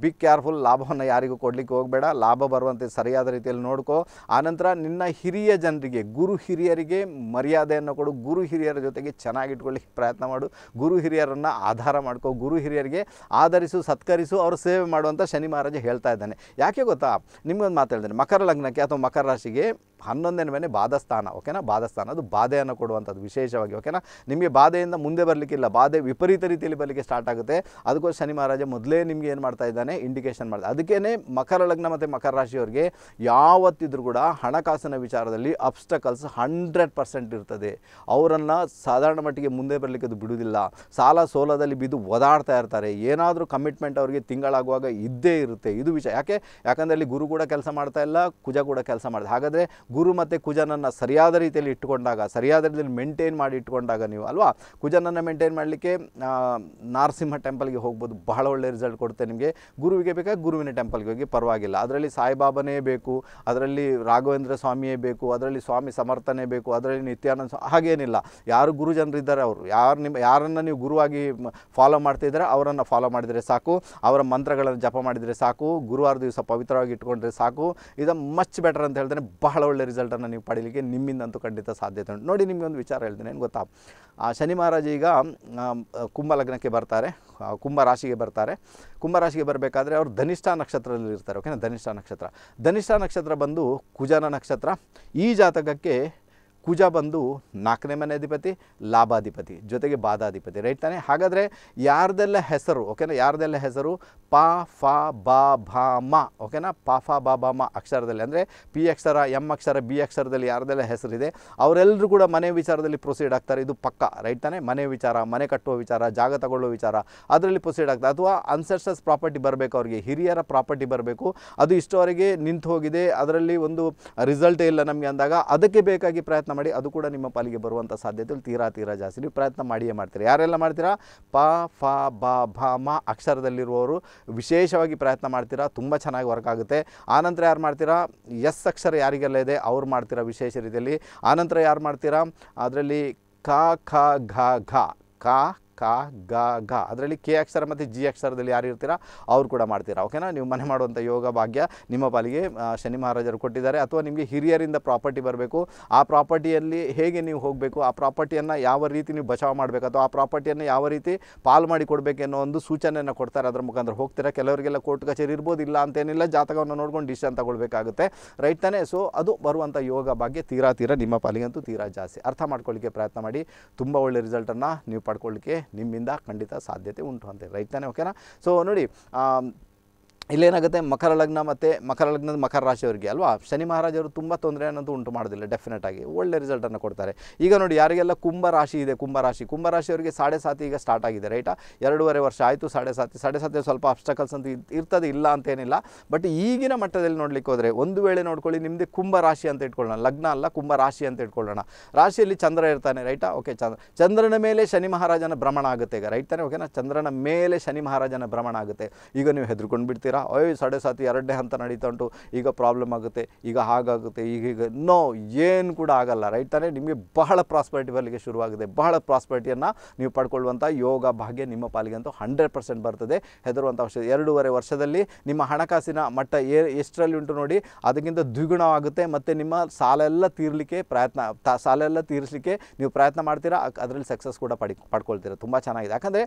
ಬಿ ಕೇರ್ಫುಲ್ ಲಾಭವನ್ನು ಯಾರಿಗೂ ಕೊಡಲಿಕ್ಕೆ ಹೋಗಬೇಡ ಲಾಭ ಬರುವಂತೆ ಸರಿಯಾದ ರೀತಿಯಲ್ಲಿ ನೋಡ್ಕೋ ಆನಂತರ ನಿನ್ನ ಹಿರಿಯ ಜನರಿಗೆ ಗುರು ಹಿರಿಯರಿಗೆ ಮರ್ಯಾದೆಯನ್ನು ಕೊಡು ಗುರು ಹಿರಿಯರ ಜೊತೆಗೆ ಚೆನ್ನಾಗಿಟ್ಕೊಳ್ಳಿಕ್ಕೆ ಪ್ರಯತ್ನ ಮಾಡು ಗುರು ಹಿರಿಯರನ್ನು ಆಧಾರ ಮಾಡ್ಕೋ ಗುರು ಹಿರಿಯರಿಗೆ ಆಧರಿಸು ಸತ್ಕರಿಸು ಅವರು ಸೇವೆ ಮಾಡುವಂಥ ಶನಿ ಮಹಾರಾಜ ಹೇಳ್ತಾ ಇದ್ದಾನೆ ಯಾಕೆ ಗೊತ್ತಾ ನಿಮಗೊಂದು ಮಾತಾಡಿದ್ರೆ ಮಕರ ಲಗ್ನಕ್ಕೆ ಅಥವಾ ಮಕರ ರಾಶಿಗೆ ಹನ್ನೊಂದನೇ ಮನೆ ಬಾಧಸ್ಥಾನ ಓಕೆನಾ ಬಾಧಸ್ಥಾನ ಅದು ಬಾಧೆಯನ್ನು ಕೊಡುವಂಥದ್ದು ವಿಶೇಷವಾಗಿ ಓಕೆನಾ ನಿಮಗೆ ಬಾಧೆಯಿಂದ ಮುಂದೆ ಬರಲಿಕ್ಕಿಲ್ಲ ಬಾಧೆ ವಿಪರೀತ ರೀತಿಯಲ್ಲಿ ಬರಲಿಕ್ಕೆ ಸ್ಟಾರ್ಟ್ ಆಗುತ್ತೆ ಅದಕ್ಕೋಸ್ಕರ ಶನಿ ಮಹಾರಾಜ ಮೊದಲೇ ನಿಮಗೆ ಏನು ಮಾಡ್ತಾ ಇದ್ದಾನೆ ಇಂಡಿಕೇಶನ್ ಮಾಡ್ತಾ ಅದಕ್ಕೇ ಮಕರ ಲಗ್ನ ಮತ್ತು ಮಕರ ರಾಶಿಯವರಿಗೆ ಯಾವತ್ತಿದ್ರೂ ಕೂಡ ಹಣಕಾಸಿನ ವಿಚಾರದಲ್ಲಿ ಅಬ್ಸ್ಟಕಲ್ಸ್ ಹಂಡ್ರೆಡ್ ಪರ್ಸೆಂಟ್ ಇರ್ತದೆ ಅವರನ್ನು ಸಾಧಾರಣ ಮಟ್ಟಿಗೆ ಮುಂದೆ ಬರಲಿಕ್ಕೆ ಅದು ಬಿಡುವುದಿಲ್ಲ ಸಾಲ ಸೋಲದಲ್ಲಿ ಬಿದ್ದು ಓದಾಡ್ತಾ ಇರ್ತಾರೆ ಏನಾದರೂ ಕಮಿಟ್ಮೆಂಟ್ ಅವರಿಗೆ ತಿಂಗಳಾಗುವಾಗ ಇದ್ದೇ ಇರುತ್ತೆ ಇದು ವಿಷಯ ಯಾಕೆ ಯಾಕಂದರೆ ಅಲ್ಲಿ ಗುರು ಕೂಡ ಕೆಲಸ ಮಾಡ್ತಾ ಇಲ್ಲ ಕುಜ ಕೂಡ ಕೆಲಸ ಮಾಡಿದೆ ಹಾಗಾದರೆ ಗುರು ಮತ್ತು ಕುಜನನ್ನು ಸರಿಯಾದ ರೀತಿಯಲ್ಲಿ ಇಟ್ಟುಕೊಂಡಾಗ ಸರಿಯಾದ ರೀತಿಯಲ್ಲಿ ಮೇಂಟೈನ್ ಮಾಡಿ ಇಟ್ಕೊಂಡಾಗ ನೀವು ಅಲ್ವಾ ಕುಜನನ್ನು ಮೇಂಟೈನ್ ಮಾಡಲಿಕ್ಕೆ ನಾರಸಿಂಹ ಟೆಂಪಲ್ಗೆ ಹೋಗ್ಬೋದು ಬಹಳ ಒಳ್ಳೆ ರಿಸಲ್ಟ್ ಕೊಡುತ್ತೆ ನಿಮಗೆ ಗುರುವಿಗೆ ಬೇಕಾ ಗುರುವಿನ ಟೆಂಪಲ್ಗೆ ಹೋಗಿ ಪರವಾಗಿಲ್ಲ ಅದರಲ್ಲಿ ಸಾಯಿಬಾಬನೇ ಬೇಕು ಅದರಲ್ಲಿ ರಾಘವೇಂದ್ರ ಸ್ವಾಮಿಯೇ ಬೇಕು ಅದರಲ್ಲಿ ಸ್ವಾಮಿ ಸಮರ್ಥನೆ ಬೇಕು ಅದರಲ್ಲಿ ನಿತ್ಯಾನಂದ ಹಾಗೇನಿಲ್ಲ ಯಾರು ಜನರಿದ್ದಾರೆ ಅವರು ಯಾರು ನಿಮ್ಮ ಯಾರನ್ನು ನೀವು ಗುರುವಾಗಿ ಫಾಲೋ ಮಾಡ್ತಿದ್ದಾರೆ ಅವರನ್ನು ಫಾಲೋ ಮಾಡಿದರೆ ಸಾಕು ಅವರ ಮಂತ್ರಗಳನ್ನು ಜಪ ಮಾಡಿದರೆ ಸಾಕು ಗುರುವಾರ ದಿವಸ ಪವಿತ್ರವಾಗಿ ಇಟ್ಕೊಂಡ್ರೆ ಸಾಕು ಇದು ಮಚ್ ಬೆಟರ್ ಅಂತ ಹೇಳಿದ್ರೆ ಬಹಳ ಒಳ್ಳೆ ರಿಸಲ್ಟ್ ರಿಸಲ್ಟನ್ನು ನೀವು ಪಡೀಲಿಕ್ಕೆ ಅಂತೂ ಖಂಡಿತ ಸಾಧ್ಯತೆ ಉಂಟು ನೋಡಿ ಒಂದು ವಿಚಾರ ಹೇಳ್ತೀನಿ ಏನು ಗೊತ್ತಾ ಶನಿ ಮಹಾರಾಜ ಈಗ ಕುಂಭ ಲಗ್ನಕ್ಕೆ ಬರ್ತಾರೆ ಕುಂಭ ರಾಶಿಗೆ ಬರ್ತಾರೆ ಕುಂಭ ರಾಶಿಗೆ ಬರಬೇಕಾದ್ರೆ ಅವರು ಧನಿಷ್ಠ ನಕ್ಷತ್ರದಲ್ಲಿ ಇರ್ತಾರೆ ಓಕೆನಾ ಧನಿಷ್ಠ ನಕ್ಷತ್ರ ಧನಿಷ್ಠ ನಕ್ಷತ್ರ ಬಂದು ಕುಜನ ನಕ್ಷತ್ರ ಈ ಜಾತಕಕ್ಕೆ ಕುಜ ಬಂದು ನಾಲ್ಕನೇ ಮನೆ ಅಧಿಪತಿ ಲಾಭಾಧಿಪತಿ ಜೊತೆಗೆ ಬಾದಾಧಿಪತಿ ರೈಟ್ ತಾನೆ ಹಾಗಾದರೆ ಯಾರ್ದೆಲ್ಲ ಹೆಸರು ಓಕೆನಾ ಯಾರ್ದೆಲ್ಲ ಹೆಸರು ಪ ಫ ಬ ಭಾ ಮ ಓಕೆನಾ ಪ ಫ ಬ ಭ ಮ ಅಕ್ಷರದಲ್ಲಿ ಅಂದರೆ ಪಿ ಅಕ್ಷರ ಎಂ ಅಕ್ಷರ ಬಿ ಅಕ್ಷರದಲ್ಲಿ ಯಾರ್ದೆಲ್ಲ ಹೆಸರಿದೆ ಅವರೆಲ್ಲರೂ ಕೂಡ ಮನೆ ವಿಚಾರದಲ್ಲಿ ಪ್ರೊಸೀಡ್ ಆಗ್ತಾರೆ ಇದು ಪಕ್ಕ ರೈಟ್ ತಾನೆ ಮನೆ ವಿಚಾರ ಮನೆ ಕಟ್ಟುವ ವಿಚಾರ ಜಾಗ ತಗೊಳ್ಳೋ ವಿಚಾರ ಅದರಲ್ಲಿ ಪ್ರೊಸೀಡ್ ಆಗ್ತಾರೆ ಅಥವಾ ಅನ್ಸೆಸ್ಟರ್ಸ್ ಪ್ರಾಪರ್ಟಿ ಬರಬೇಕು ಅವರಿಗೆ ಹಿರಿಯರ ಪ್ರಾಪರ್ಟಿ ಬರಬೇಕು ಅದು ಇಷ್ಟವರೆಗೆ ನಿಂತು ಹೋಗಿದೆ ಅದರಲ್ಲಿ ಒಂದು ರಿಸಲ್ಟೇ ಇಲ್ಲ ನಮಗೆ ಅಂದಾಗ ಅದಕ್ಕೆ ಬೇಕಾಗಿ ಪ್ರಯತ್ನ ಮಾಡಿ ಅದು ಕೂಡ ನಿಮ್ಮ ಪಾಲಿಗೆ ಬರುವಂಥ ಸಾಧ್ಯತೆಗಳು ತೀರಾ ತೀರಾ ಜಾಸ್ತಿ ನೀವು ಪ್ರಯತ್ನ ಮಾಡಿಯೇ ಮಾಡ್ತೀರಿ ಯಾರೆಲ್ಲ ಮಾಡ್ತೀರಾ ಪ ಫ ಬ ಭ ಮ ಅಕ್ಷರದಲ್ಲಿರುವವರು ವಿಶೇಷವಾಗಿ ಪ್ರಯತ್ನ ಮಾಡ್ತೀರಾ ತುಂಬ ಚೆನ್ನಾಗಿ ವರ್ಕ್ ಆಗುತ್ತೆ ಆನಂತರ ಯಾರು ಮಾಡ್ತೀರಾ ಎಸ್ ಅಕ್ಷರ ಯಾರಿಗೆಲ್ಲ ಇದೆ ಅವ್ರು ಮಾಡ್ತೀರಾ ವಿಶೇಷ ರೀತಿಯಲ್ಲಿ ಆನಂತರ ಯಾರು ಮಾಡ್ತೀರಾ ಅದರಲ್ಲಿ ಕ ಖ ಘ ಘ ಕ ಕ ಗ ಗ ಅದರಲ್ಲಿ ಕೆ ಅಕ್ಷರ ಮತ್ತು ಜಿ ಅಕ್ಷರದಲ್ಲಿ ಯಾರು ಇರ್ತೀರಾ ಅವ್ರು ಕೂಡ ಮಾಡ್ತೀರಾ ಓಕೆನಾ ನೀವು ಮನೆ ಮಾಡುವಂಥ ಯೋಗ ಭಾಗ್ಯ ನಿಮ್ಮ ಪಾಲಿಗೆ ಶನಿ ಮಹಾರಾಜರು ಕೊಟ್ಟಿದ್ದಾರೆ ಅಥವಾ ನಿಮಗೆ ಹಿರಿಯರಿಂದ ಪ್ರಾಪರ್ಟಿ ಬರಬೇಕು ಆ ಪ್ರಾಪರ್ಟಿಯಲ್ಲಿ ಹೇಗೆ ನೀವು ಹೋಗಬೇಕು ಆ ಪ್ರಾಪರ್ಟಿಯನ್ನು ಯಾವ ರೀತಿ ನೀವು ಬಚಾವ್ ಮಾಡಬೇಕು ಅಥವಾ ಆ ಪ್ರಾಪರ್ಟಿಯನ್ನು ಯಾವ ರೀತಿ ಪಾಲು ಮಾಡಿ ಕೊಡಬೇಕು ಅನ್ನೋ ಒಂದು ಸೂಚನೆಯನ್ನು ಕೊಡ್ತಾರೆ ಅದರ ಮುಖಾಂತರ ಹೋಗ್ತೀರಾ ಕೆಲವರಿಗೆಲ್ಲ ಕೋರ್ಟ್ ಕಚೇರಿ ಇರ್ಬೋದಿಲ್ಲ ಇಲ್ಲ ಅಂತೇನಿಲ್ಲ ಜಾತಕವನ್ನು ನೋಡ್ಕೊಂಡು ಡಿಸಿಷನ್ ತಗೊಳ್ಬೇಕಾಗುತ್ತೆ ರೈಟ್ ತಾನೇ ಸೊ ಅದು ಬರುವಂಥ ಯೋಗ ಭಾಗ್ಯ ತೀರಾ ತೀರಾ ನಿಮ್ಮ ಪಾಲಿಗಂತೂ ತೀರಾ ಜಾಸ್ತಿ ಅರ್ಥ ಮಾಡ್ಕೊಳ್ಳಿಕ್ಕೆ ಪ್ರಯತ್ನ ಮಾಡಿ ತುಂಬ ಒಳ್ಳೆ ರಿಸಲ್ಟನ್ನು ನೀವು ಪಡ್ಕೊಳ್ಳಿಕ್ಕೆ ನಿಮ್ಮಿಂದ ಖಂಡಿತ ಸಾಧ್ಯತೆ ಉಂಟು ಅಂತ ರೈಟ್ ತಾನೆ ಓಕೆನಾ ಸೊ ನೋಡಿ ಇಲ್ಲೇನಾಗುತ್ತೆ ಮಕರ ಲಗ್ನ ಮತ್ತು ಮಕರ ಲಗ್ನದ ಮಕರ ರಾಶಿಯವರಿಗೆ ಅಲ್ವಾ ಶನಿ ಮಹಾರಾಜರು ತುಂಬ ತೊಂದರೆ ಅನ್ನೋದು ಉಂಟು ಮಾಡೋದಿಲ್ಲ ಡೆಫಿನೆಟಾಗಿ ಆಗಿ ಒಳ್ಳೆ ರಿಸಲ್ಟನ್ನು ಕೊಡ್ತಾರೆ ಈಗ ನೋಡಿ ಯಾರಿಗೆಲ್ಲ ಕುಂಭ ರಾಶಿ ಇದೆ ಕುಂಭ ರಾಶಿ ಕುಂಭ ರಾಶಿಯವರಿಗೆ ಸಾಡೆ ಸಾತಿ ಈಗ ಸ್ಟಾರ್ಟ್ ಆಗಿದೆ ರೈಟಾ ಎರಡೂವರೆ ವರ್ಷ ಆಯಿತು ಸಾಡೆ ಸಾತಿ ಸಾಡೆ ಸಾತಿ ಸ್ವಲ್ಪ ಅಪ್ಸ್ಟಕಲ್ಸ್ ಅಂತ ಇರ್ತದೆ ಇಲ್ಲ ಅಂತೇನಿಲ್ಲ ಬಟ್ ಈಗಿನ ಮಟ್ಟದಲ್ಲಿ ನೋಡಲಿಕ್ಕೆ ಹೋದರೆ ಒಂದು ವೇಳೆ ನೋಡ್ಕೊಳ್ಳಿ ನಿಮ್ಮದು ಕುಂಭ ರಾಶಿ ಅಂತ ಇಟ್ಕೊಳ್ಳೋಣ ಲಗ್ನ ಅಲ್ಲ ಕುಂಭ ರಾಶಿ ಅಂತ ಇಟ್ಕೊಳ್ಳೋಣ ರಾಶಿಯಲ್ಲಿ ಚಂದ್ರ ಇರ್ತಾನೆ ರೈಟಾ ಓಕೆ ಚಂದ್ರ ಚಂದ್ರನ ಮೇಲೆ ಶನಿ ಮಹಾರಾಜನ ಭ್ರಮಣ ಆಗುತ್ತೆ ಈಗ ರೈಟ್ ತಾನೆ ಓಕೆನಾ ಚಂದ್ರನ ಮೇಲೆ ಶನಿ ಮಹಾರಾಜನ ಭ್ರಮಣ ಆಗುತ್ತೆ ಈಗ ನೀವು ಹೆದರ್ಕೊಂಡು ಬಿಡ್ತೀರಾ ಅಯ್ಯೋ ಸಡೆ ಸಾತಿ ಎರಡನೇ ಹಂತ ನಡೀತಾ ಉಂಟು ಈಗ ಪ್ರಾಬ್ಲಮ್ ಆಗುತ್ತೆ ಈಗ ಹಾಗಾಗುತ್ತೆ ಈಗ ನೋ ಏನು ಕೂಡ ಆಗಲ್ಲ ರೈಟ್ ತಾನೇ ನಿಮಗೆ ಬಹಳ ಪ್ರಾಸ್ಪರಿಟಿ ಬರಲಿಕ್ಕೆ ಶುರುವಾಗಿದೆ ಬಹಳ ಪ್ರಾಸ್ಪರಿಟಿಯನ್ನು ನೀವು ಪಡ್ಕೊಳ್ಳುವಂಥ ಯೋಗ ಭಾಗ್ಯ ನಿಮ್ಮ ಪಾಲಿಗೆ ಅಂತೂ ಹಂಡ್ರೆಡ್ ಪರ್ಸೆಂಟ್ ಬರ್ತದೆ ಹೆದರುವಂಥ ಅವಶ್ಯ ಎರಡೂವರೆ ವರ್ಷದಲ್ಲಿ ನಿಮ್ಮ ಹಣಕಾಸಿನ ಮಟ್ಟ ಏ ಎಷ್ಟರಲ್ಲಿ ಉಂಟು ನೋಡಿ ಅದಕ್ಕಿಂತ ದ್ವಿಗುಣವಾಗುತ್ತೆ ಮತ್ತು ನಿಮ್ಮ ಸಾಲ ಎಲ್ಲ ತೀರಲಿಕ್ಕೆ ಪ್ರಯತ್ನ ಸಾಲ ಎಲ್ಲ ತೀರಿಸಲಿಕ್ಕೆ ನೀವು ಪ್ರಯತ್ನ ಮಾಡ್ತೀರಾ ಅದರಲ್ಲಿ ಸಕ್ಸಸ್ ಕೂಡ ಪಡಿ ಪಡ್ಕೊಳ್ತೀರಾ ತುಂಬ ಚೆನ್ನಾಗಿದೆ ಯಾಕಂದರೆ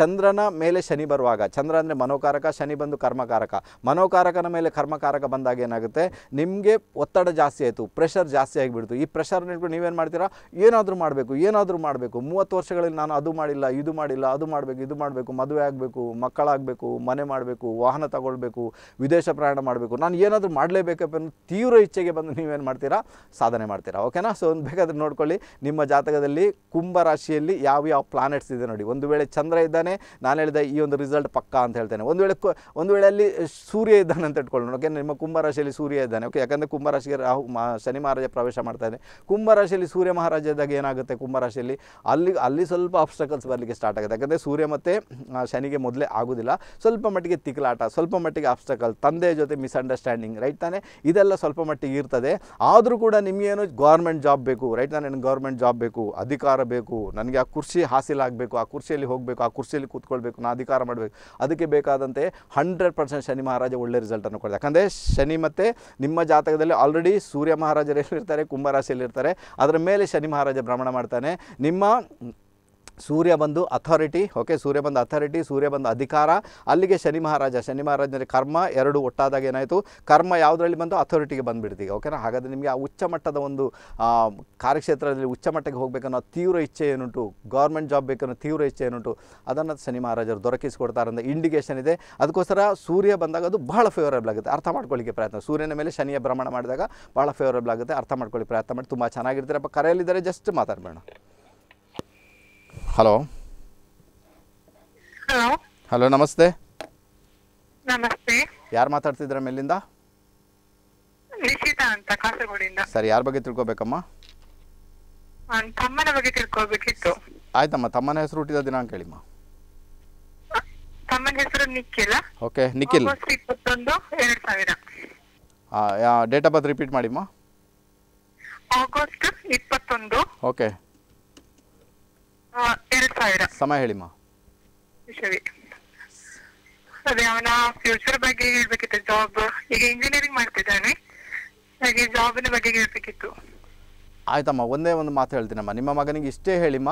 ಚಂದ್ರನ ಮೇಲೆ ಶನಿ ಬರುವಾಗ ಚಂದ್ರ ಅಂದರೆ ಮನೋಕಾರಕ ಶನಿ ಬಂದು ಕರ್ಮಕಾರಕ ಮನೋಕಾರಕನ ಮೇಲೆ ಕರ್ಮಕಾರಕ ಬಂದಾಗ ಏನಾಗುತ್ತೆ ನಿಮಗೆ ಒತ್ತಡ ಜಾಸ್ತಿ ಆಯಿತು ಪ್ರೆಷರ್ ಜಾಸ್ತಿ ಆಗಿಬಿಡ್ತು ಈ ಪ್ರೆಷರ್ ಇಟ್ಕೊಂಡು ನೀವೇನು ಮಾಡ್ತೀರಾ ಏನಾದರೂ ಮಾಡಬೇಕು ಏನಾದರೂ ಮಾಡಬೇಕು ಮೂವತ್ತು ವರ್ಷಗಳಲ್ಲಿ ನಾನು ಅದು ಮಾಡಿಲ್ಲ ಇದು ಮಾಡಿಲ್ಲ ಅದು ಮಾಡಬೇಕು ಇದು ಮಾಡಬೇಕು ಮದುವೆ ಆಗಬೇಕು ಮಕ್ಕಳಾಗಬೇಕು ಮನೆ ಮಾಡಬೇಕು ವಾಹನ ತಗೊಳ್ಬೇಕು ವಿದೇಶ ಪ್ರಯಾಣ ಮಾಡಬೇಕು ನಾನು ಏನಾದರೂ ಮಾಡಲೇಬೇಕಪ್ಪ ತೀವ್ರ ಇಚ್ಛೆಗೆ ಬಂದು ನೀವೇನು ಮಾಡ್ತೀರಾ ಸಾಧನೆ ಮಾಡ್ತೀರಾ ಓಕೆನಾ ಸೊ ಬೇಕಾದರೆ ನೋಡ್ಕೊಳ್ಳಿ ನಿಮ್ಮ ಜಾತಕದಲ್ಲಿ ಕುಂಭ ರಾಶಿಯಲ್ಲಿ ಯಾವ ಪ್ಲಾನೆಟ್ಸ್ ಇದೆ ನೋಡಿ ಒಂದು ವೇಳೆ ಚಂದ್ರ ಇದ್ದಾನೆ ನಾನು ಹೇಳಿದೆ ಈ ಒಂದು ರಿಸಲ್ಟ್ ಪಕ್ಕಾ ಅಂತ ಹೇಳ್ತೇನೆ ಒಂದು ವೇಳೆ ಒಂದು ಒಂದು ವೇಳೆ ಅಲ್ಲಿ ಸೂರ್ಯ ಇದ್ದಾನೆ ಅಂತ ಇಟ್ಕೊಳ್ಳೋಣ ಓಕೆ ನಿಮ್ಮ ಕುಂಭರಾಶಿಯಲ್ಲಿ ಸೂರ್ಯ ಇದ್ದಾನೆ ಓಕೆ ಯಾಕಂದರೆ ಕುಂಭರಾಶಿಗೆ ರಾಹು ಮಾ ಶನಿ ಮಹಾರಾಜ ಪ್ರವೇಶ ಮಾಡ್ತಾ ಇದ್ದಾನೆ ಕುಂಭರಾಶಿಯಲ್ಲಿ ಸೂರ್ಯ ಮಹಾರಾಜ ಇದ್ದಾಗ ಏನಾಗುತ್ತೆ ಕುಂಭರಾಶಿಯಲ್ಲಿ ಅಲ್ಲಿ ಅಲ್ಲಿ ಸ್ವಲ್ಪ ಆಬ್ಸ್ಟಕಲ್ಸ್ ಬರಲಿಕ್ಕೆ ಸ್ಟಾರ್ಟ್ ಆಗುತ್ತೆ ಯಾಕಂದರೆ ಸೂರ್ಯ ಮತ್ತು ಶನಿಗೆ ಮೊದಲೇ ಆಗೋದಿಲ್ಲ ಸ್ವಲ್ಪ ಮಟ್ಟಿಗೆ ತಿಕ್ಲಾಟ ಸ್ವಲ್ಪ ಮಟ್ಟಿಗೆ ಆಬ್ಸ್ಟಕಲ್ ತಂದೆಯ ಜೊತೆ ಮಿಸ್ಅಂಡರ್ಸ್ಟ್ಯಾಂಡಿಂಗ್ ರೈಟ್ ತಾನೆ ಇದೆಲ್ಲ ಸ್ವಲ್ಪ ಮಟ್ಟಿಗೆ ಇರ್ತದೆ ಆದರೂ ಕೂಡ ನಿಮಗೇನು ಗೌರ್ಮೆಂಟ್ ಜಾಬ್ ಬೇಕು ರೈಟ್ ತಾನೆ ನನಗೆ ಗೌರ್ಮೆಂಟ್ ಜಾಬ್ ಬೇಕು ಅಧಿಕಾರ ಬೇಕು ನನಗೆ ಆ ಕುರ್ಚಿ ಹಾಸಿಲಾಗಬೇಕು ಆ ಕುರ್ಚಿಯಲ್ಲಿ ಹೋಗಬೇಕು ಆ ಕುರ್ಚಿಯಲ್ಲಿ ಕೂತ್ಕೊಳ್ಬೇಕು ನಾನು ಅಧಿಕಾರ ಮಾಡಬೇಕು ಅದಕ್ಕೆ ಬೇಕಾದಂತೆ ಹಂಡ್ರೆಡ್ ಹಂಡ್ರೆಡ್ ಪರ್ಸೆಂಟ್ ಶನಿ ಮಹಾರಾಜ ಒಳ್ಳೆ ರಿಸಲ್ಟನ್ನು ಕೊಡ್ತಾರೆ ಯಾಕಂದರೆ ಶನಿ ಮತ್ತು ನಿಮ್ಮ ಜಾತಕದಲ್ಲಿ ಆಲ್ರೆಡಿ ಸೂರ್ಯ ಮಹಾರಾಜರು ಎಲ್ಲಿರ್ತಾರೆ ಕುಂಭರಾಶಿಯಲ್ಲಿರ್ತಾರೆ ಅದರ ಮೇಲೆ ಶನಿ ಮಹಾರಾಜ ಭ್ರಮಣ ಮಾಡ್ತಾನೆ ನಿಮ್ಮ ಸೂರ್ಯ ಬಂದು ಅಥಾರಿಟಿ ಓಕೆ ಸೂರ್ಯ ಬಂದು ಅಥಾರಿಟಿ ಸೂರ್ಯ ಬಂದು ಅಧಿಕಾರ ಅಲ್ಲಿಗೆ ಶನಿ ಮಹಾರಾಜ ಶನಿ ಮಹಾರಾಜನಲ್ಲಿ ಕರ್ಮ ಎರಡು ಒಟ್ಟಾದಾಗ ಏನಾಯಿತು ಕರ್ಮ ಯಾವುದರಲ್ಲಿ ಬಂದು ಅಥಾರಿಟಿಗೆ ಬಂದುಬಿಡ್ತೀವಿ ಓಕೆನಾ ಹಾಗಾದರೆ ನಿಮಗೆ ಆ ಉಚ್ಚ ಮಟ್ಟದ ಒಂದು ಕಾರ್ಯಕ್ಷೇತ್ರದಲ್ಲಿ ಉಚ್ಚ ಮಟ್ಟಕ್ಕೆ ಹೋಗಬೇಕನ್ನೋ ತೀವ್ರ ಇಚ್ಛೆ ಏನುಂಟು ಗೌರ್ಮೆಂಟ್ ಜಾಬ್ ಬೇಕನ್ನೋ ತೀವ್ರ ಇಚ್ಛೆ ಏನುಂಟು ಅದನ್ನು ಶನಿ ಮಹಾರಾಜರು ದೊರಕಿಸಿಕೊಡ್ತಾರೆ ಅಂತ ಇಂಡಿಕೇಷನ್ ಇದೆ ಅದಕ್ಕೋಸ್ಕರ ಸೂರ್ಯ ಬಂದಾಗ ಅದು ಬಹಳ ಫೇವರೇಬಲ್ ಆಗುತ್ತೆ ಅರ್ಥ ಮಾಡ್ಕೊಳ್ಳಿಕ್ಕೆ ಪ್ರಯತ್ನ ಸೂರ್ಯನ ಮೇಲೆ ಶನಿಯ ಭ್ರಮಣ ಮಾಡಿದಾಗ ಭಾಳ ಫೇವರೇಬಲ್ ಆಗುತ್ತೆ ಅರ್ಥ ಮಾಡ್ಕೊಳ್ಳಿ ಪ್ರಯತ್ನ ಮಾಡಿ ತುಂಬ ಚೆನ್ನಾಗಿರ್ತೀರಪ್ಪ ಕರೆಯಲ್ಲಿದ್ದಾರೆ ಜಸ್ಟ್ ಮಾತಾಡಬೇಡ ಹಲೋ ಹಲೋ ಹಲೋ ನಮಸ್ತೆ ನಮಸ್ತೆ ಯಾರು ಮಾತಾಡ್ತಿದ್ರ ಮೇಲಿಂದ ನಿಶಿತಾ ಅಂತ ಕಾಸರಗೋಡಿಂದ ಸರಿ ಯಾರ ಬಗ್ಗೆ ತಿಳ್ಕೊಬೇಕಮ್ಮ ನನ್ನ ತಮ್ಮನ ಬಗ್ಗೆ ತಿಳ್ಕೊಬೇಕಿತ್ತು ಆಯ್ತಮ್ಮ ತಮ್ಮನ ಹೆಸರು ಹುಟ್ಟಿದ ದಿನಾಂಕ ಹೇಳಿಮ್ಮ ತಮ್ಮನ ಹೆಸರು ನಿಖಿಲ್ ಓಕೆ ನಿಖಿಲ್ ಇಪ್ಪತ್ತೊಂದು ಎರಡು ಸಾವಿರ ಡೇಟ್ ಆಫ್ ಬರ್ತ್ ರಿಪೀಟ್ ಮಾಡಿಮ್ಮ ಆಗಸ್ಟ್ ಇಪ್ಪತ್ತೊಂದು ಓಕೆ ಸಮಯ ಹೇಳಿಮ್ಮ ಅದೇ ಫ್ಯೂಚರ್ ಬಗ್ಗೆ ಹೇಳ್ಬೇಕಿತ್ತು ಜಾಬ್ ಈಗ ಇಂಜಿನಿಯರಿಂಗ್ ಮಾಡ್ತಿದ್ದಾನೆ ಹಾಗೆ ಜಾಬ್ನ ಬಗ್ಗೆ ಹೇಳ್ಬೇಕಿತ್ತು ಆಯ್ತಮ್ಮ ಒಂದೇ ಒಂದು ಮಾತು ಹೇಳ್ತೀನಮ್ಮ ನಿಮ್ಮ ಮಗನಿಗೆ ಇಷ್ಟೇ ಹೇಳಿಮ್ಮ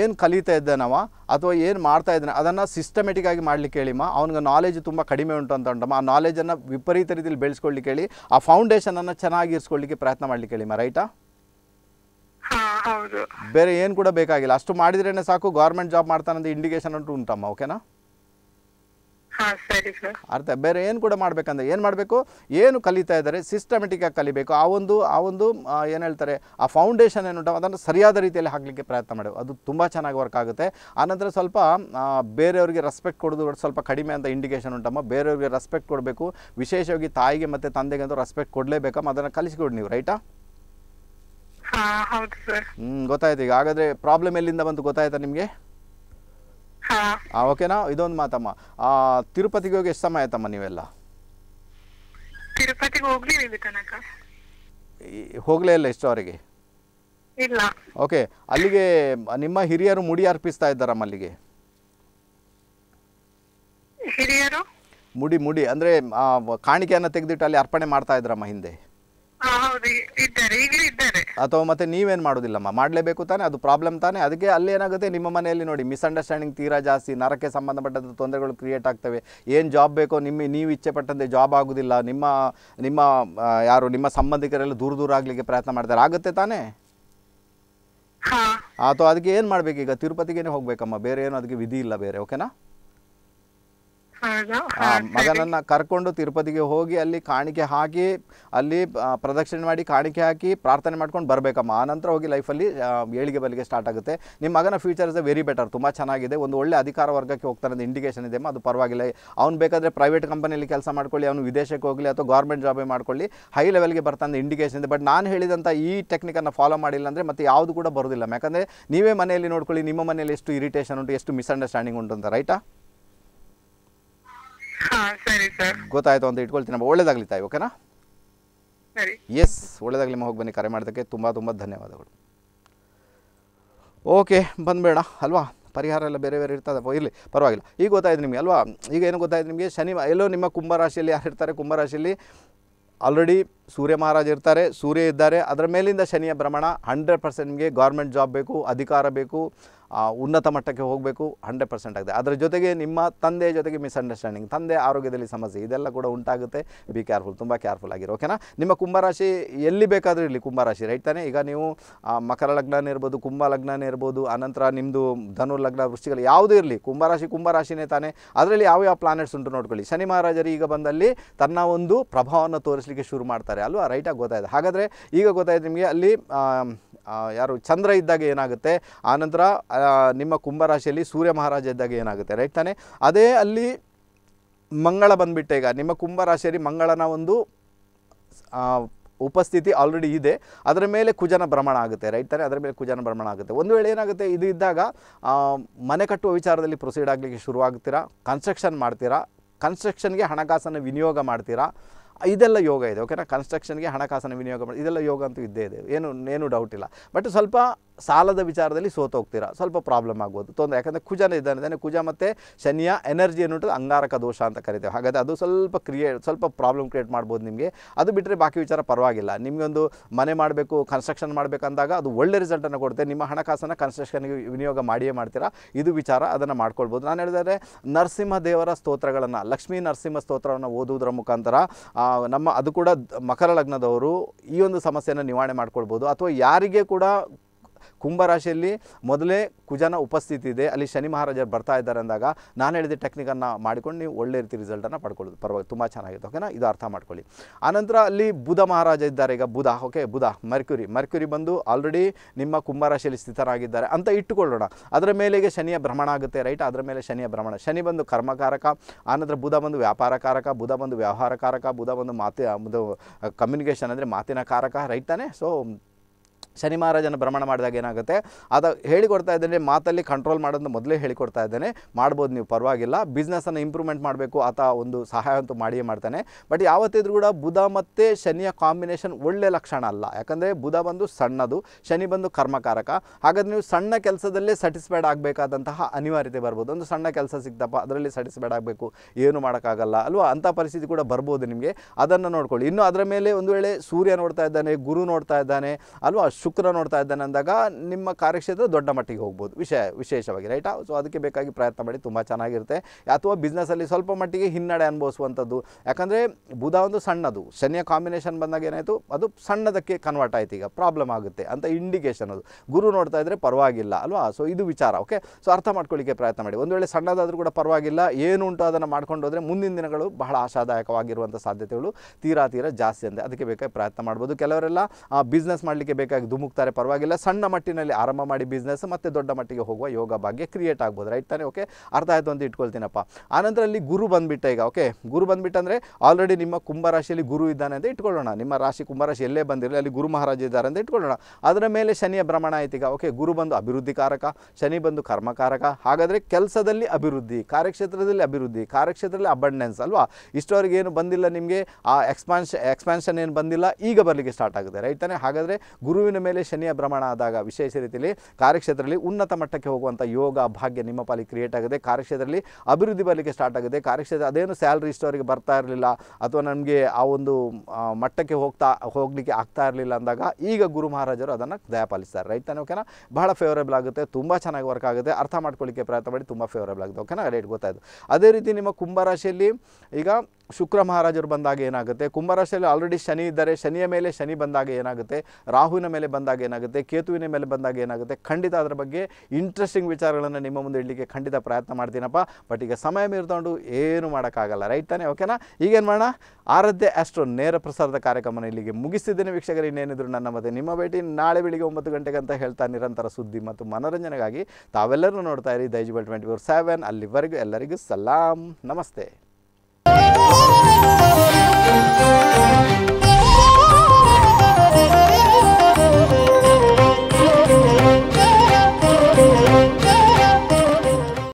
ಏನು ಕಲಿತಾ ಇದ್ದಾನವ ಅಥವಾ ಏನು ಮಾಡ್ತಾ ಇದ್ದಾನೆ ಅದನ್ನ ಸಿಸ್ಟಮೆಟಿಕ್ ಆಗಿ ಮಾಡ್ಲಿಕ್ಕೆ ಹೇಳಿಮ್ಮ ಅವನಿಗೆ ನಾಲೆಜ್ ತುಂಬಾ ಕಡಿಮೆ ಉಂಟು ಅಂತ ಉಂಟಮ್ಮ ಆ ಅನ್ನ ವಿಪರೀತ ರೀತಿಯಲ್ಲಿ ಬೆಳೆಸ್ಕೊಳ್ಳಿಕ್ಕೆ ಹೇಳಿ ಆ ಫೌಂಡೇಶನ್ ಫೌಂಡೇಶನನ್ನು ಚೆನ್ನಾಗಿ ಇರಿಸ್ಕೊಳ್ಳಿಕ್ಕೆ ಪ್ರಯತ್ನ ಮಾಡಲಿಕ್ಕೆ ಹೇಳಿಮ್ಮ ರೈಟಾ ಬೇರೆ ಏನು ಕೂಡ ಬೇಕಾಗಿಲ್ಲ ಅಷ್ಟು ಮಾಡಿದ್ರೇನೆ ಸಾಕು ಗೌರ್ಮೆಂಟ್ ಜಾಬ್ ಮಾಡ್ತಾನಂತ ಇಂಡಿಕೇಶನ್ ಉಂಟು ಉಂಟಮ್ಮ ಓಕೆನಾ ಅರ್ಥ ಬೇರೆ ಏನು ಕೂಡ ಮಾಡಬೇಕಂದ್ರೆ ಏನು ಮಾಡಬೇಕು ಏನು ಕಲಿತಾ ಇದ್ದಾರೆ ಸಿಸ್ಟಮೆಟಿಕ್ ಆಗಿ ಕಲಿಬೇಕು ಆ ಒಂದು ಆ ಒಂದು ಏನು ಹೇಳ್ತಾರೆ ಆ ಫೌಂಡೇಶನ್ ಏನು ಅದನ್ನು ಸರಿಯಾದ ರೀತಿಯಲ್ಲಿ ಹಾಕಲಿಕ್ಕೆ ಪ್ರಯತ್ನ ಮಾಡಿ ಅದು ತುಂಬ ಚೆನ್ನಾಗಿ ವರ್ಕ್ ಆಗುತ್ತೆ ಆನಂತರ ಸ್ವಲ್ಪ ಬೇರೆಯವರಿಗೆ ರೆಸ್ಪೆಕ್ಟ್ ಕೊಡೋದು ಸ್ವಲ್ಪ ಕಡಿಮೆ ಅಂತ ಇಂಡಿಕೇಶನ್ ಉಂಟಮ್ಮ ಬೇರೆಯವರಿಗೆ ರೆಸ್ಪೆಕ್ಟ್ ಕೊಡಬೇಕು ವಿಶೇಷವಾಗಿ ತಾಯಿಗೆ ಮತ್ತು ತಂದೆಗೆ ಅಂತ ರೆಸ್ಪೆಕ್ಟ್ ಕೊಡಲೇಬೇಕಮ್ಮ ಅದನ್ನು ಕಲಿಸಿಕೊಡಿ ನೀವು ರೈಟಾ ಹ್ಮ್ ಗೊತ್ತಾಯ್ತು ಈಗ ಹಾಗಾದ್ರೆ ಪ್ರಾಬ್ಲಮ್ ಎಲ್ಲಿಂದ ಬಂತು ಗೊತ್ತಾಯ್ತಾ ನಿಮ್ಗೆ ಓಕೆನಾ ಇದೊಂದು ಮಾತಮ್ಮ ಆ ತಿರುಪತಿಗೆ ಹೋಗಿ ಎಷ್ಟು ಸಮಯ ಆಯ್ತಮ್ಮ ನೀವೆಲ್ಲ ಹೋಗ್ಲೇ ಇಲ್ಲ ಇಷ್ಟವರೆಗೆ ಓಕೆ ಅಲ್ಲಿಗೆ ನಿಮ್ಮ ಹಿರಿಯರು ಮುಡಿ ಅರ್ಪಿಸ್ತಾ ಇದ್ದಾರಮ್ಮ ಅಲ್ಲಿಗೆ ಮುಡಿ ಮುಡಿ ಅಂದ್ರೆ ಕಾಣಿಕೆಯನ್ನು ತೆಗೆದಿಟ್ಟು ಅಲ್ಲಿ ಅರ್ಪಣೆ ಮಾಡ್ತಾ ಇದ್ರಮ್ಮ ಹಿಂದೆ ಅಥವಾ ಮತ್ತೆ ನೀವೇನು ಮಾಡೋದಿಲ್ಲಮ್ಮ ಮಾಡಲೇಬೇಕು ತಾನೇ ಅದು ಪ್ರಾಬ್ಲಮ್ ತಾನೇ ಅದಕ್ಕೆ ಅಲ್ಲಿ ಏನಾಗುತ್ತೆ ನಿಮ್ಮ ಮನೆಯಲ್ಲಿ ನೋಡಿ ಮಿಸ್ಅಂಡರ್ಸ್ಟ್ಯಾಂಡಿಂಗ್ ತೀರಾ ಜಾಸ್ತಿ ನರಕ್ಕೆ ಸಂಬಂಧಪಟ್ಟಂಥ ತೊಂದರೆಗಳು ಕ್ರಿಯೇಟ್ ಆಗ್ತವೆ ಏನು ಜಾಬ್ ಬೇಕೋ ನಿಮ್ಮ ನೀವು ಇಚ್ಛೆ ಪಟ್ಟಂತೆ ಜಾಬ್ ಆಗೋದಿಲ್ಲ ನಿಮ್ಮ ನಿಮ್ಮ ಯಾರು ನಿಮ್ಮ ಸಂಬಂಧಿಕರೆಲ್ಲ ದೂರ ದೂರ ಆಗಲಿಕ್ಕೆ ಪ್ರಯತ್ನ ಮಾಡ್ತಾರೆ ಆಗುತ್ತೆ ತಾನೇ ಅಥವಾ ಅದಕ್ಕೆ ಏನು ಈಗ ತಿರುಪತಿಗೇನೆ ಹೋಗ್ಬೇಕಮ್ಮ ಬೇರೆ ಏನು ಅದಕ್ಕೆ ವಿಧಿ ಇಲ್ಲ ಬೇರೆ ಓಕೆನಾ ಮಗನನ್ನ ಕರ್ಕೊಂಡು ತಿರುಪತಿಗೆ ಹೋಗಿ ಅಲ್ಲಿ ಕಾಣಿಕೆ ಹಾಕಿ ಅಲ್ಲಿ ಪ್ರದಕ್ಷಿಣೆ ಮಾಡಿ ಕಾಣಿಕೆ ಹಾಕಿ ಪ್ರಾರ್ಥನೆ ಮಾಡ್ಕೊಂಡು ಬರಬೇಕಮ್ಮ ನಂತರ ಹೋಗಿ ಲೈಫಲ್ಲಿ ಏಳಿಗೆ ಬಲಿಗೆ ಸ್ಟಾರ್ಟ್ ಆಗುತ್ತೆ ನಿಮ್ಮ ಮಗನ ಫ್ಯೂಚರ್ ಇಸ್ ವೆರಿ ಬೆಟರ್ ತುಂಬ ಚೆನ್ನಾಗಿದೆ ಒಂದು ಒಳ್ಳೆ ಅಧಿಕಾರ ವರ್ಗಕ್ಕೆ ಹೋಗ್ತಾನೆ ಇಂಡಿಕೇಶನ್ ಇದೆ ಅದು ಪರವಾಗಿಲ್ಲ ಅವ್ನು ಬೇಕಾದರೆ ಪ್ರೈವೇಟ್ ಕಂಪನಿಯಲ್ಲಿ ಕೆಲಸ ಮಾಡ್ಕೊಳ್ಳಿ ಅವನು ವಿದೇಶಕ್ಕೆ ಹೋಗ್ಲಿ ಅಥವಾ ಗೌರ್ಮೆಂಟ್ ಜಾಬೇ ಮಾಡ್ಕೊಳ್ಳಿ ಹೈ ಲೆವೆಲ್ಗೆ ಬರ್ತಾನೆ ಇಂಡಿಕೇಶನ್ ಇದೆ ಬಟ್ ನಾನು ಹೇಳಿದಂಥ ಈ ಟೆಕ್ನಿಕನ್ನು ಫಾಲೋ ಮಾಡಿಲ್ಲ ಅಂದರೆ ಮತ್ತೆ ಯಾವುದು ಕೂಡ ಬರೋದಿಲ್ಲ ಯಾಕಂದರೆ ನೀವೇ ಮನೆಯಲ್ಲಿ ನೋಡ್ಕೊಳ್ಳಿ ನಿಮ್ಮ ಮನೆಯಲ್ಲಿ ಎಷ್ಟು ಇರಿಟೇಷನ್ ಉಂಟು ಎಷ್ಟು ಮಿಸ್ಅಂಡರ್ಸ್ಟ್ಯಾಂಡಿಂಗ್ ಉಂಟು ಅಂತ ರೈಟಾ ಗೊತ್ತಾಯ್ತು ಅಂತ ಇಟ್ಕೊಳ್ತೀನಿ ಒಳ್ಳೇದಾಗಲಿ ತಾಯಿ ಓಕೆನಾ ಎಸ್ ಒಳ್ಳೇದಾಗಲಿ ಹೋಗಿ ಬನ್ನಿ ಕರೆ ಮಾಡೋದಕ್ಕೆ ತುಂಬ ತುಂಬ ಧನ್ಯವಾದಗಳು ಓಕೆ ಬಂದ್ಬೇಡ ಅಲ್ವಾ ಪರಿಹಾರ ಎಲ್ಲ ಬೇರೆ ಬೇರೆ ಇರ್ತದೆ ಇರಲಿ ಪರವಾಗಿಲ್ಲ ಈಗ ಗೊತ್ತಾಯ್ತು ನಿಮಗೆ ಅಲ್ವಾ ಈಗ ಏನು ಗೊತ್ತಾಯ್ತು ನಿಮಗೆ ಶನಿ ಎಲ್ಲೋ ನಿಮ್ಮ ಕುಂಭರಾಶಿಯಲ್ಲಿ ಯಾರು ಇರ್ತಾರೆ ಕುಂಭರಾಶಿಯಲ್ಲಿ ಆಲ್ರೆಡಿ ಸೂರ್ಯ ಮಹಾರಾಜ್ ಇರ್ತಾರೆ ಸೂರ್ಯ ಇದ್ದಾರೆ ಅದರ ಮೇಲಿಂದ ಶನಿಯ ಭ್ರಮಣ ಹಂಡ್ರೆಡ್ ಪರ್ಸೆಂಟ್ ನಿಮಗೆ ಗೌರ್ಮೆಂಟ್ ಜಾಬ್ ಬೇಕು ಅಧಿಕಾರ ಬೇಕು ಉನ್ನತ ಮಟ್ಟಕ್ಕೆ ಹೋಗಬೇಕು ಹಂಡ್ರೆಡ್ ಪರ್ಸೆಂಟ್ ಆಗಿದೆ ಅದರ ಜೊತೆಗೆ ನಿಮ್ಮ ತಂದೆ ಜೊತೆಗೆ ಮಿಸ್ಅಂಡರ್ಸ್ಟ್ಯಾಂಡಿಂಗ್ ತಂದೆ ಆರೋಗ್ಯದಲ್ಲಿ ಸಮಸ್ಯೆ ಇದೆಲ್ಲ ಕೂಡ ಉಂಟಾಗುತ್ತೆ ಬಿ ಕೇರ್ಫುಲ್ ತುಂಬ ಕೇರ್ಫುಲ್ ಆಗಿರೋ ಓಕೆನಾ ನಿಮ್ಮ ಕುಂಭರಾಶಿ ಎಲ್ಲಿ ಬೇಕಾದರೂ ಇರಲಿ ಕುಂಭರಾಶಿ ರೈಟ್ ತಾನೆ ಈಗ ನೀವು ಮಕರ ಲಗ್ನನೇ ಇರ್ಬೋದು ಕುಂಭ ಲಗ್ನನೇ ಇರ್ಬೋದು ಆನಂತರ ನಿಮ್ಮದು ಧನು ಲಗ್ನ ವೃಷ್ಟಿಗಳು ಯಾವುದೇ ಇರಲಿ ಕುಂಭರಾಶಿ ಕುಂಭರಾಶಿನೇ ತಾನೆ ಅದರಲ್ಲಿ ಯಾವ ಯಾವ ಪ್ಲಾನೆಟ್ಸ್ ಉಂಟು ನೋಡ್ಕೊಳ್ಳಿ ಶನಿ ಮಹಾರಾಜರು ಈಗ ಬಂದಲ್ಲಿ ತನ್ನ ಒಂದು ಪ್ರಭಾವವನ್ನು ತೋರಿಸಲಿಕ್ಕೆ ಶುರು ಮಾಡ್ತಾರೆ ಅಲ್ವಾ ರೈಟಾಗಿ ಗೊತ್ತಾಯಿತು ಹಾಗಾದರೆ ಈಗ ಗೊತ್ತಾಯಿತು ನಿಮಗೆ ಅಲ್ಲಿ ಯಾರು ಚಂದ್ರ ಇದ್ದಾಗ ಏನಾಗುತ್ತೆ ಆನಂತರ ನಿಮ್ಮ ಕುಂಭರಾಶಿಯಲ್ಲಿ ಸೂರ್ಯ ಮಹಾರಾಜ ಇದ್ದಾಗ ಏನಾಗುತ್ತೆ ರೈಟ್ ತಾನೆ ಅದೇ ಅಲ್ಲಿ ಮಂಗಳ ಬಂದುಬಿಟ್ಟೆ ಈಗ ನಿಮ್ಮ ಕುಂಭರಾಶಿಯಲ್ಲಿ ಮಂಗಳನ ಒಂದು ಉಪಸ್ಥಿತಿ ಆಲ್ರೆಡಿ ಇದೆ ಅದರ ಮೇಲೆ ಕುಜನ ಭ್ರಮಣ ಆಗುತ್ತೆ ರೈಟ್ ತಾನೇ ಅದರ ಮೇಲೆ ಕುಜನ ಭ್ರಮಣ ಆಗುತ್ತೆ ಒಂದು ವೇಳೆ ಏನಾಗುತ್ತೆ ಇದು ಇದ್ದಾಗ ಮನೆ ಕಟ್ಟುವ ವಿಚಾರದಲ್ಲಿ ಪ್ರೊಸೀಡ್ ಆಗಲಿಕ್ಕೆ ಶುರುವಾಗ್ತೀರಾ ಕನ್ಸ್ಟ್ರಕ್ಷನ್ ಮಾಡ್ತೀರಾ ಕನ್ಸ್ಟ್ರಕ್ಷನ್ಗೆ ಹಣಕಾಸನ್ನು ವಿನಿಯೋಗ ಮಾಡ್ತೀರಾ ಇದೆಲ್ಲ ಯೋಗ ಇದೆ ಓಕೆನಾ ಕನ್ಸ್ಟ್ರಕ್ಷನ್ಗೆ ಹಣಕಾಸಿನ ವಿನಿಯೋಗ ಮಾಡಿ ಇದೆಲ್ಲ ಯೋಗ ಅಂತೂ ಇದ್ದೇ ಇದೆ ಏನು ಏನು ಡೌಟ್ ಇಲ್ಲ ಬಟ್ ಸ್ವಲ್ಪ ಸಾಲದ ವಿಚಾರದಲ್ಲಿ ಸೋತೋಗ್ತೀರಾ ಸ್ವಲ್ಪ ಪ್ರಾಬ್ಲಮ್ ಆಗ್ಬೋದು ತೊಂದರೆ ಯಾಕಂದರೆ ಕುಜನ ಇದ್ದಾನೆ ಅಂದರೆ ಕುಜ ಮತ್ತು ಶನಿಯ ಎನರ್ಜಿ ಅನ್ನೋದು ಅಂಗಾರಕ ದೋಷ ಅಂತ ಕರಿತೇವೆ ಹಾಗಾದರೆ ಅದು ಸ್ವಲ್ಪ ಕ್ರಿಯೇಟ್ ಸ್ವಲ್ಪ ಪ್ರಾಬ್ಲಮ್ ಕ್ರಿಯೇಟ್ ಮಾಡ್ಬೋದು ನಿಮಗೆ ಅದು ಬಿಟ್ಟರೆ ಬಾಕಿ ವಿಚಾರ ಪರವಾಗಿಲ್ಲ ನಿಮಗೊಂದು ಮನೆ ಮಾಡಬೇಕು ಕನ್ಸ್ಟ್ರಕ್ಷನ್ ಮಾಡಬೇಕಂದಾಗ ಅದು ಒಳ್ಳೆ ರಿಸಲ್ಟನ್ನು ಕೊಡುತ್ತೆ ನಿಮ್ಮ ಹಣಕಾಸನ್ನು ಕನ್ಸ್ಟ್ರಕ್ಷನ್ಗೆ ವಿನಿಯೋಗ ಮಾಡಿಯೇ ಮಾಡ್ತೀರಾ ಇದು ವಿಚಾರ ಅದನ್ನು ಮಾಡ್ಕೊಳ್ಬೋದು ನಾನು ಹೇಳಿದರೆ ನರಸಿಂಹ ದೇವರ ಸ್ತೋತ್ರಗಳನ್ನು ಲಕ್ಷ್ಮೀ ನರಸಿಂಹ ಸ್ತೋತ್ರವನ್ನು ಓದುವುದರ ಮುಖಾಂತರ ನಮ್ಮ ಅದು ಕೂಡ ಮಕರ ಲಗ್ನದವರು ಈ ಒಂದು ಸಮಸ್ಯೆಯನ್ನು ನಿವಾರಣೆ ಮಾಡ್ಕೊಳ್ಬೋದು ಅಥವಾ ಯಾರಿಗೆ ಕೂಡ ಕುಂಭರಾಶಿಯಲ್ಲಿ ಮೊದಲೇ ಕುಜನ ಉಪಸ್ಥಿತಿ ಇದೆ ಅಲ್ಲಿ ಶನಿ ಮಹಾರಾಜರು ಬರ್ತಾ ಇದ್ದಾರೆ ಅಂದಾಗ ನಾನು ಹೇಳಿದ ಟೆಕ್ನಿಕನ್ನು ಮಾಡಿಕೊಂಡು ನೀವು ಒಳ್ಳೆ ರೀತಿ ರಿಸಲ್ಟನ್ನು ಪಡ್ಕೊಳ್ಳೋದು ಪರವಾಗಿ ತುಂಬ ಚೆನ್ನಾಗಿದೆ ಓಕೆನಾ ಇದು ಅರ್ಥ ಮಾಡ್ಕೊಳ್ಳಿ ಆನಂತರ ಅಲ್ಲಿ ಬುಧ ಮಹಾರಾಜ ಇದ್ದಾರೆ ಈಗ Budha okay Budha Mercury Mercury ಬಂದು ಆಲ್ರೆಡಿ ನಿಮ್ಮ ಕುಂಭರಾಶಿಯಲ್ಲಿ ಸ್ಥಿತರಾಗಿದ್ದಾರೆ ಅಂತ ಇಟ್ಟುಕೊಳ್ಳೋಣ ಅದರ ಮೇಲೆಗೆ ಶನಿಯ ಭ್ರಮಣ ಆಗುತ್ತೆ ರೈಟ್ ಅದರ ಮೇಲೆ ಶನಿಯ ಭ್ರಮಣ ಶನಿ ಬಂದು ಕರ್ಮಕಾರಕ ಆನಂತರ ಬುಧ ಬಂದು ವ್ಯಾಪಾರಕಾರಕ ಬುಧ ಬಂದು ವ್ಯವಹಾರಕಾರಕ ಬುಧ ಬಂದು ಮಾತಿ ಒಂದು ಕಮ್ಯುನಿಕೇಷನ್ ಅಂದರೆ ಮಾತಿನ ಕಾರಕ ರೈಟ್ ತಾನೆ ಸೊ ಶನಿ ಮಹಾರಾಜನ ಭ್ರಮಣ ಮಾಡಿದಾಗ ಏನಾಗುತ್ತೆ ಅದ ಹೇಳಿಕೊಡ್ತಾ ಇದ್ದೇನೆ ಮಾತಲ್ಲಿ ಕಂಟ್ರೋಲ್ ಮಾಡೋದು ಮೊದಲೇ ಹೇಳಿಕೊಡ್ತಾ ಇದ್ದೇನೆ ಮಾಡ್ಬೋದು ನೀವು ಪರವಾಗಿಲ್ಲ ಬಿಸ್ನೆಸ್ಸನ್ನು ಇಂಪ್ರೂವ್ಮೆಂಟ್ ಮಾಡಬೇಕು ಆತ ಒಂದು ಸಹಾಯ ಅಂತೂ ಮಾಡಿಯೇ ಮಾಡ್ತಾನೆ ಬಟ್ ಯಾವತ್ತಿದ್ರೂ ಕೂಡ ಬುಧ ಮತ್ತು ಶನಿಯ ಕಾಂಬಿನೇಷನ್ ಒಳ್ಳೆ ಲಕ್ಷಣ ಅಲ್ಲ ಯಾಕಂದರೆ ಬುಧ ಬಂದು ಸಣ್ಣದು ಶನಿ ಬಂದು ಕರ್ಮಕಾರಕ ಹಾಗಾದ್ರೆ ನೀವು ಸಣ್ಣ ಕೆಲಸದಲ್ಲೇ ಸ್ಯಾಟಿಸ್ಫೈಡ್ ಆಗಬೇಕಾದಂತಹ ಅನಿವಾರ್ಯತೆ ಬರ್ಬೋದು ಒಂದು ಸಣ್ಣ ಕೆಲಸ ಸಿಗ್ತಪ್ಪ ಅದರಲ್ಲಿ ಸ್ಯಾಟಿಸ್ಫೈಡ್ ಆಗಬೇಕು ಏನು ಮಾಡೋಕ್ಕಾಗಲ್ಲ ಅಲ್ವಾ ಅಂಥ ಪರಿಸ್ಥಿತಿ ಕೂಡ ಬರ್ಬೋದು ನಿಮಗೆ ಅದನ್ನು ನೋಡ್ಕೊಳ್ಳಿ ಇನ್ನು ಅದರ ಮೇಲೆ ಒಂದು ವೇಳೆ ಸೂರ್ಯ ನೋಡ್ತಾ ಇದ್ದಾನೆ ಗುರು ನೋಡ್ತಾ ಇದ್ದಾನೆ ಅಲ್ವಾ ಶುಕ್ರ ನೋಡ್ತಾ ಇದ್ದಾನೆ ಅಂದಾಗ ನಿಮ್ಮ ಕಾರ್ಯಕ್ಷೇತ್ರ ದೊಡ್ಡ ಮಟ್ಟಿಗೆ ಹೋಗ್ಬೋದು ವಿಷಯ ವಿಶೇಷವಾಗಿ ರೈಟಾ ಸೊ ಅದಕ್ಕೆ ಬೇಕಾಗಿ ಪ್ರಯತ್ನ ಮಾಡಿ ತುಂಬ ಚೆನ್ನಾಗಿರುತ್ತೆ ಅಥವಾ ಬಿಸ್ನೆಸ್ಸಲ್ಲಿ ಸ್ವಲ್ಪ ಮಟ್ಟಿಗೆ ಹಿನ್ನಡೆ ಅನುಭವಿಸುವಂಥದ್ದು ಯಾಕಂದರೆ ಬುಧ ಒಂದು ಸಣ್ಣದು ಶನಿಯ ಕಾಂಬಿನೇಷನ್ ಬಂದಾಗ ಏನಾಯಿತು ಅದು ಸಣ್ಣದಕ್ಕೆ ಕನ್ವರ್ಟ್ ಆಯಿತು ಈಗ ಪ್ರಾಬ್ಲಮ್ ಆಗುತ್ತೆ ಅಂತ ಇಂಡಿಕೇಶನ್ ಅದು ಗುರು ನೋಡ್ತಾ ಇದ್ದರೆ ಪರವಾಗಿಲ್ಲ ಅಲ್ವಾ ಸೊ ಇದು ವಿಚಾರ ಓಕೆ ಸೊ ಅರ್ಥ ಮಾಡ್ಕೊಳ್ಳಿಕ್ಕೆ ಪ್ರಯತ್ನ ಮಾಡಿ ಒಂದು ವೇಳೆ ಸಣ್ಣದಾದರೂ ಕೂಡ ಪರವಾಗಿಲ್ಲ ಏನು ಉಂಟು ಅದನ್ನು ಮಾಡ್ಕೊಂಡು ಹೋದರೆ ಮುಂದಿನ ದಿನಗಳು ಬಹಳ ಆಶಾದಾಯಕವಾಗಿರುವಂಥ ಸಾಧ್ಯತೆಗಳು ತೀರಾ ತೀರಾ ಜಾಸ್ತಿ ಅಂದರೆ ಅದಕ್ಕೆ ಬೇಕಾಗಿ ಪ್ರಯತ್ನ ಮಾಡ್ಬೋದು ಕೆಲವರೆಲ್ಲ ಬಿಸ್ನೆಸ್ ಮಾಡಲಿಕ್ಕೆ ಬೇಕಾಗಿ ಧುಮುಕ್ತಾರೆ ಪರವಾಗಿಲ್ಲ ಸಣ್ಣ ಮಟ್ಟಿನಲ್ಲಿ ಆರಂಭ ಮಾಡಿ ಬಿಸ್ನೆಸ್ ಮತ್ತು ದೊಡ್ಡ ಮಟ್ಟಿಗೆ ಹೋಗುವ ಯೋಗ ಭಾಗ್ಯ ಕ್ರಿಯೇಟ್ ಆಗ್ಬೋದು ರೈಟ್ ತಾನೆ ಓಕೆ ಅರ್ಥ ಆಯಿತು ಅಂತ ಇಟ್ಕೊಳ್ತೀನಪ್ಪ ಆನಂತರ ಅಲ್ಲಿ ಗುರು ಬಂದ್ಬಿಟ್ಟ ಈಗ ಓಕೆ ಗುರು ಅಂದರೆ ಆಲ್ರೆಡಿ ನಿಮ್ಮ ಕುಂಭರಾಶಿಯಲ್ಲಿ ಗುರು ಇದ್ದಾನೆ ಅಂತ ಇಟ್ಕೊಳ್ಳೋಣ ನಿಮ್ಮ ರಾಶಿ ಕುಂಭರಾಶಿ ಎಲ್ಲೇ ಬಂದಿರಲಿ ಅಲ್ಲಿ ಗುರು ಮಹಾರಾಜ ಇದ್ದಾರೆ ಅಂತ ಇಟ್ಕೊಳ್ಳೋಣ ಅದರ ಮೇಲೆ ಶನಿಯ ಭ್ರಮಣ ಆಯ್ತು ಈಗ ಓಕೆ ಗುರು ಬಂದು ಅಭಿವೃದ್ಧಿಕಾರಕ ಶನಿ ಬಂದು ಕರ್ಮಕಾರಕ ಹಾಗಾದರೆ ಕೆಲಸದಲ್ಲಿ ಅಭಿವೃದ್ಧಿ ಕಾರ್ಯಕ್ಷೇತ್ರದಲ್ಲಿ ಅಭಿವೃದ್ಧಿ ಕಾರ್ಯಕ್ಷೇತ್ರದಲ್ಲಿ ಅಬಂಡೆನ್ಸ್ ಅಲ್ವಾ ಇಷ್ಟೋರಿಗೆ ಏನು ಬಂದಿಲ್ಲ ನಿಮಗೆ ಆ ಎಕ್ಸ್ಪಾನ್ಷ ಎಕ್ಸ್ಪಾನ್ಷನ್ ಏನು ಬಂದಿಲ್ಲ ಈಗ ಬರಲಿಕ್ಕೆ ಸ್ಟಾರ್ಟ್ ಆಗುತ್ತೆ ರೈಟ್ ತಾನೆ ಹಾಗಾದರೆ ಗುರುವಿನ ಮೇಲೆ ಶನಿಯ ಭ್ರಮಣ ಆದಾಗ ವಿಶೇಷ ರೀತಿಯಲ್ಲಿ ಕಾರ್ಯಕ್ಷೇತ್ರದಲ್ಲಿ ಉನ್ನತ ಮಟ್ಟಕ್ಕೆ ಹೋಗುವಂಥ ಯೋಗ ಭಾಗ್ಯ ನಿಮ್ಮ ಪಾಲಿ ಕ್ರಿಯೇಟ್ ಆಗಿದೆ ಕಾರ್ಯಕ್ಷೇತ್ರದಲ್ಲಿ ಅಭಿವೃದ್ಧಿ ಬರಲಿಕ್ಕೆ ಸ್ಟಾರ್ಟ್ ಆಗಿದೆ ಕಾರ್ಯಕ್ಷೇತ್ರ ಅದೇನು ಸ್ಯಾಲ್ರಿ ಇಷ್ಟವರಿಗೆ ಬರ್ತಾ ಇರಲಿಲ್ಲ ಅಥವಾ ನನಗೆ ಆ ಒಂದು ಮಟ್ಟಕ್ಕೆ ಹೋಗ್ತಾ ಹೋಗಲಿಕ್ಕೆ ಆಗ್ತಾ ಇರಲಿಲ್ಲ ಅಂದಾಗ ಈಗ ಗುರು ಮಹಾರಾಜರು ಅದನ್ನು ದಯಪಾಲಿಸ್ತಾರೆ ರೈಟ್ ತಾನೆ ಓಕೆನಾ ಬಹಳ ಫೇವರೇಬಲ್ ಆಗುತ್ತೆ ತುಂಬ ಚೆನ್ನಾಗಿ ವರ್ಕ್ ಆಗುತ್ತೆ ಅರ್ಥ ಮಾಡ್ಕೊಳ್ಳಿಕ್ಕೆ ಪ್ರಯತ್ನ ಮಾಡಿ ತುಂಬ ಫೇವರೇಬಲ್ ಆಗುತ್ತೆ ಓಕೆನಾ ರೇಟ್ ಗೊತ್ತಾಯಿತು ಅದೇ ರೀತಿ ನಿಮ್ಮ ಕುಂಭರಾಶಿಯಲ್ಲಿ ಈಗ ಶುಕ್ರ ಮಹಾರಾಜರು ಬಂದಾಗ ಏನಾಗುತ್ತೆ ಕುಂಭರಾಶಿಯಲ್ಲಿ ಆಲ್ರೆಡಿ ಶನಿ ಇದ್ದಾರೆ ಶನಿಯ ಮೇಲೆ ಶನಿ ಬಂದಾಗ ಏನಾಗುತ್ತೆ ರಾಹುವಿನ ಮೇಲೆ ಬಂದಾಗ ಏನಾಗುತ್ತೆ ಕೇತುವಿನ ಮೇಲೆ ಬಂದಾಗ ಏನಾಗುತ್ತೆ ಖಂಡಿತ ಅದರ ಬಗ್ಗೆ ಇಂಟ್ರೆಸ್ಟಿಂಗ್ ವಿಚಾರಗಳನ್ನು ನಿಮ್ಮ ಮುಂದೆ ಇಡಲಿಕ್ಕೆ ಖಂಡಿತ ಪ್ರಯತ್ನ ಮಾಡ್ತೀನಪ್ಪ ಬಟ್ ಈಗ ಸಮಯ ಮೀರ್ಕೊಂಡು ಏನು ಮಾಡೋಕ್ಕಾಗಲ್ಲ ರೈಟ್ ತಾನೆ ಓಕೆನಾ ಈಗೇನು ಮಾಡೋಣ ಆರಾಧ್ಯ ಅಷ್ಟು ನೇರ ಪ್ರಸಾರದ ಕಾರ್ಯಕ್ರಮನ ಇಲ್ಲಿಗೆ ಮುಗಿಸಿದ್ದೇನೆ ವೀಕ್ಷಕರು ಇನ್ನೇನಿದ್ರು ನನ್ನ ಮತ್ತೆ ನಿಮ್ಮ ಭೇಟಿ ನಾಳೆ ಬೆಳಿಗ್ಗೆ ಒಂಬತ್ತು ಗಂಟೆಗೆ ಅಂತ ಹೇಳ್ತಾ ನಿರಂತರ ಸುದ್ದಿ ಮತ್ತು ಮನೋರಂಜನೆಗಾಗಿ ತಾವೆಲ್ಲರೂ ನೋಡ್ತಾ ಇರಿ ದೈಜಿಬಲ್ ಟ್ವೆಂಟಿ ಫೋರ್ ಸೆವೆನ್ ಅಲ್ಲಿವರೆಗೂ ಎಲ್ಲರಿಗೂ ಸಲಾಂ ನಮಸ್ತೆ Oh, oh, oh.